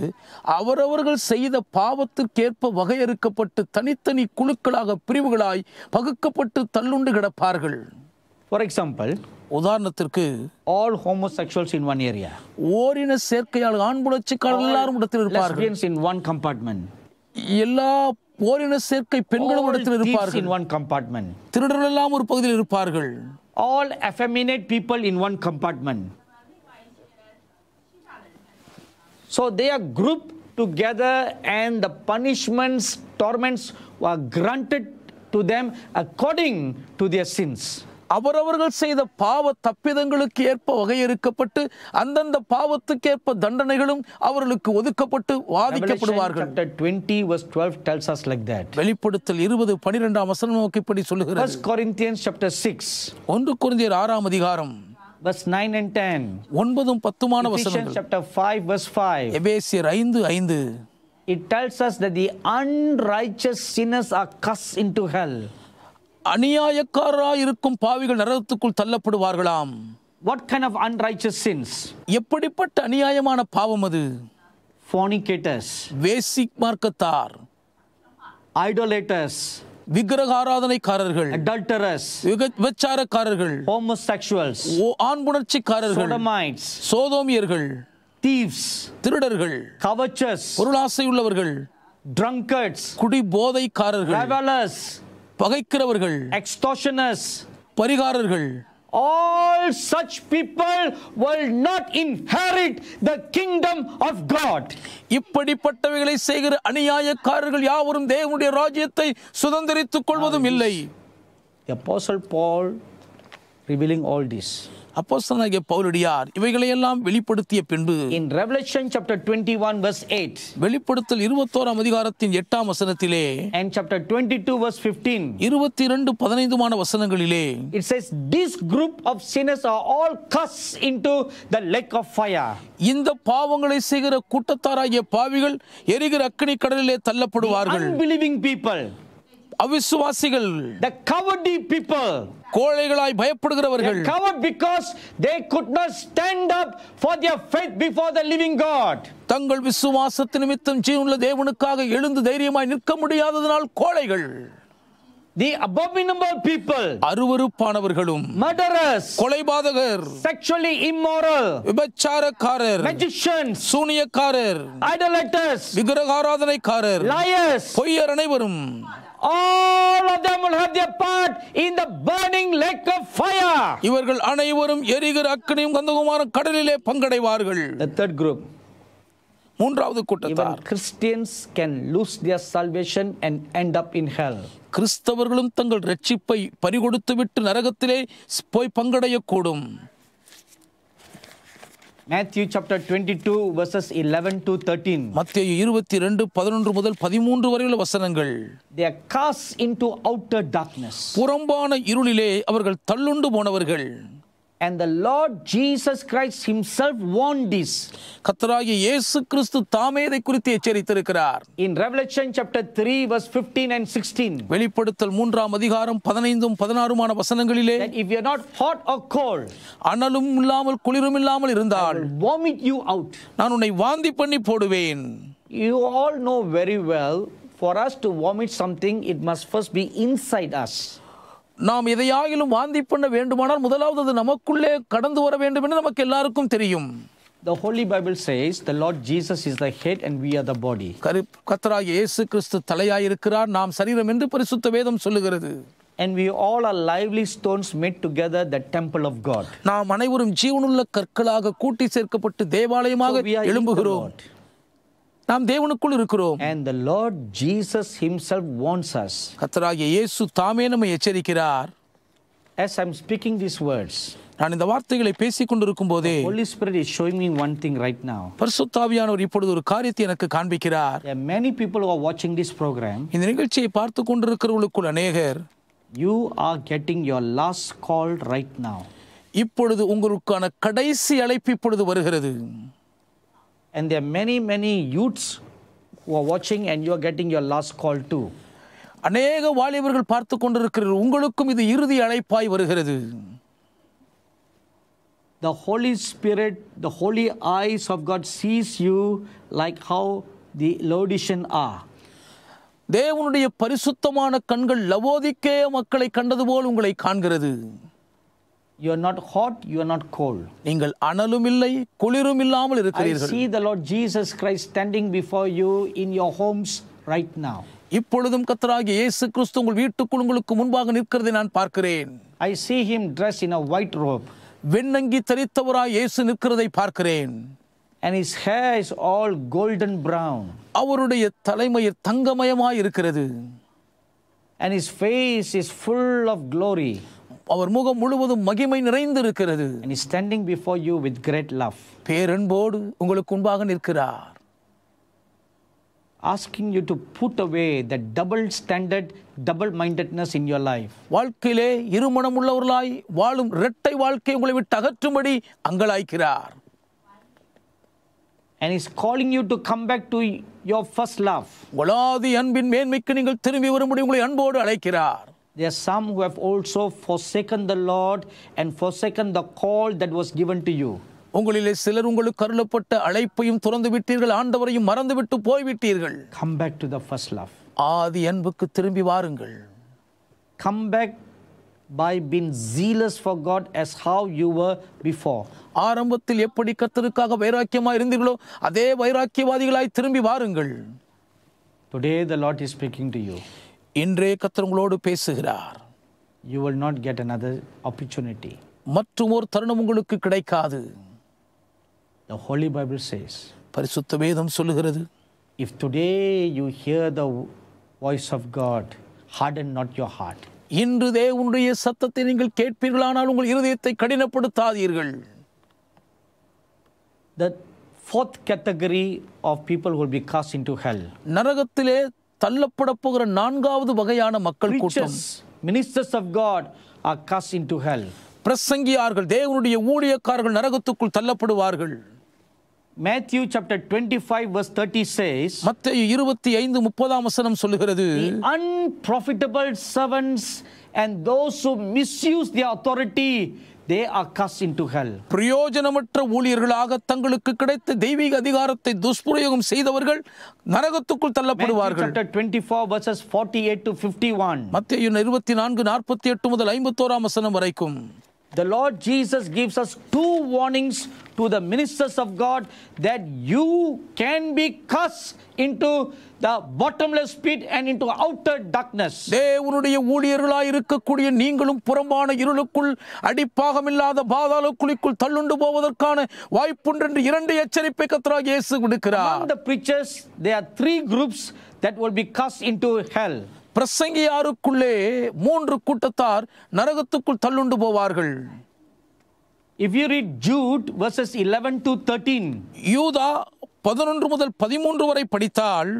அவரவர்கள் செய்த பாவத்திற்கேற்ப வகையறுக்கப்பட்டு தனித்தனி குழுக்களாக பிரிவுகளாய் பகுக்கப்பட்டு தள்ளுண்டு கிடப்பார்கள் ஃபார் எக்ஸாம்பிள் உதாரணத்திற்கு all sexuals in one area ஓரின சேர்க்கையால் ஆண் புலட்சிக்காரர்கள் எல்லாரும் இடத்தில் இருப்பார்கள் இன் ஒன் கம்பார்ட்மெண்ட் எல்லா ஓரின in a circle, இருப்பார்கள் in one compartment திருடர்கள் எல்லாம் ஒரு பகுதியில் இருப்பார்கள் all effeminate people in one compartment so they are grouped together and the punishments torments were granted to them according to their sins அவரவர்கள் செய்த பாவ தப்பிதங்களுக்கு ஏற்ப வகையறுக்கப்பட்டு அந்தந்த பாவத்துக்கேற்ப தண்டனைகளும் அவர்களுக்கு ஒதுக்கப்பட்டு வாதிக்கப்படுவார்கள் வெளிப்படுத்தல் இருபது பனிரெண்டாம் வசனம் நோக்கி இப்படி சொல்லுகிறார் ஒன்று குருந்தியர் ஆறாம் அதிகாரம் verse 9 and 10 ஒன்பதும் பத்துமான வசனங்கள் chapter 5 verse 5 எபேசியர் 5 5 it tells us that the unrighteous sinners are cast into hell அநியாயக்காரராக இருக்கும் பாவிகள் நரகத்துக்குள் தள்ளப்படுவார்களாம் what kind of unrighteous sins எப்படிப்பட்ட அநியாயமான பாவம் அது ஃபானிகேட்டர்ஸ் வேசிக் மார்க்கத்தார் ஐடோலேட்டர்ஸ் விக்கிரக ஆராதனைக்காரர்கள் அடல்டரஸ் விபச்சாரக்காரர்கள் ஹோமோசெக்சுவல்ஸ் ஆண் புணர்ச்சிக்காரர்கள் சோடமைட்ஸ் சோதோமியர்கள் தீவ்ஸ் திருடர்கள் கவச்சஸ் பொருளாசை உள்ளவர்கள் ட்ரங்கட்ஸ் குடி போதைக்காரர்கள் ரெவலர்ஸ் பகைக்கிறவர்கள் எக்ஸ்டோஷனஸ் பரிகாரர்கள் all such people will not inherit the kingdom of God. இப்படிப்பட்டவைகளை செய்கிற அநியாயக்காரர்கள் யாவரும் தேவனுடைய ராஜ்யத்தை சுதந்திரித்துக் கொள்வதும் இல்லை. The apostle Paul revealing all this. அப்போஸ்தலனாகிய பவுலடியார் எல்லாம் வெளிப்படுத்திய பின்பு in revelation chapter 21 verse 8 வெளிப்படுத்தல் 21 ஆம் அதிகாரத்தின் 8 ஆம் வசனத்திலே and chapter 22 verse 15 22 15 மான வசனங்களிலே it says this group of sinners are all cast into the lake of fire இந்த பாவங்களை செய்கிற கூட்டத்தாராகிய பாவிகள் எரிகிற அக்கினி கடலிலே தள்ளப்படுவார்கள் unbelieving people அவிசுவாசிகள் the cowardly people கோழைகளாய் பயப்படுகிறவர்கள் covered because they could not stand up for their faith before the living god தங்கள் விசுவாசத்து நிமித்தம் ஜீவனுள்ள தேவனுக்காக எழுந்து தைரியமாய் நிற்க முடியாததனால் கோழைகள் தி அபாமினபிள் பீப்புள் அருவருப்பானவர்களும் மர்டரர்ஸ் கொலைபாதகர் செக்ஷுவலி இம்மாரல் விபச்சாரக்காரர் மேஜிஷியன் சூனியக்காரர் ஐடலட்டர்ஸ் விக்கிரகாராதனைக்காரர் லாயர்ஸ் பொய்யர் அனைவரும் all of them will have their part in the burning lake of fire இவர்கள் அனைவரும் எரிகிற அக்கினியும் கந்தகுமாரும் கடலிலே பங்கடைவார்கள் the third group மூன்றாவது கூட்டத்தார் Christians can lose their salvation and end up in hell கிறிஸ்தவர்களும் தங்கள் ரட்சிப்பை பறிகொடுத்து விட்டு நரகத்திலே போய் பங்கடையக்கூடும் Matthew chapter twenty two verses eleven to thirteen மத்திய இருபத்தி ரெண்டு பதினொன்று முதல் பதிமூன்று வரையுள்ள வசனங்கள் they cast into outer darkness புறம்பான இருளிலே அவர்கள் தள்ளுண்டு போனவர்கள் And the Lord Jesus Christ himself warned this. கர்த்தராகிய இயேசு கிறிஸ்து தாமே இதை குறித்து எச்சரித்திருக்கிறார். In Revelation chapter 3 verse 15 and 16. வெளிப்படுத்தல் மூன்றாம் அதிகாரம் 15ம் 16மான வசனங்களிலே that if you are not hot or cold அனலும் இல்லாமல் குளிரும் இல்லாமல் இருந்தால் vomit you out. நான் உன்னை வாந்தி பண்ணி போடுவேன். You all know very well for us to vomit something it must first be inside us. நாம் எதையாயிலும் வாந்தி பண்ண வேண்டுமானால் முதலாவது அது நமக்குள்ளே கடந்து வர வேண்டும் என்று நமக்கு எல்லாருக்கும் தெரியும் The Holy Bible says the Lord Jesus is the head and we are the body. கர்த்தராகிய இயேசு கிறிஸ்து தலையாய் இருக்கிறார் நாம் சரீரம் என்று பரிசுத்த வேதம் சொல்லுகிறது And we all are lively stones made together the temple of God. நாம் அனைவரும் ஜீவனுள்ள கற்களாக கூட்டி சேர்க்கப்பட்டு தேவாலயமாக எழும்புகிறோம். நாம் தேவனுக்குள் இருக்கிறோம் and the lord jesus himself wants us கர்த்தராகிய இயேசு தாமே நம்மை எச்சரிக்கிறார் as i'm speaking these words நான் இந்த வார்த்தைகளை பேசிக் கொண்டிருக்கும் போதே Holy Spirit is showing one thing right now பரிசுத்தாவியானவர் இப்பொழுது ஒரு காரியத்தை எனக்கு காண்பிக்கிறார் many people are watching this program இந்த நிகழ்ச்சியை பார்த்து கொண்டிருக்கிறவங்களுக்குள் अनेகர் you are getting your last call right now இப்பொழுது உங்களுக்கான கடைசி அழைப்பு இப்பொழுது வருகிறது And there are many, many youths who are watching and you are getting your last call too. அநேக வாலிபர்கள் பார்த்து கொண்டிருக்கிறீர்கள் உங்களுக்கும் இது இறுதி அழைப்பாய் வருகிறது the Holy Spirit, the holy eyes of God sees you like how the Laodicean are. தேவனுடைய பரிசுத்தமான கண்கள் லவோதிக்கே மக்களை கண்டது போல் உங்களை காண்கிறது you not hot you are not cold நீங்கள் அனலும் இல்லை குளிரும் இல்லாமல் இருக்கிறீர்கள் see the lord jesus christ standing before you in your homes right now இப்பொழுதும் கத்தராகிய இயேசு கிறிஸ்து உங்கள் வீட்டுக்குள் உங்களுக்கு முன்பாக நிற்கிறதை நான் பார்க்கிறேன் ஐ சீ him dressed in a white robe வெண்ணங்கி தரித்தவராய் இயேசு நிற்கிறதை பார்க்கிறேன் and his hair is all golden brown அவருடைய தலைமயிர் தங்கமயமாய் இருக்கிறது and his face is full of glory அவர் முகம் முழுவதும் மகிமை நிறைந்திருக்கிறது and is standing before you with great love பேரன்போடு உங்களுக்கு முன்பாக நிற்கிறார் asking you to put away the double standard double mindedness in your life வாழ்க்கையிலே இருமனம் உள்ளவர்களாய் வாழும் இரட்டை வாழ்க்கை உங்களை விட்டு அகற்றும்படி அங்கலாய்க்கிறார் and is calling you to come back to your first love உலாதி அன்பின் மேன்மைக்கு நீங்கள் திரும்பி வரும்படி உங்களை அன்போடு அழைக்கிறார் There are some who have also forsaken the Lord and forsaken the call that was given to you. உங்களிலே சிலர் உங்களுக்கு அருளப்பட்ட அழைப்பையும் துறந்து விட்டீர்கள் ஆண்டவரையும் மறந்துவிட்டு போய்விட்டீர்கள் come back to the first love ஆதி அன்புக்கு திரும்பி வாருங்கள் come back by been jealous for God as how you were before ஆரம்பத்தில் எப்படி கர்த்தருக்காக வைராக்கியமாக இருந்தீர்களோ அதே வைராக்கியவாதிகளாய் திரும்பி வாருங்கள் today the Lord is speaking to you இன்றே கத்தர் உங்களோடு பேசுகிறார் you will not get other opportunity மற்றும் ஒரு தருணம் உங்களுக்கு கிடைக்காது த ஹோலி பைபிள் சேஸ் பரிசுத்த வேதம் சொல்லுகிறது if today you hear the voice of God harden not your heart இன்று தேவனுடைய சத்தத்தை நீங்கள் கேட்பீர்களானால் உங்கள் இருதயத்தை கடினப்படுத்தாதீர்கள் the fourth category of people will be cast into hell நரகத்திலே தள்ளப்பட போகிற நான்காவது வகையான மக்கள் கூட்டம் ministers of God are cast into hell பிரசங்கியார்கள் தேவனுடைய ஊழியக்காரர்கள் நரகத்துக்குள் தள்ளப்படுவார்கள் Matthew Matthew five 25 thirty 30 says இருபத்தி ஐந்து முப்பதாம் வசனம் சொல்லுகிறது unprofitable sevens and those who misuse the authority they are cast into hell hell பிரயோஜனமற்ற ஊழியர்களாக தங்களுக்கு கிடைத்த தெய்வீக அதிகாரத்தை துஷ்பிரயோகம் செய்தவர்கள் நரகத்துக்குள் தள்ளப்படுவார்கள் twenty four verses forty eight to fifty one மத்திய இருபத்தி நான்கு நாற்பத்தி எட்டு முதல் வசனம் வரைக்கும் the Lord Jesus gives us two warnings to the ministers of God that you can be cast into the bottomless pit and into outer darkness. தேவனுடைய ஊழியர்களாய் இருக்கக்கூடிய நீங்களும் புறம்பான இருளுக்குள் அடிப்பாகமில்லாத பாதாள குழிக்குள் தள்ளுண்டு போவதற்கான வாய்ப்புண்டு என்று இரண்டு எச்சரிப்பை கத்தராக இயேசு கொடுக்கிறார். Among the preachers there are three groups that will be cast into hell. பிரசங்கியாருக்குள்ளே மூன்று கூட்டத்தார் நரகத்துக்குள் தள்ளுண்டு போவார்கள் If you read Jude verses 11 to 13, யூதா பதினொன்று முதல் பதிமூன்று வரை படித்தால்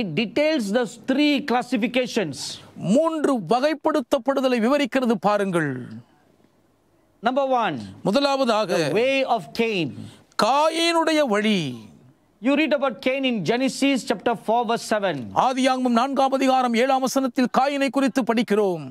it details the three classifications. மூன்று வகைப்படுத்தப்படுதலை விவரிக்கிறது பாருங்கள் நம்பர் ஒன் முதலாவதாக வே ஆஃப் கெயின் காயினுடைய வழி you read about Cain in Genesis chapter 4 verse 7 ஆதியாகமம் நான்காம் அதிகாரம் 7 ஆம் வசனத்தில் காயினை குறித்து படிக்கிறோம்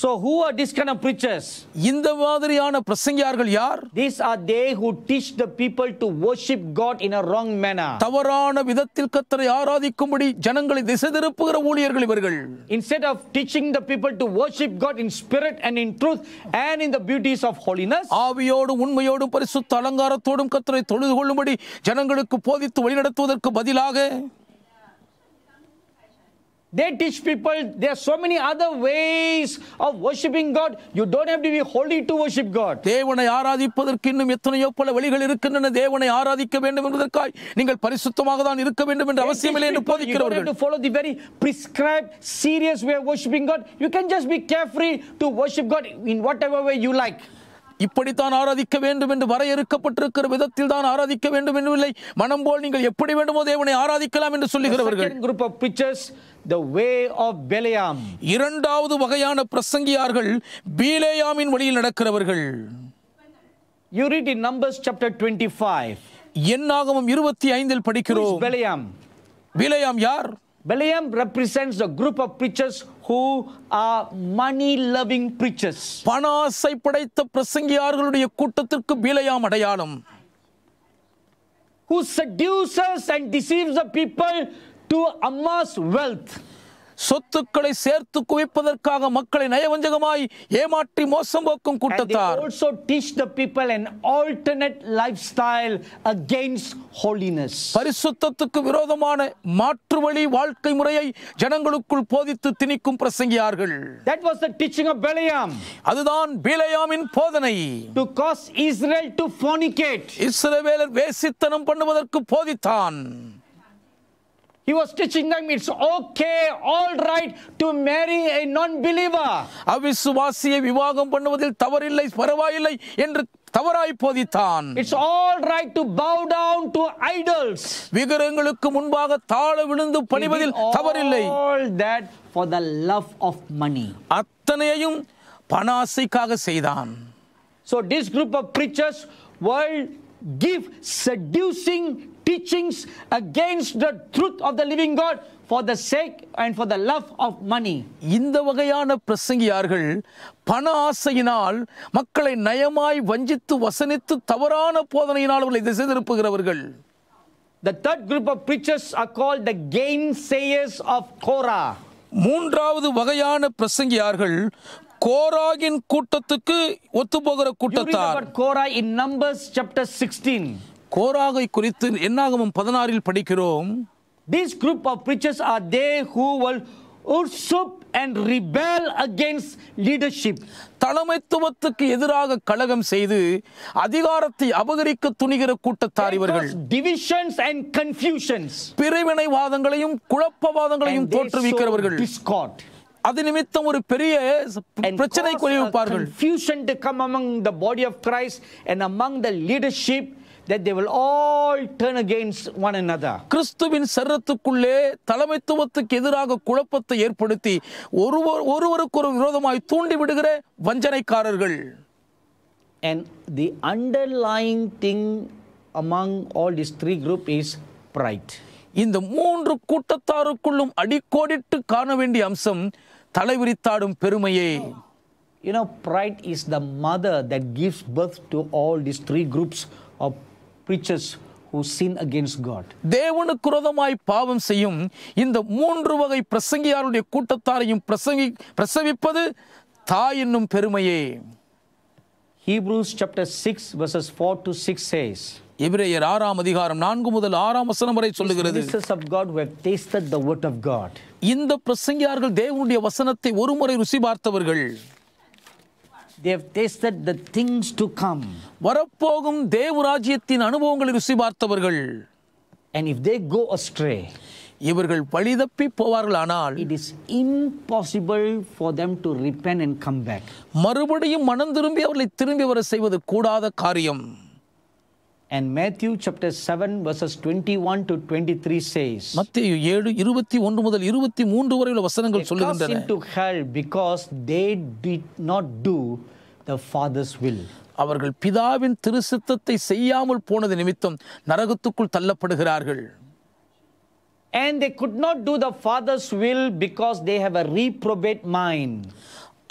So who are these kind of preachers? இந்த மாதிரியான பிரசங்கியார்கள் யார்? These are they who teach the people to worship God in a wrong manner. தவறான விதத்தில் கர்த்தரை ஆராதிக்கும்படி ஜனங்களை திசை திருப்புகிற ஊழியர்கள் இவர்கள். Instead of teaching the people to worship God in spirit and in truth and in the beauties of holiness. ஆவியோடு உண்மையோடு பரிசுத்த அலங்காரத்தோடும் கர்த்தரை தொழுது கொள்ளும்படி ஜனங்களுக்கு போதித்து வழிநடத்துவதற்கு பதிலாக They teach people there are so many other ways of worshipping God. You don't have to be holy to worship God. தேவனை ஆராதிப்பதற்கு இன்னும் எத்தனையோ பல வழிகள் இருக்கின்றன தேவனை ஆராதிக்க வேண்டும் என்பதற்காய் நீங்கள் பரிசுத்தமாக தான் இருக்க வேண்டும் என்ற அவசியம் இல்லை என்று போதிக்கிறவர்கள். You don't have to follow the very prescribed serious way of worshiping God. You can just be carefree to worship God in whatever way you like. இப்படித்தான் ஆராதிக்க வேண்டும் என்று வரையறுக்கப்பட்டிருக்கிற விதத்தில் தான் ஆராதிக்க வேண்டும் என்றும் மனம் போல் நீங்கள் எப்படி வேண்டுமோ தேவனை ஆராதிக்கலாம் என்று சொல்லுகிறவர்கள் group of preachers the way of Balaam இரண்டாவது வகையான பிரசங்கியார்கள் பீலேயாமின் வழியில் நடக்கிறவர்கள் You read in Numbers chapter 25 எண்ணாகமம் 25 இல் படிக்கிறோம் பெலயாம் பீலேயாம் யார் Balaam represents the group of preachers who are money loving preachers பண ஆசை படைத்த பிரசங்கியார்களுடைய கூட்டத்திற்கு பிலையாம் அடையாளம் who seduces and deceives the people to amass wealth சொத்துக்களை சேர்த்து குவிப்பதற்காக மக்களை நயவஞ்சகமாய் ஏமாற்றி மோசம் போக்கும் கூட்டத்தார் also teach the people an alternate lifestyle against holiness பரிசுத்தத்துக்கு விரோதமான மாற்று வழி வாழ்க்கை முறையை ஜனங்களுக்குள் போதித்து திணிக்கும் பிரசங்கியார்கள் that was the teaching of Balaam அதுதான் பிலயாமின் போதனை to cause Israel to fornicate இஸ்ரவேலர் வேசித்தனம் பண்ணுவதற்கு போதித்தான் He was teaching them it's okay, all right to marry a non believer. It's all right to bow down to idols. All that for the love of money. So, this group of preachers will give seducing teachings against the truth of the living God for the sake and for the love of money. இந்த வகையான பிரசங்கியார்கள் பண ஆசையினால் மக்களை நயமாய் வஞ்சித்து வசனித்து தவறான போதனையினால் அவர்களை திசை திருப்புகிறவர்கள் The third group of preachers are called the gainsayers of Korah. மூன்றாவது வகையான பிரசங்கியார்கள் கோராகின் கூட்டத்துக்கு ஒத்து போகிற கூட்டத்தார் Korah in Numbers chapter sixteen கோராகை குறித்து என்னாகமும் பதினாறில் படிக்கிறோம் This group of preachers are they who will usurp and rebel against leadership. தலைமைத்துவத்துக்கு எதிராக கழகம் செய்து அதிகாரத்தை அபகரிக்க துணிகிற கூட்டத்தார் இவர்கள் divisions and confusions பிரிவினைவாதங்களையும் குழப்பவாதங்களையும் தோற்றுவிக்கிறவர்கள் discord அது நிமித்தம் ஒரு பெரிய பிரச்சனை குறைவிப்பார்கள் confusion to come among the body of Christ and among the leadership that they will all turn against one another கிறிஸ்துவின் சரத்துக்குள்ளே தலைமைத்துவத்துக்கு எதிராக குழப்பத்தை ஏற்படுத்தி ஒருவர் ஒருவருக்கொரு விரோதமாய் தூண்டி விடுகிற வஞ்சனைக்காரர்கள் and the underlying thing among all these three group is pride இந்த மூன்று கூட்டத்தாருக்குள்ளும் அடிக்கோடிட்டு காண வேண்டிய அம்சம் தலைவிரித்தாடும் பெருமையே You know, pride is the mother that gives birth to all these three groups of preachers who sin against தேவனுக்கு விரோதமாய் பாவம் செய்யும் இந்த மூன்று வகை பிரசங்கியாருடைய கூட்டத்தாரையும் பிரசங்கி பிரசவிப்பது தாய் என்னும் பெருமையே Hebrews chapter 6 verses 4 to 6 says எபிரேயர் ஆறாம் அதிகாரம் நான்கு முதல் ஆறாம் வசனம் வரை சொல்லுகிறது of God who have tasted the word of God இந்த பிரசங்கியார்கள் தேவனுடைய வசனத்தை ஒருமுறை ருசி பார்த்தவர்கள் they have tasted the things to come வரப்போகும் தேவ ராஜ்யத்தின் அனுபவங்களை ருசி பார்த்தவர்கள் and if they go astray இவர்கள் வழி தப்பி போவார்கள் ஆனால் it is impossible for them to repent and come back மறுபடியும் மனம் திரும்பி அவர்களை திரும்பி வர செய்வது கூடாத காரியம் And Matthew chapter 7 verses 21 to 23 says மத்தேயு 7 21 முதல் 23 வரை உள்ள வசனங்கள் சொல்லுகின்றன into hell because they did not do the father's will அவர்கள் பிதாவின் திருசித்தத்தை செய்யாமல் போனது நிமித்தம் நரகத்துக்குள் தள்ளப்படுகிறார்கள் and they could not do the father's will because they have a reprobate mind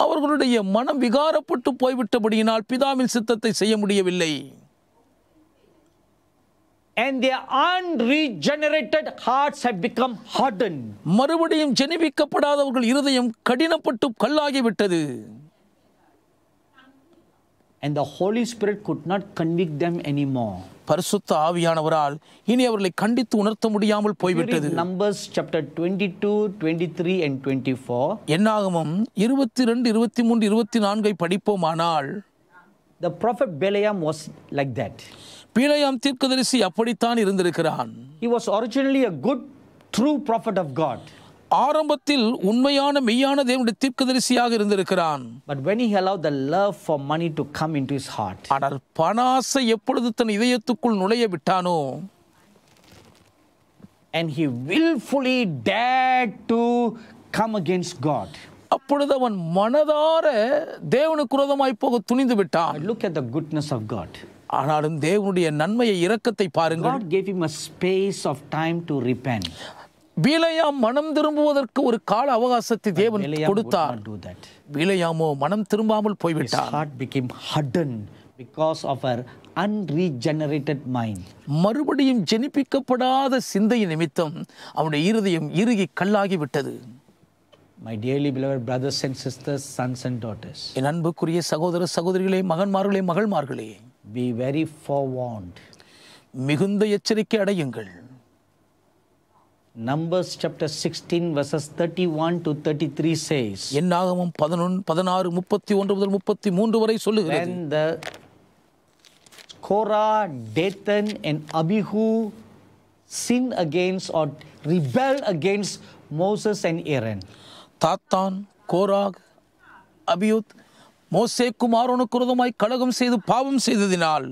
அவர்களுடைய மனம் விகாரப்பட்டு போய்விட்டபடியினால் பிதாவின் சித்தத்தை செய்ய முடியவில்லை and their unregenerated hearts have become hardened. மறுபடியும் ஜெனிபிக்கப்படாதவர்கள் இருதயம் கடினப்பட்டு கல்லாகிவிட்டது and the holy spirit could not convict them anymore பரிசுத்த ஆவியானவரால் இனி அவர்களை கண்டித்து உணர்த்த முடியாமல் போய்விட்டது நம்பர்ஸ் சாப்டர் 22 23 and 24 என்னாகமும் 22 23 24 ஐ படிப்போமானால் the prophet Balaam was like that பிழையாம் தீர்க்கதரிசி அப்படித்தான் இருந்திருக்கிறான் He was originally a good true prophet of God. ஆரம்பத்தில் உண்மையான மெய்யான தேவனுடைய தீர்க்கதரிசியாக இருந்திருக்கிறான் but when he allowed the love for money to come into his heart ஆனால் பண ஆசை எப்பொழுது தன் இதயத்துக்குள் நுழைய விட்டானோ and he willfully dared to come against God அப்பொழுது அவன் மனதார தேவனுக்கு விரோதமாய் போக துணிந்து விட்டான் look at the goodness of God ஆனாலும் தேவனுடைய நன்மையை இரக்கத்தை பாருங்கள் God இம் him space of time to to repent. பீலையாம் மனம் திரும்புவதற்கு ஒரு கால அவகாசத்தை தேவன் கொடுத்தார் பீலையாமோ மனம் திரும்பாமல் போய்விட்டார் heart became hardened because of her unregenerated mind மறுபடியும் ஜெனிப்பிக்கப்படாத சிந்தை நிமித்தம் அவனுடைய இருதயம் இறுகி கல்லாகி விட்டது my dearly beloved brothers and sisters sons and daughters என் அன்புக்குரிய சகோதர சகோதரிகளே மகன்மார்களே மகள்மார்களே பி வெரி ஃபோர்வான்ட் மிகுந்த எச்சரிக்கை அடையுங்கள் Numbers chapter sixteen verses thirty one to thirty three says என்னாகவும் பதினொன்று பதினாறு முப்பத்தி ஒன்று முதல் முப்பத்தி மூன்று வரை சொல்லுகிறேன் the Korah Dathan and Abihu sin against are rebel against Moses and Aaron தாத்தான் கோராக் அபியூத் மோசே குமாரனுக்கு விரோதமாய் கழகம் செய்து பாவம் செய்ததினால்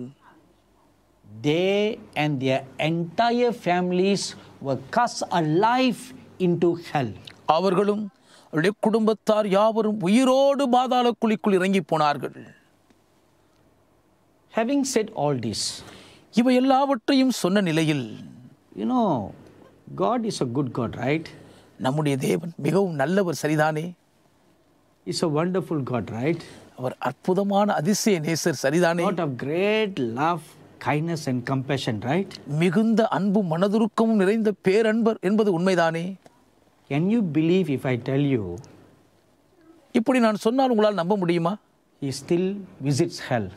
they and their entire families கஸ் அ லைஃப் இன் டு ஹெல் அவர்களும் அவருடைய குடும்பத்தார் யாவரும் உயிரோடு பாதாள குழிக்குள் இறங்கி போனார்கள் ஹேவிங் செட் ஆல் திஸ் இவை எல்லாவற்றையும் சொன்ன நிலையில் you know God is a good God right நம்முடைய தேவன் மிகவும் நல்லவர் சரிதானே is a wonderful God right அவர் அற்புதமான அதிசய நேசர் சரிதானே of great love kindness and compassion right மிகுந்த அன்பும் மனதுருக்கமும் நிறைந்த பேரன்பர் என்பது உண்மைதானே can you believe if I tell you இப்படி நான் சொன்னால் உங்களால் நம்ப முடியுமா இ ஸ்டில் விசிட்ஸ் ஹெல்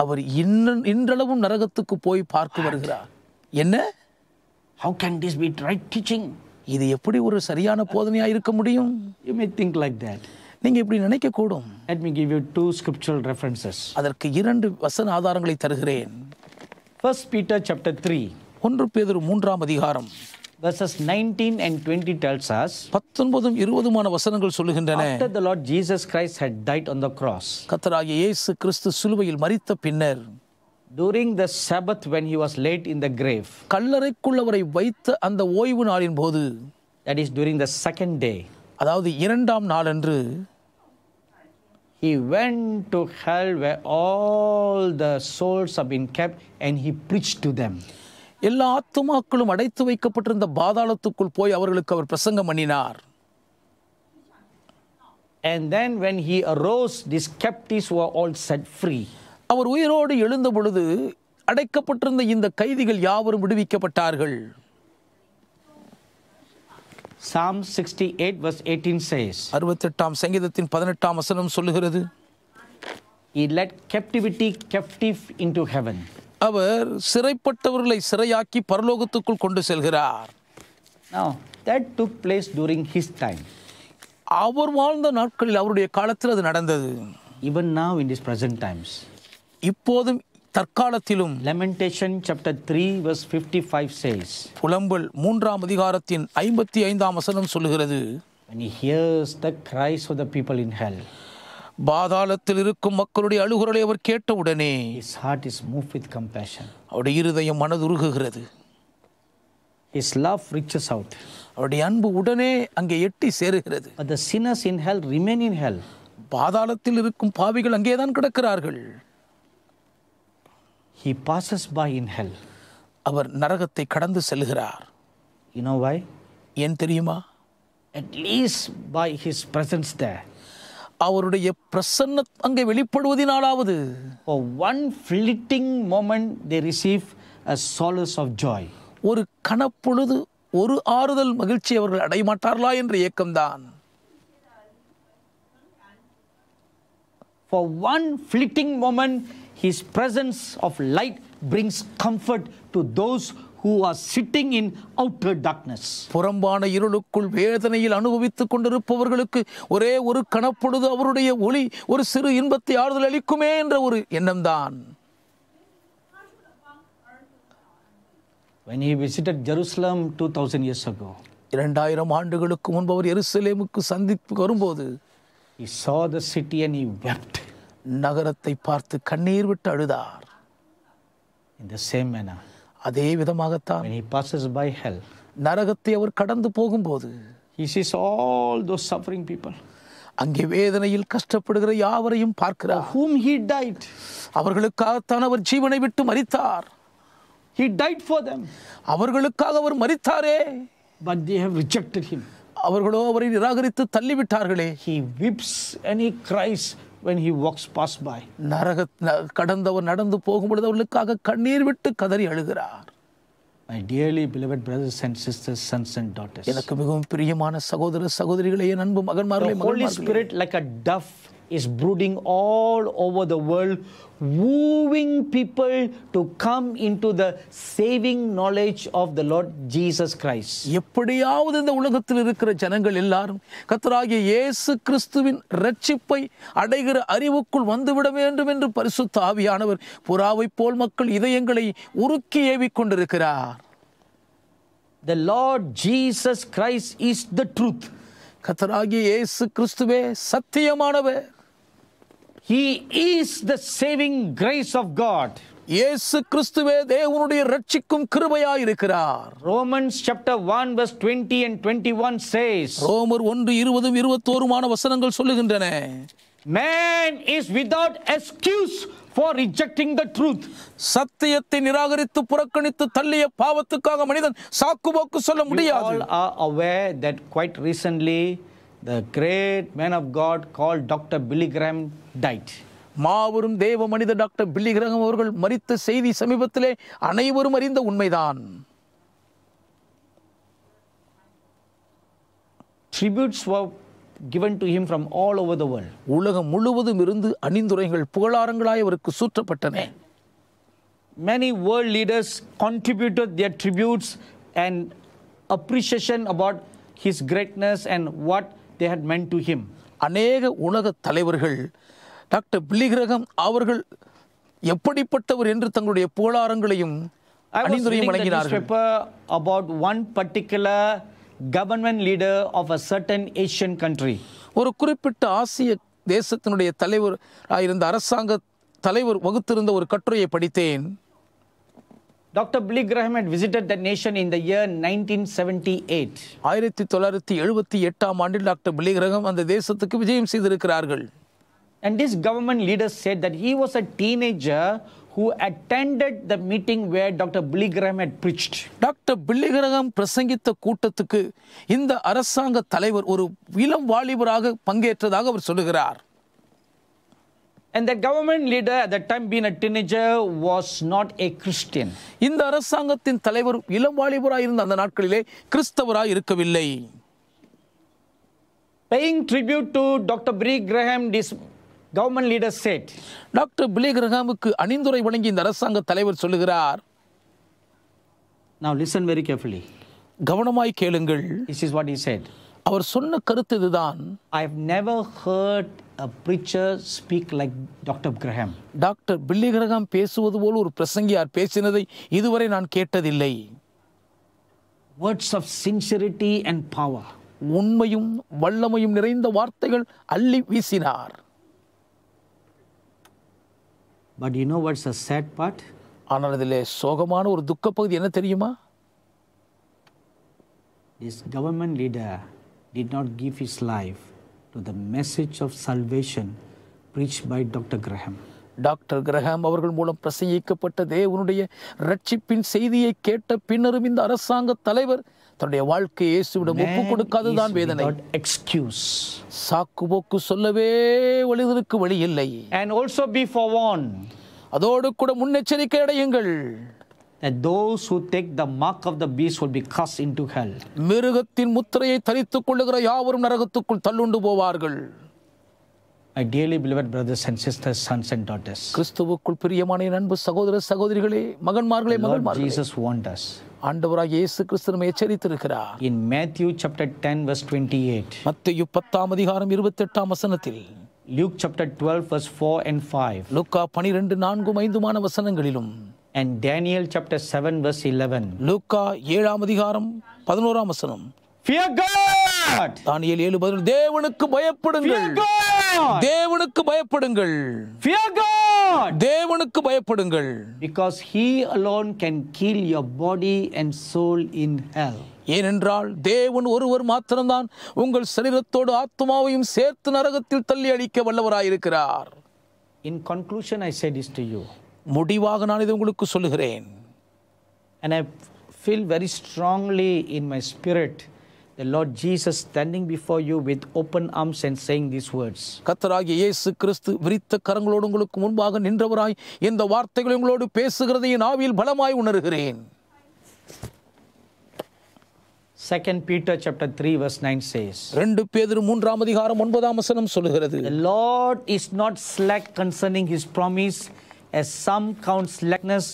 அவர் இன்னும் இன்றளவும் நரகத்துக்கு போய் பார்க்க வருகிறார் என்ன how can this be right teaching இது எப்படி ஒரு சரியான போதனையாக இருக்க முடியும் you may think like that நீங்கள் இப்படி நினைக்கக்கூடும் let me give you two scriptural references அதற்கு இரண்டு வசன ஆதாரங்களை தருகிறேன் ஃபர்ஸ்ட் பீட்டர் சாப்டர் த்ரீ ஒன்று பேதர் மூன்றாம் அதிகாரம் verses 19 and 20 tells us பத்தொன்பதும் இருபதுமான வசனங்கள் சொல்லுகின்றன after the lord jesus christ had died on the cross கர்த்தராகிய இயேசு கிறிஸ்து சிலுவையில் மரித்த பின்னர் during the sabbath when he was laid in the grave கல்லறைக்குள்ளவரை வைத்த அந்த ஓய்வு நாளின் போது that is during the second day அதாவது இரண்டாம் நாளன்று he went to hell where all the souls have been kept and he preached to them எல்லா ஆத்துமாக்களும் அடைத்து வைக்கப்பட்டிருந்த பாதாளத்துக்குள் போய் அவர்களுக்கு அவர் பிரசங்கம் பண்ணினார் and then when he arose these captives were all set free அவர் உயிரோடு எழுந்த பொழுது அடைக்கப்பட்டிருந்த இந்த கைதிகள் யாவரும் விடுவிக்கப்பட்டார்கள் Psalm sixty eight verse eighteen says அறுபத்தெட்டாம் சங்கீதத்தின் பதினெட்டாம் வசனம் சொல்லுகிறது. He led captivity captive into heaven அவர் சிறைப்பட்டவர்களை சிறையாக்கி பரலோகத்துக்குள் கொண்டு செல்கிறார். Now that took place during his time அவர் வாழ்ந்த நாட்களில் அவருடைய காலத்தில் அது நடந்தது. இவன் now in these present times. இப்போதும் தற்காலத்திலும் த்ரீ ஃபிஃப்டி ஃபைவ் புலம்பல் மூன்றாம் அதிகாரத்தின் ஐம்பத்தி ஐந்தாம் வசனம் சொல்லுகிறது ஹியர்ஸ் த கிரைஸ் இன் ஹெல் பாதாளத்தில் இருக்கும் மக்களுடைய அழுகுரலை அவர் கேட்டவுடனே his heart is move with compassion அவருடைய இருதயம் மனதுருகுகிறது இஸ் லவ் ரிச்சஸ் அவுட் அவருடைய அன்பு உடனே அங்கே எட்டி சேருகிறது த சினஸ் இன் ஹெல் ரிமைன் இன் ஹெல் பாதாளத்தில் இருக்கும் பாவிகள் அங்கே தான் கிடக்கிறார்கள் he passes by in hell அவர் நரகத்தை கடந்து செல்கிறார் யூனோ வை ஏன் தெரியுமா at least by his presence the அவருடைய பிரசன்ன அங்கே வெளிப்படுவதினாலாவது one fleeting moment they receive a solace of joy ஒரு கணப்பொழுது ஒரு ஆறுதல் மகிழ்ச்சி அவர்கள் அடையமாட்டார்களா என்ற இயக்கம்தான் for one fleeting moment His presence of light brings comfort to those who are sitting in outer darkness. புறம்பான இருளுக்குள் வேதனையில் அனுபவித்துக் கொண்டிருப்பவர்களுக்கு ஒரே ஒரு கணப்பொழுது அவருடைய ஒளி ஒரு சிறு இன்பத்தை ஆறுதல் அளிக்குமே என்ற ஒரு எண்ணம்தான் When he visited Jerusalem 2000 years ago, இரண்டாயிரம் ஆண்டுகளுக்கு முன்பு அவர் எருசலேமுக்கு சந்திப்பு வரும்போது he saw the city and he wept. நகரத்தை பார்த்து கண்ணீர் விட்டு அழுதார் இந்த சேம் same அதே விதமாகத்தான் when he passes by hell நரகத்தை அவர் கடந்து போகும்போது he sees all those suffering people அங்கே வேதனையில் கஷ்டப்படுகிற யாவரையும் பார்க்கிறார் whom he died அவர்களுக்காகத்தான் அவர் ஜீவனை விட்டு மரித்தார் he died for them அவர்களுக்காக அவர் மரித்தாரே but they have rejected him அவர்களோ அவரை நிராகரித்து தள்ளிவிட்டார்களே he weeps and he cries when he walks past by. நரக கடந்தவர் நடந்து போகும் பொழுது அவர்களுக்காக கண்ணீர் விட்டு கதறி அழுகிறார் My dearly beloved brothers and sisters, sons and daughters. எனக்கு மிகவும் பிரியமான சகோதர சகோதரிகளே என் அன்பு மகன்மார்களே மகன்மார்களே Holy Spirit like a dove is brooding all over the world, wooing people to come into the saving knowledge of the Lord Jesus Christ. எப்படியாவது இந்த உலகத்தில் இருக்கிற ஜனங்கள் எல்லாரும் கத்தராகிய இயேசு கிறிஸ்துவின் ரட்சிப்பை அடைகிற அறிவுக்குள் வந்துவிட வேண்டும் என்று பரிசுத்த ஆவியானவர் புறாவைப் போல் மக்கள் இதயங்களை உருக்கி ஏவி கொண்டிருக்கிறார் The Lord Jesus Christ is the truth. கத்தராகிய இயேசு கிறிஸ்துவே சத்தியமானவர் he is the saving grace of God இயேசு கிறிஸ்துவே தேவனுடைய ரட்சிக்கும் கிருபையாய் இருக்கிறார் Romans chapter 1 verse 20 and 21 says ரோமர் 1 21 ஆன வசனங்கள் சொல்லுகின்றன man is without excuse for rejecting the truth சத்தியத்தை நிராகரித்து புறக்கணித்து தள்ளிய பாவத்துக்காக மனிதன் சாக்குபோக்கு சொல்ல முடியாது all are aware that quite recently the great man of God call doctor Billy Graham died மாபெரும் தேவ மனித டாக்டர் பில்லிகிரகம் அவர்கள் மறித்த செய்தி சமீபத்திலே அனைவரும் அறிந்த உண்மைதான் tributes were given to him from all over the world உலகம் முழுவதும் இருந்து அணிந்துரைகள் புகழாரங்களாய் அவருக்கு சூற்றப்பட்டன many world leaders contributed their tributes and appreciation about his greatness and what they had meant to him அநேக உலக தலைவர்கள் டாக்டர் பில்லிகிரகம் அவர்கள் எப்படிப்பட்டவர் என்று தங்களுடைய புகழாரங்களையும் about one particular government leader of a certain Asian country ஒரு குறிப்பிட்ட ஆசிய தேசத்தினுடைய தலைவர் இருந்த அரசாங்க தலைவர் வகுத்திருந்த ஒரு கட்டுரையை படித்தேன் doctor Billy Graham had visited the nation in the year 1978. ஆயிரத்தி தொள்ளாயிரத்தி எழுபத்தி எட்டாம் ஆண்டில் டாக்டர் பிலிக் கிரஹம் அந்த தேசத்துக்கு விஜயம் செய்திருக்கிறார்கள். And this government leader said that he was a teenager who attended the meeting where Dr. Billy Graham had preached. Doctor Billy Graham பிரசங்கித்த கூட்டத்துக்கு இந்த அரசாங்க தலைவர் ஒரு இளம் வாலிபராக பங்கேற்றதாக அவர் சொல்லுகிறார் and the government leader at time been a teenager was not a Christian இந்த அரசாங்கத்தின் தலைவர் இளம் வாலிபராக இருந்த அந்த நாட்களிலே கிறிஸ்தவராக இருக்கவில்லை paying tribute to doctor Billy Graham this government leader said doctor Billy கிரஹாமுக்கு அணிந்துரை வழங்கி இந்த அரசாங்க தலைவர் சொல்லுகிறார் நான் லிசன் வெரி கேர்ஃபுல்லி கவனமாய் கேளுங்கள் is is what is said அவர் சொன்ன கருத்து இதுதான் I have never heard a preacher speak like Dr. Graham? Doctor Billy Graham பேசுவது போல் ஒரு பிரசங்கியார் பேசினதை இதுவரை நான் கேட்டதில்லை words of sincerity and power உண்மையும் வல்லமையும் நிறைந்த வார்த்தைகள் அள்ளி வீசினார் but you know what's a sad part ஆனால் இதில் சோகமான ஒரு துக்கப்பகுதி என்ன தெரியுமா is government leader did not give his life to the message of salvation preached by Dr. Graham. Doctor Graham அவர்கள் மூலம் பிரசங்கிக்கப்பட்ட தேவனுடைய ரட்சிப்பின் செய்தியை கேட்ட பின்னரும் இந்த அரசாங்க தலைவர் தன்னுடைய வாழ்க்கையை இயேசுவிடம் ஒப்பு கொடுக்காது தான் வேதனை எக்ஸ்கியூஸ் சாக்கு போக்கு சொல்லவே வழிதற்கு வழி இல்லை அண்ட் ஆல்சோ பி ஃபார் அதோடு கூட முன்னெச்சரிக்கை அடையுங்கள் that those who take the mark of the beast will be cast into hell. மிருகத்தின் முத்திரையை தரித்துக் கொள்ளுகிற யாவரும் நரகத்துக்குள் தள்ளுண்டு போவார்கள் My dearly beloved brothers and sisters, sons and daughters. கிறிஸ்துவுக்குள் பிரியமான அன்பு சகோதர சகோதரிகளே மகன்மார்களே மகன்மார்களே Jesus warned us. ஆண்டவராக இயேசு கிறிஸ்து நம்மை எச்சரித்திருக்கிறார் In Matthew chapter 10 verse 28. மத்தேயு 10 அதிகாரம் 28 வசனத்தில் Luke chapter 12 verse 4 and 5. லூக்கா 12 4 5 வசனங்களிலும் and Daniel chapter seven verse eleven லூக்கா ஏழாம் அதிகாரம் பதினோராம் வசனம் தானியல் ஏழு பதினொன்று தேவனுக்கு பயப்படுங்கள் தேவனுக்கு பயப்படுங்கள் தேவனுக்கு பயப்படுங்கள் because he alone can kill your body and soul in hell ஏனென்றால் தேவன் ஒருவர் மாத்திரம்தான் உங்கள் சரீரத்தோடு ஆத்மாவையும் சேர்த்து நரகத்தில் தள்ளி அழிக்க வல்லவராயிருக்கிறார் in conclusion I said this to you முடிவாக நான் இது உங்களுக்கு சொல்லுகிறேன் And I feel very strongly in my spirit the Lord Jesus standing before you with open arms and saying these words. கத்தராகிய இயேசு கிறிஸ்து விரித்த கரங்களோடு உங்களுக்கு முன்பாக நின்றவராய் இந்த வார்த்தைகளை உங்களோடு பேசுகிறதை என் ஆவியில் பலமாய் உணர்கிறேன். 2 Peter chapter 3 verse 9 says 2 பேதுரு 3 ஆம் அதிகாரம் 9 ஆம் வசனம் சொல்கிறது The Lord is not slack concerning his promise as some count slackness,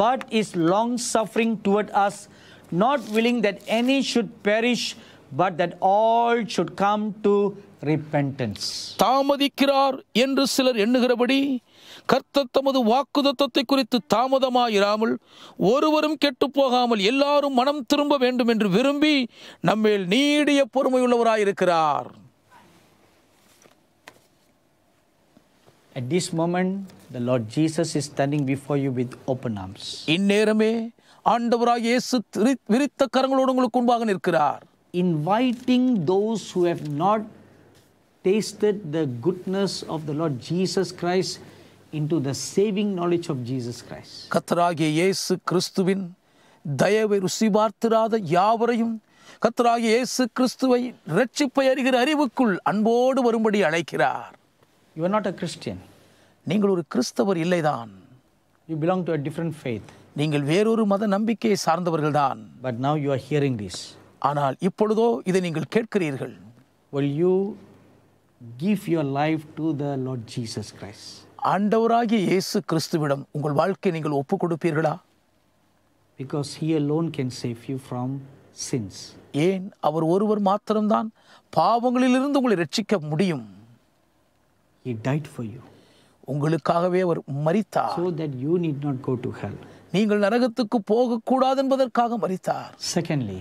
but is long suffering toward us, not willing that any should perish, but that all should come to repentance. தாமதிக்கிறார் என்று சிலர் எண்ணுகிறபடி கர்த்தர் தமது வாக்குதத்தத்தை குறித்து தாமதமாயிராமல் ஒருவரும் கெட்டு போகாமல் எல்லாரும் மனம் திரும்ப வேண்டும் என்று விரும்பி நம்மேல் நீடிய பொறுமையுள்ளவராயிருக்கிறார் At this moment, The Lord Jesus is standing before you with open arms. இந்நேரமே ஆண்டவராக இயேசு விரித்த கரங்களோடு உங்களுக்கு முன்பாக நிற்கிறார். Inviting those who have not tasted the goodness of the Lord Jesus Christ into the saving knowledge of Jesus Christ. கத்தராகிய இயேசு கிறிஸ்துவின் தயவை ருசி பார்த்திராத யாவரையும் கத்தராகிய இயேசு கிறிஸ்துவை ரட்சிப்பை அறிகிற அறிவுக்குள் அன்போடு வரும்படி அழைக்கிறார் you are not a Christian நீங்கள் ஒரு கிறிஸ்தவர் இல்லைதான் you belong to a different faith நீங்கள் வேறொரு மத நம்பிக்கையை சார்ந்தவர்கள் தான் but now you are hearing this ஆனால் இப்பொழுதோ இதை நீங்கள் கேட்கிறீர்கள் will you give your life to the Lord Jesus Christ ஆண்டவராகிய இயேசு கிறிஸ்துவிடம் உங்கள் வாழ்க்கையை நீங்கள் ஒப்புக் கொடுப்பீர்களா because he alone can save you from sins ஏன் அவர் ஒருவர் மாத்திரம்தான் பாவங்களிலிருந்து உங்களை ரட்சிக்க முடியும் ஹி டைட் ஃபார் யூ உங்களுக்காகவே அவர் மறித்தார் so that you need not go to hell நீங்கள் நரகத்துக்கு கூடாது என்பதற்காக மறித்தார் secondly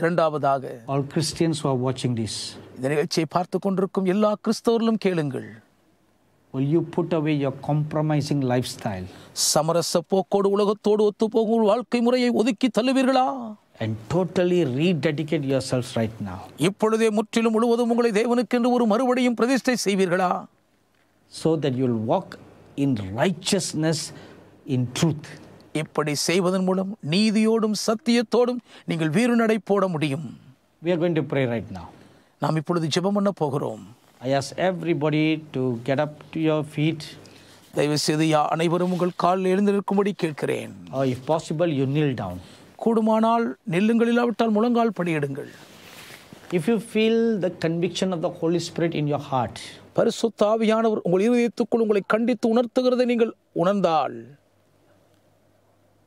இரண்டாவதாக all christians who are watching this இந்த நிகழ்ச்சியை பார்த்து கொண்டிருக்கும் எல்லா கிறிஸ்தவர்களும் கேளுங்கள் will you put away your compromising lifestyle சமரச போக்கோடு உலகத்தோடு ஒத்து போகும் வாழ்க்கை முறையை ஒதுக்கி தள்ளுவீர்களா and totally rededicate yourselves right now இப்பொழுதே முற்றிலும் முழுவதும் உங்களை தேவனுக்கென்று ஒரு மறுபடியும் பிரதிஷ்டை செய்வீர்களா so that you'll walk in righteousness in truth இப்படி செய்வதன் மூலம் நீதியோடும் சத்தியத்தோடும் நீங்கள் வீறு போட முடியும் we are going to pray right now நாம் இப்பொழுது ஜெபம் பண்ண போகிறோம் I ask everybody to get up to your feet தயவு செய்து யா அனைவரும் உங்கள் காலில் எழுந்து நிற்கும்படி கேட்கிறேன் I if possible you kneel down கூடுமானால் நெல்லுங்களில்லாவிட்டால் முழங்கால் பணியிடுங்கள் if you feel the conviction of the Holi spirit in your heart பரிசுத்தாவியானவர் உங்கள் இருதயத்துக்குள் உங்களை கண்டித்து உணர்த்துகிறதை நீங்கள் உணர்ந்தால்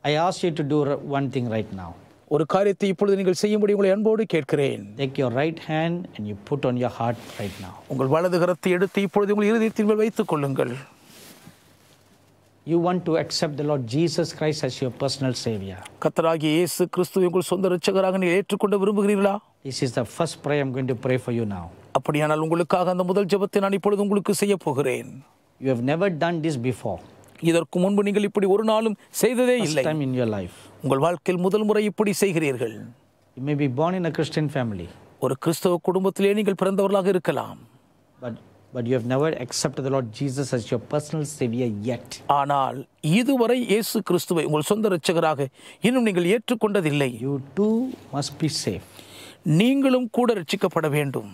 I ask you to do one thing right now ஒரு காரியத்தை இப்பொழுது நீங்கள் செய்யும்படி உங்களை அன்போடு கேட்கிறேன் take your right hand and you put on your heart right now உங்கள் வலது கரத்தை எடுத்து இப்பொழுது உங்கள் இருதயத்தின் மேல் வைத்துக் கொள்ளுங்கள் you want to accept the Lord Jesus Christ as your personal saviour கத்தராகி இயேசு கிறிஸ்துவ உங்கள் சொந்த ரட்சகராக நீ ஏற்றுக்கொண்டு விரும்புகிறீர்களா this is the first pray I'm going to pray for you now அப்படியானால் உங்களுக்காக அந்த முதல் ஜெபத்தை நான் இப்பொழுது உங்களுக்கு செய்ய போகிறேன் you have never done this before இதற்கு முன்பு நீங்கள் இப்படி ஒரு நாளும் செய்ததே இல்லை டைம் இன் யுவர் லைஃப் உங்கள் வாழ்க்கையில் முதல் முறை இப்படி செய்கிறீர்கள் you may be born in a Christian family ஒரு கிறிஸ்தவ குடும்பத்திலே நீங்கள் பிறந்தவர்களாக இருக்கலாம் but but you have never accept the Lord Jesus as your personal saviour yet ஆனால் இதுவரை இயேசு கிறிஸ்துவை உங்கள் சொந்த ரட்சகராக இன்னும் நீங்கள் ஏற்றுக்கொண்டதில்லை you too must be saved நீங்களும் கூட ரட்சிக்கப்பட வேண்டும்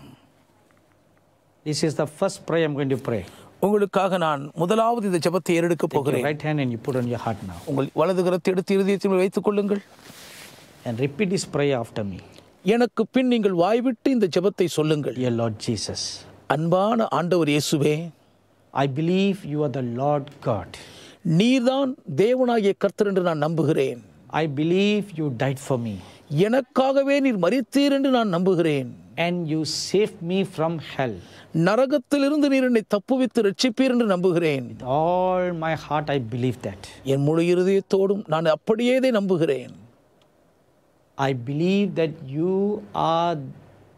this is the first pray I'm going to pray உங்களுக்காக நான் முதலாவது இந்த ஜபத்தை ஏறெடுக்கப் போகிறேன் right hand and you heart உங்கள் வலது கரத்தை எடுத்து இறுதியத்தில் வைத்துக் கொள்ளுங்கள் and repeat this pray after me எனக்கு பின் நீங்கள் வாய்விட்டு இந்த ஜபத்தை சொல்லுங்கள் எ லார்ட் ஜீசஸ் அன்பான ஆண்டவர் இயேசுவே I believe you are the Lord God நீர்தான் தேவனாகிய கர்த்தர் என்று நான் நம்புகிறேன் I believe you died for me எனக்காகவே நீர் மறித்தீர் என்று நான் நம்புகிறேன் and you save me from hell நரகத்திலிருந்து நீர் என்னை தப்புவித்து ரட்சிப்பீர் என்று நம்புகிறேன் all my heart I believe that என் முழு இருதயத்தோடும் நான் அப்படியே இதை நம்புகிறேன் I believe that you are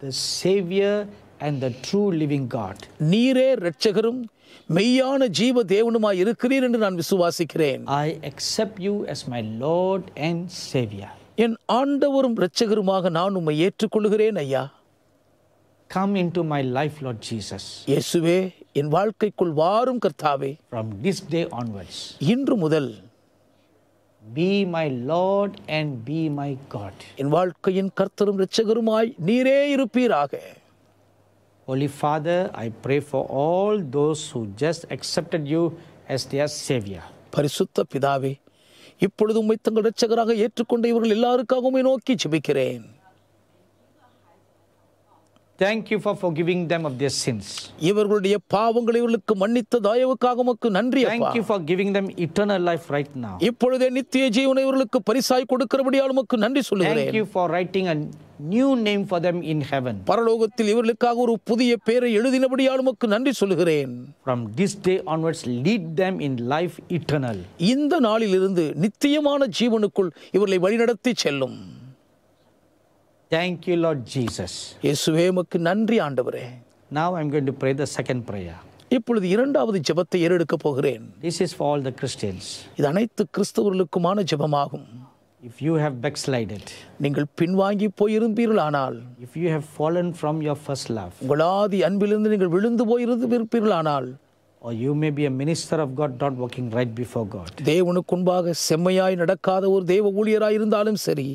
the saviour and the true living God நீரே ரட்சகரும் மெய்யான ஜீவ தேவனுமாய் இருக்கிறீர் என்று நான் விசுவாசிக்கிறேன் I accept you as my Lord and saviour என் ஆண்டவரும் ரட்சகருமாக நான் உம்மை ஏற்றுக்கொள்கிறேன் ஐயா come into my life Lord Jesus இயேசுவே என் வாழ்க்கைக்குள் வாரும் கர்த்தாவே ஃப்ரம் திஸ் டே ஆன்வர்ட்ஸ் இன்று முதல் be my Lord and be my God என் வாழ்க்கையின் கர்த்தரும் ரட்சகருமாய் நீரே இருப்பீராக Holy Father I pray for all those who just accepted you as their Savior. பரிசுத்த பிதாவே இப்பொழுது உம்மை தங்கள் இரட்சகராக ஏற்றுக்கொண்ட இவர்கள் எல்லாருக்காகவும் நோக்கி ஜெபிக்கிறேன் you for for giving them of their sins இவர்களுடைய பாவங்களை இவர்களுக்கு மன்னித்த தயவுக்காக உமக்கு நன்றி thank you for giving them eternal life right now இப்பொழுதே நித்திய ஜீவனை இவர்களுக்கு பரிசாய் கொடுக்கிறபடியால் உமக்கு நன்றி சொல்லுகிறேன் thank you for writing and new name for them in heaven பரலோகத்தில் இவர்களுக்காக ஒரு புதிய பெயரை எழுதினபடியால் உமக்கு நன்றி சொல்லுகிறேன் from this day onwards lead them in life eternal இந்த நாளிலிருந்து நித்தியமான ஜீவனுக்குள் இவர்களை வழிநடத்தி செல்லும் Thank you, Lord Jesus. Now I'm going to pray the second prayer. இப்பொழுது இரண்டாவது ஜெபத்தை ஏறெடுக்க போகிறேன் This is for all the Christians. இது அனைத்து கிறிஸ்தவர்களுக்குமான ஜெபமாகும் If you have backslided, நீங்கள் பின்வாங்கி if you have fallen from your first love, உங்களாதி அன்பிலிருந்து நீங்கள் விழுந்து or you may be a minister of God not walking right before God, தேவனுக்கு முன்பாக செம்மையாய் நடக்காத ஒரு தேவ ஊழியராய் இருந்தாலும் சரி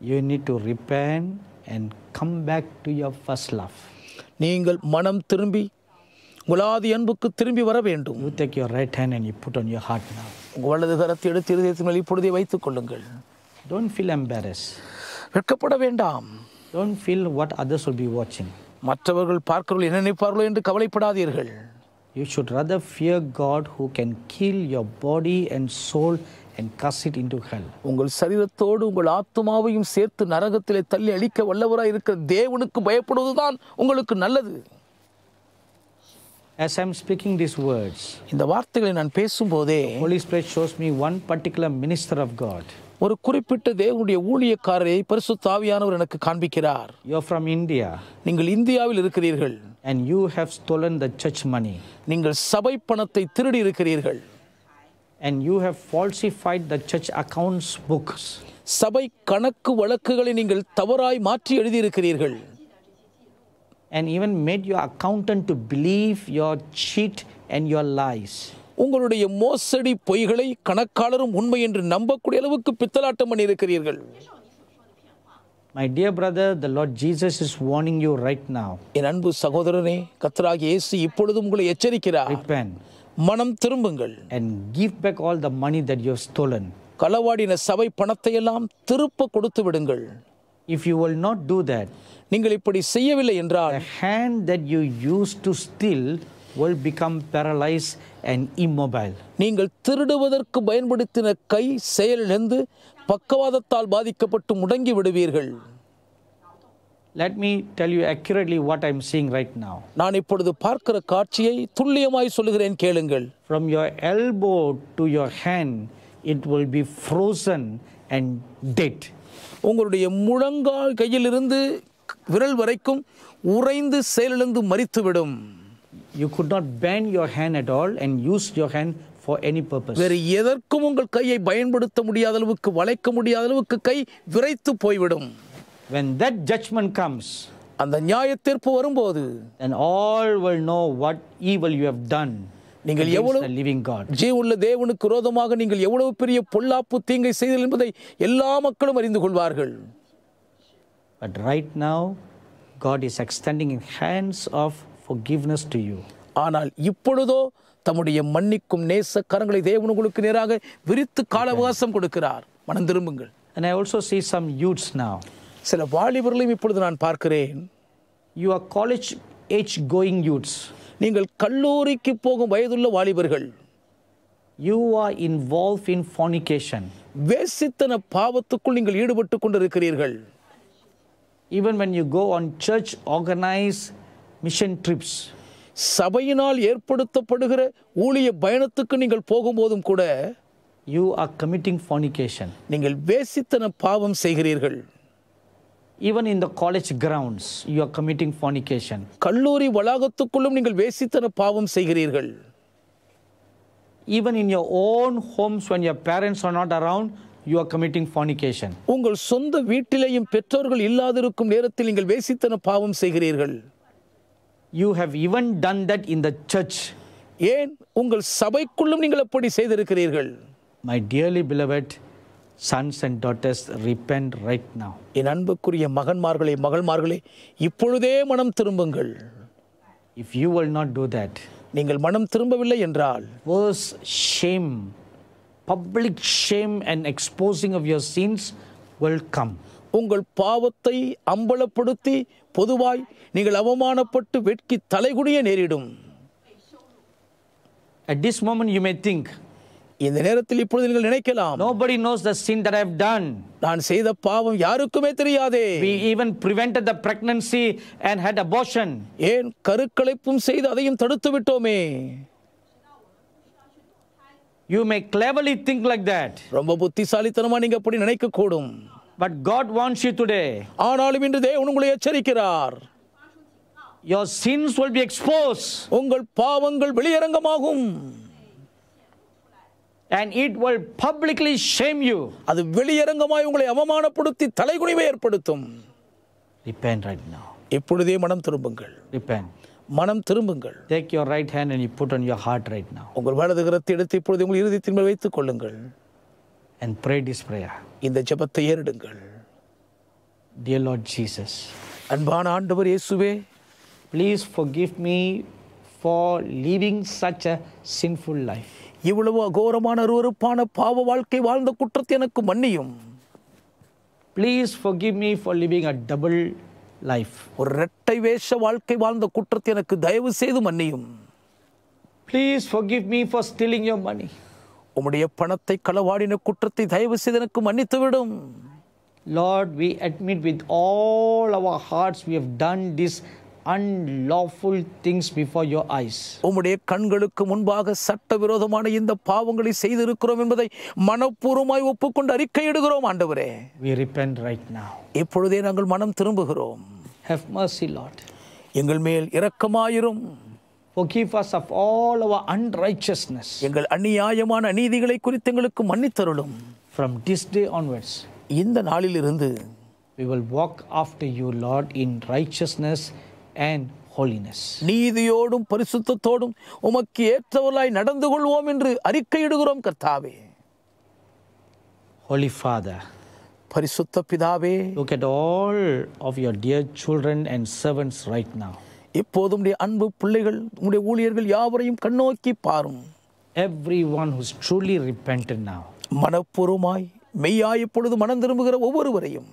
you need to repent and come back to your first love. நீங்கள் மனம் திரும்பி உலாதி அன்புக்கு திரும்பி வர வேண்டும் you take your right hand and you put on your heart now கரத்தை எடுத்து இருதயத்தின் மேல் இப்பொழுதே வைத்துக் கொள்ளுங்கள் don't feel embarrassed வெட்கப்பட வேண்டாம் don't feel what others will be watching மற்றவர்கள் பார்க்கிறவர்கள் என்ன என்று கவலைப்படாதீர்கள் you should rather fear god who can kill your body and soul and cast it into hell உங்கள் சரீரத்தோடு உங்கள் ஆத்மாவையும் சேர்த்து நரகத்திலே தள்ளி அழிக்க வல்லவராக இருக்கிற தேவனுக்கு பயப்படுவதுதான் உங்களுக்கு நல்லது As I'm speaking these words, இந்த வார்த்தைகளை நான் பேசும்போதே Holy Spirit shows me one particular minister of God. ஒரு குறிப்பிட்ட தேவனுடைய ஊழியக்காரரை பரிசுத்த ஆவியானவர் எனக்கு காண்பிக்கிறார் யூ ஃப்ரம் இந்தியா நீங்கள் இந்தியாவில் இருக்கிறீர்கள் and you have stolen the church money நீங்கள் சபை பணத்தை திருடி இருக்கிறீர்கள் and you have falsified the church accounts books சபை கணக்கு வழக்குகளை நீங்கள் தவறாய் மாற்றி எழுதியிருக்கிறீர்கள் and even made your accountant to believe your cheat and your lies உங்களுடைய மோசடி பொய்களை கணக்காளரும் உண்மை என்று நம்பக்கூடிய அளவுக்கு பித்தலாட்டம் பண்ணியிருக்கிறீர்கள் My dear brother, the Lord Jesus is warning you right now. என் அன்பு சகோதரனே கத்தராகிய இயேசு இப்பொழுது உங்களை எச்சரிக்கிறார். Repent. மனம் திரும்புங்கள் and give back all the money that you stolen களவாடின சபை பணத்தை எல்லாம் திருப்ப கொடுத்து விடுங்கள் if you will not do that நீங்கள் இப்படி செய்யவில்லை என்றால் hand that you use to steal will become paralyse and immobile நீங்கள் திருடுவதற்கு பயன்படுத்தின கை செயலிழந்து பக்கவாதத்தால் பாதிக்கப்பட்டு முடங்கி விடுவீர்கள் let me tell you accurately what I'm am seeing right now நான் இப்பொழுது பார்க்கிற காட்சியை துல்லியமாய் சொல்லுகிறேன் கேளுங்கள் from your elbow to your hand it will be frozen and dead உங்களுடைய முழங்கால் கையிலிருந்து விரல் வரைக்கும் உறைந்து செயலிழந்து மறித்துவிடும் you could not bend your hand at all and use your hand for any purpose வேறு எதற்கும் உங்கள் கையை பயன்படுத்த முடியாத அளவுக்கு வளைக்க முடியாத அளவுக்கு கை விரைத்து போய்விடும் when that judgment comes அந்த நியாய தீர்ப்பு வரும்போது and all will know what evil you have done நீங்கள் எவ்வளவு லிவிங் காட் உள்ள தேவனுக்கு விரோதமாக நீங்கள் எவ்வளவு பெரிய பொல்லாப்பு தீங்கை செய்தீர்கள் என்பதை எல்லா மக்களும் அறிந்து கொள்வார்கள் but right now God is extending in hands of forgiveness to you ஆனால் இப்பொழுதோ தம்முடைய மன்னிக்கும் நேச கரங்களை தேவன் உங்களுக்கு நேராக விரித்து கால அவகாசம் கொடுக்கிறார் மனம் திரும்புங்கள் and i also see some youths now சில வாலிபர்களையும் இப்பொழுது நான் பார்க்கிறேன் you are college age going youths நீங்கள் கல்லூரிக்கு போகும் வயதுள்ள வாலிபர்கள் you are involve in fornication வேசித்தன பாவத்துக்குள் நீங்கள் ஈடுபட்டு கொண்டிருக்கிறீர்கள் even when you go on church organise mission trips சபையினால் ஏற்படுத்தப்படுகிற ஊழிய பயணத்துக்கு நீங்கள் போகும்போதும் கூட யூ ஆர் கமிட்டிங் ஃபானிகேஷன் நீங்கள் வேசித்தன பாவம் செய்கிறீர்கள் even in the college grounds you are committing fornication கல்லூரி வளாகத்துக்குள்ளும் நீங்கள் வேசித்தன பாவம் செய்கிறீர்கள் even in your own homes when your parents are not around you are committing fornication உங்கள் சொந்த வீட்டிலேயும் பெற்றோர்கள் இல்லாதிருக்கும் நேரத்தில் நீங்கள் வேசித்தன பாவம் செய்கிறீர்கள் you have even done that in the church ஏன் உங்கள் சபைக்குள்ளும் நீங்கள் அப்படி செய்திருக்கிறீர்கள் my dearly beloved sons and daughters repent right now என் அன்புக்குரிய மகன்மார்களே மகள்மார்களே இப்பொழுதே மனம் திரும்புங்கள் if you will not do that நீங்கள் மனம் திரும்பவில்லை என்றால் worse shame public shame and exposing of your sins will come உங்கள் பாவத்தை அம்பலப்படுத்தி பொதுவாய் நீங்கள் அவமானப்பட்டு வெட்கி தலைகுடிய நேரிடும் at this moment you may think இந்த நேரத்தில் இப்பொழுது நீங்கள் நினைக்கலாம் nobody knows the sin that i have done நான் செய்த பாவம் யாருக்குமே தெரியாது we even prevented the pregnancy and had abortion ஏன் கருக்கலைப்பும் செய்து அதையும் தடுத்து விட்டோமே you may cleverly think like that ரொம்ப புத்திசாலித்தனமா நீங்க அப்படி நினைக்க கூடும் but god wants you today ஆனாலும் இன்று தேவன் உங்களை எச்சரிக்கிறார் your sins will be exposed உங்கள் பாவங்கள் வெளியரங்கமாகும் and it will publicly shame you அது வெளியரங்கமாய் உங்களை அவமானப்படுத்தி தலைகுனிவை ஏற்படுத்தும் repent right now இப்பொழுதே மனம் திரும்புங்கள் repent மனம் திரும்புங்கள் take your right hand and you put on your heart right now உங்கள் வலது கரத்தை எடுத்து இப்பொழுது உங்கள் இருதயத்தின் மேல் வைத்துக் கொள்ளுங்கள் and pray this prayer இந்த ஜெபத்தை ஏறிடுங்கள் dear lord jesus அன்பான ஆண்டவர் இயேசுவே please forgive me for living such a sinful life இவ்வளவு அகோரமான ஒருவருப்பான பாவ வாழ்க்கை வாழ்ந்த குற்றத்தை எனக்கு மன்னியும் please forgive me for living a double life ஒரு இரட்டை வேஷ வாழ்க்கை வாழ்ந்த குற்றத்தை எனக்கு தயவு செய்து மன்னியும் please forgive me for stealing your money உம்முடைய பணத்தை களவாடின குற்றத்தை தயவு செய்து எனக்கு மன்னித்து விடும் Lord we admit with all our hearts we have done this unlawful things before your eyes உம்முடைய கண்களுக்கு முன்பாக சட்டவிரோதமான இந்த பாவங்களை செய்திருக்கிறோம் என்பதை மனப்பூர்வமாய் ஒப்புக்கொண்டு அறிக்கையிடுகிறோம் ஆண்டவரே வி ரிப்பென்ட் ரைட் நவ இப்பொழுதே நாங்கள் மனம் திரும்புகிறோம் ஹேவ் மர்சி லார்ட் எங்கள் மேல் இரக்கமாயிரும் Forgive us of all our unrighteousness. எங்கள் அநியாயமான அநீதிகளை குறித்து எங்களுக்கு மன்னித்தருளும் ஃப்ரம் this டே onwards. இந்த நாளிலிருந்து we will walk after you lord in righteousness and holiness. நீதியோடும் பரிசுத்தோடும் உமக்கு ஏற்றவர்களாய் நடந்து கொள்வோம் என்று அறிக்கையிடுகிறோம் கர்த்தாவே. Holy ஃபாதர் பரிசுத்த பிதாவே look at all of your dear children and servants right now. இப்போது உடைய அன்பு பிள்ளைகள் உடைய ஊழியர்கள் யாவரையும் கண்ணோக்கி பாரும். Everyone who's truly repentant now. மனப்பூர்வமாய் மெய்யாய் இப்பொழுது மனம் திரும்புகிற ஒவ்வொருவரையும்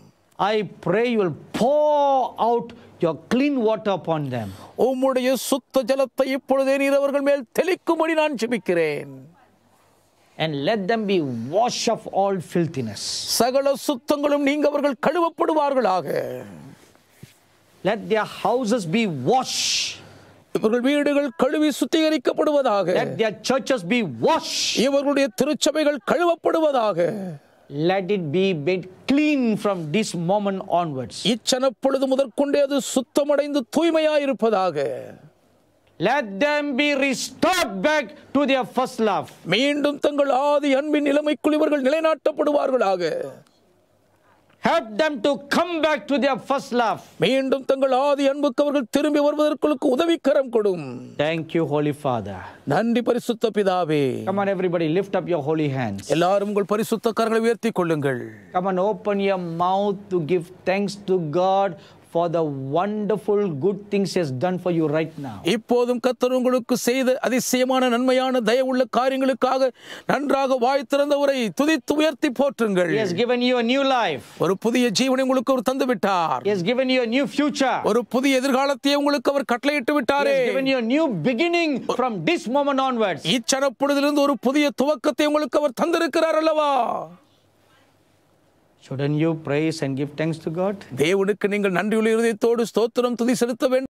I pray you'll will out your clean water upon them. உம்முடைய சுத்த ஜலத்தை இப்பொழுதே நீர் அவர்கள் மேல் தெளிக்கும்படி நான் ஜெபிக்கிறேன் and let them be washed of all filthiness சகல சுத்தங்களும் நீங்க அவர்கள் கழுவப்படுவார்களாக let their houses be washed இவர்கள் வீடுகள் கழுவி சுத்திகரிக்கப்படுவதாக let their churches be washed இவர்களுடைய திருச்சபைகள் கழுவப்படுவதாக let it be bathed clean from this moment onwards இச்சன பொழுது முதற்கொண்டே அது சுத்தமடைந்து தூய்மையாய் இருப்பதாக Let them be restored back to their first love. மீண்டும் தங்கள் ஆதி அன்பின் நிலைமைக்குள் இவர்கள் நிலைநாட்டப்படுவார்களாக help them to come back to their first love thank you holy father come on everybody lift up your holy hands come on open your mouth to give thanks to god for the wonderful good things has done for you right now இப்போதும் கர்த்தர் உங்களுக்கு செய்த அதிசயமான நன்மையான தயவுள்ள காரியங்களுக்காக நன்றாக வாய் திறந்தவரை துதித்து உயர்த்தி போற்றுங்கள் he has given you a new life ஒரு புதிய ஜீவனை உங்களுக்கு அவர் தந்து விட்டார் he has given you a new future ஒரு புதிய எதிர்காலத்தை உங்களுக்கு அவர் கட்டளையிட்டு விட்டாரே he has given you a new beginning from this moment onwards இச்சனப்பொழுதிலிருந்து ஒரு புதிய துவக்கத்தை உங்களுக்கு அவர் தந்திருக்கிறார் அல்லவா Shouldn't you praise and give thanks to God?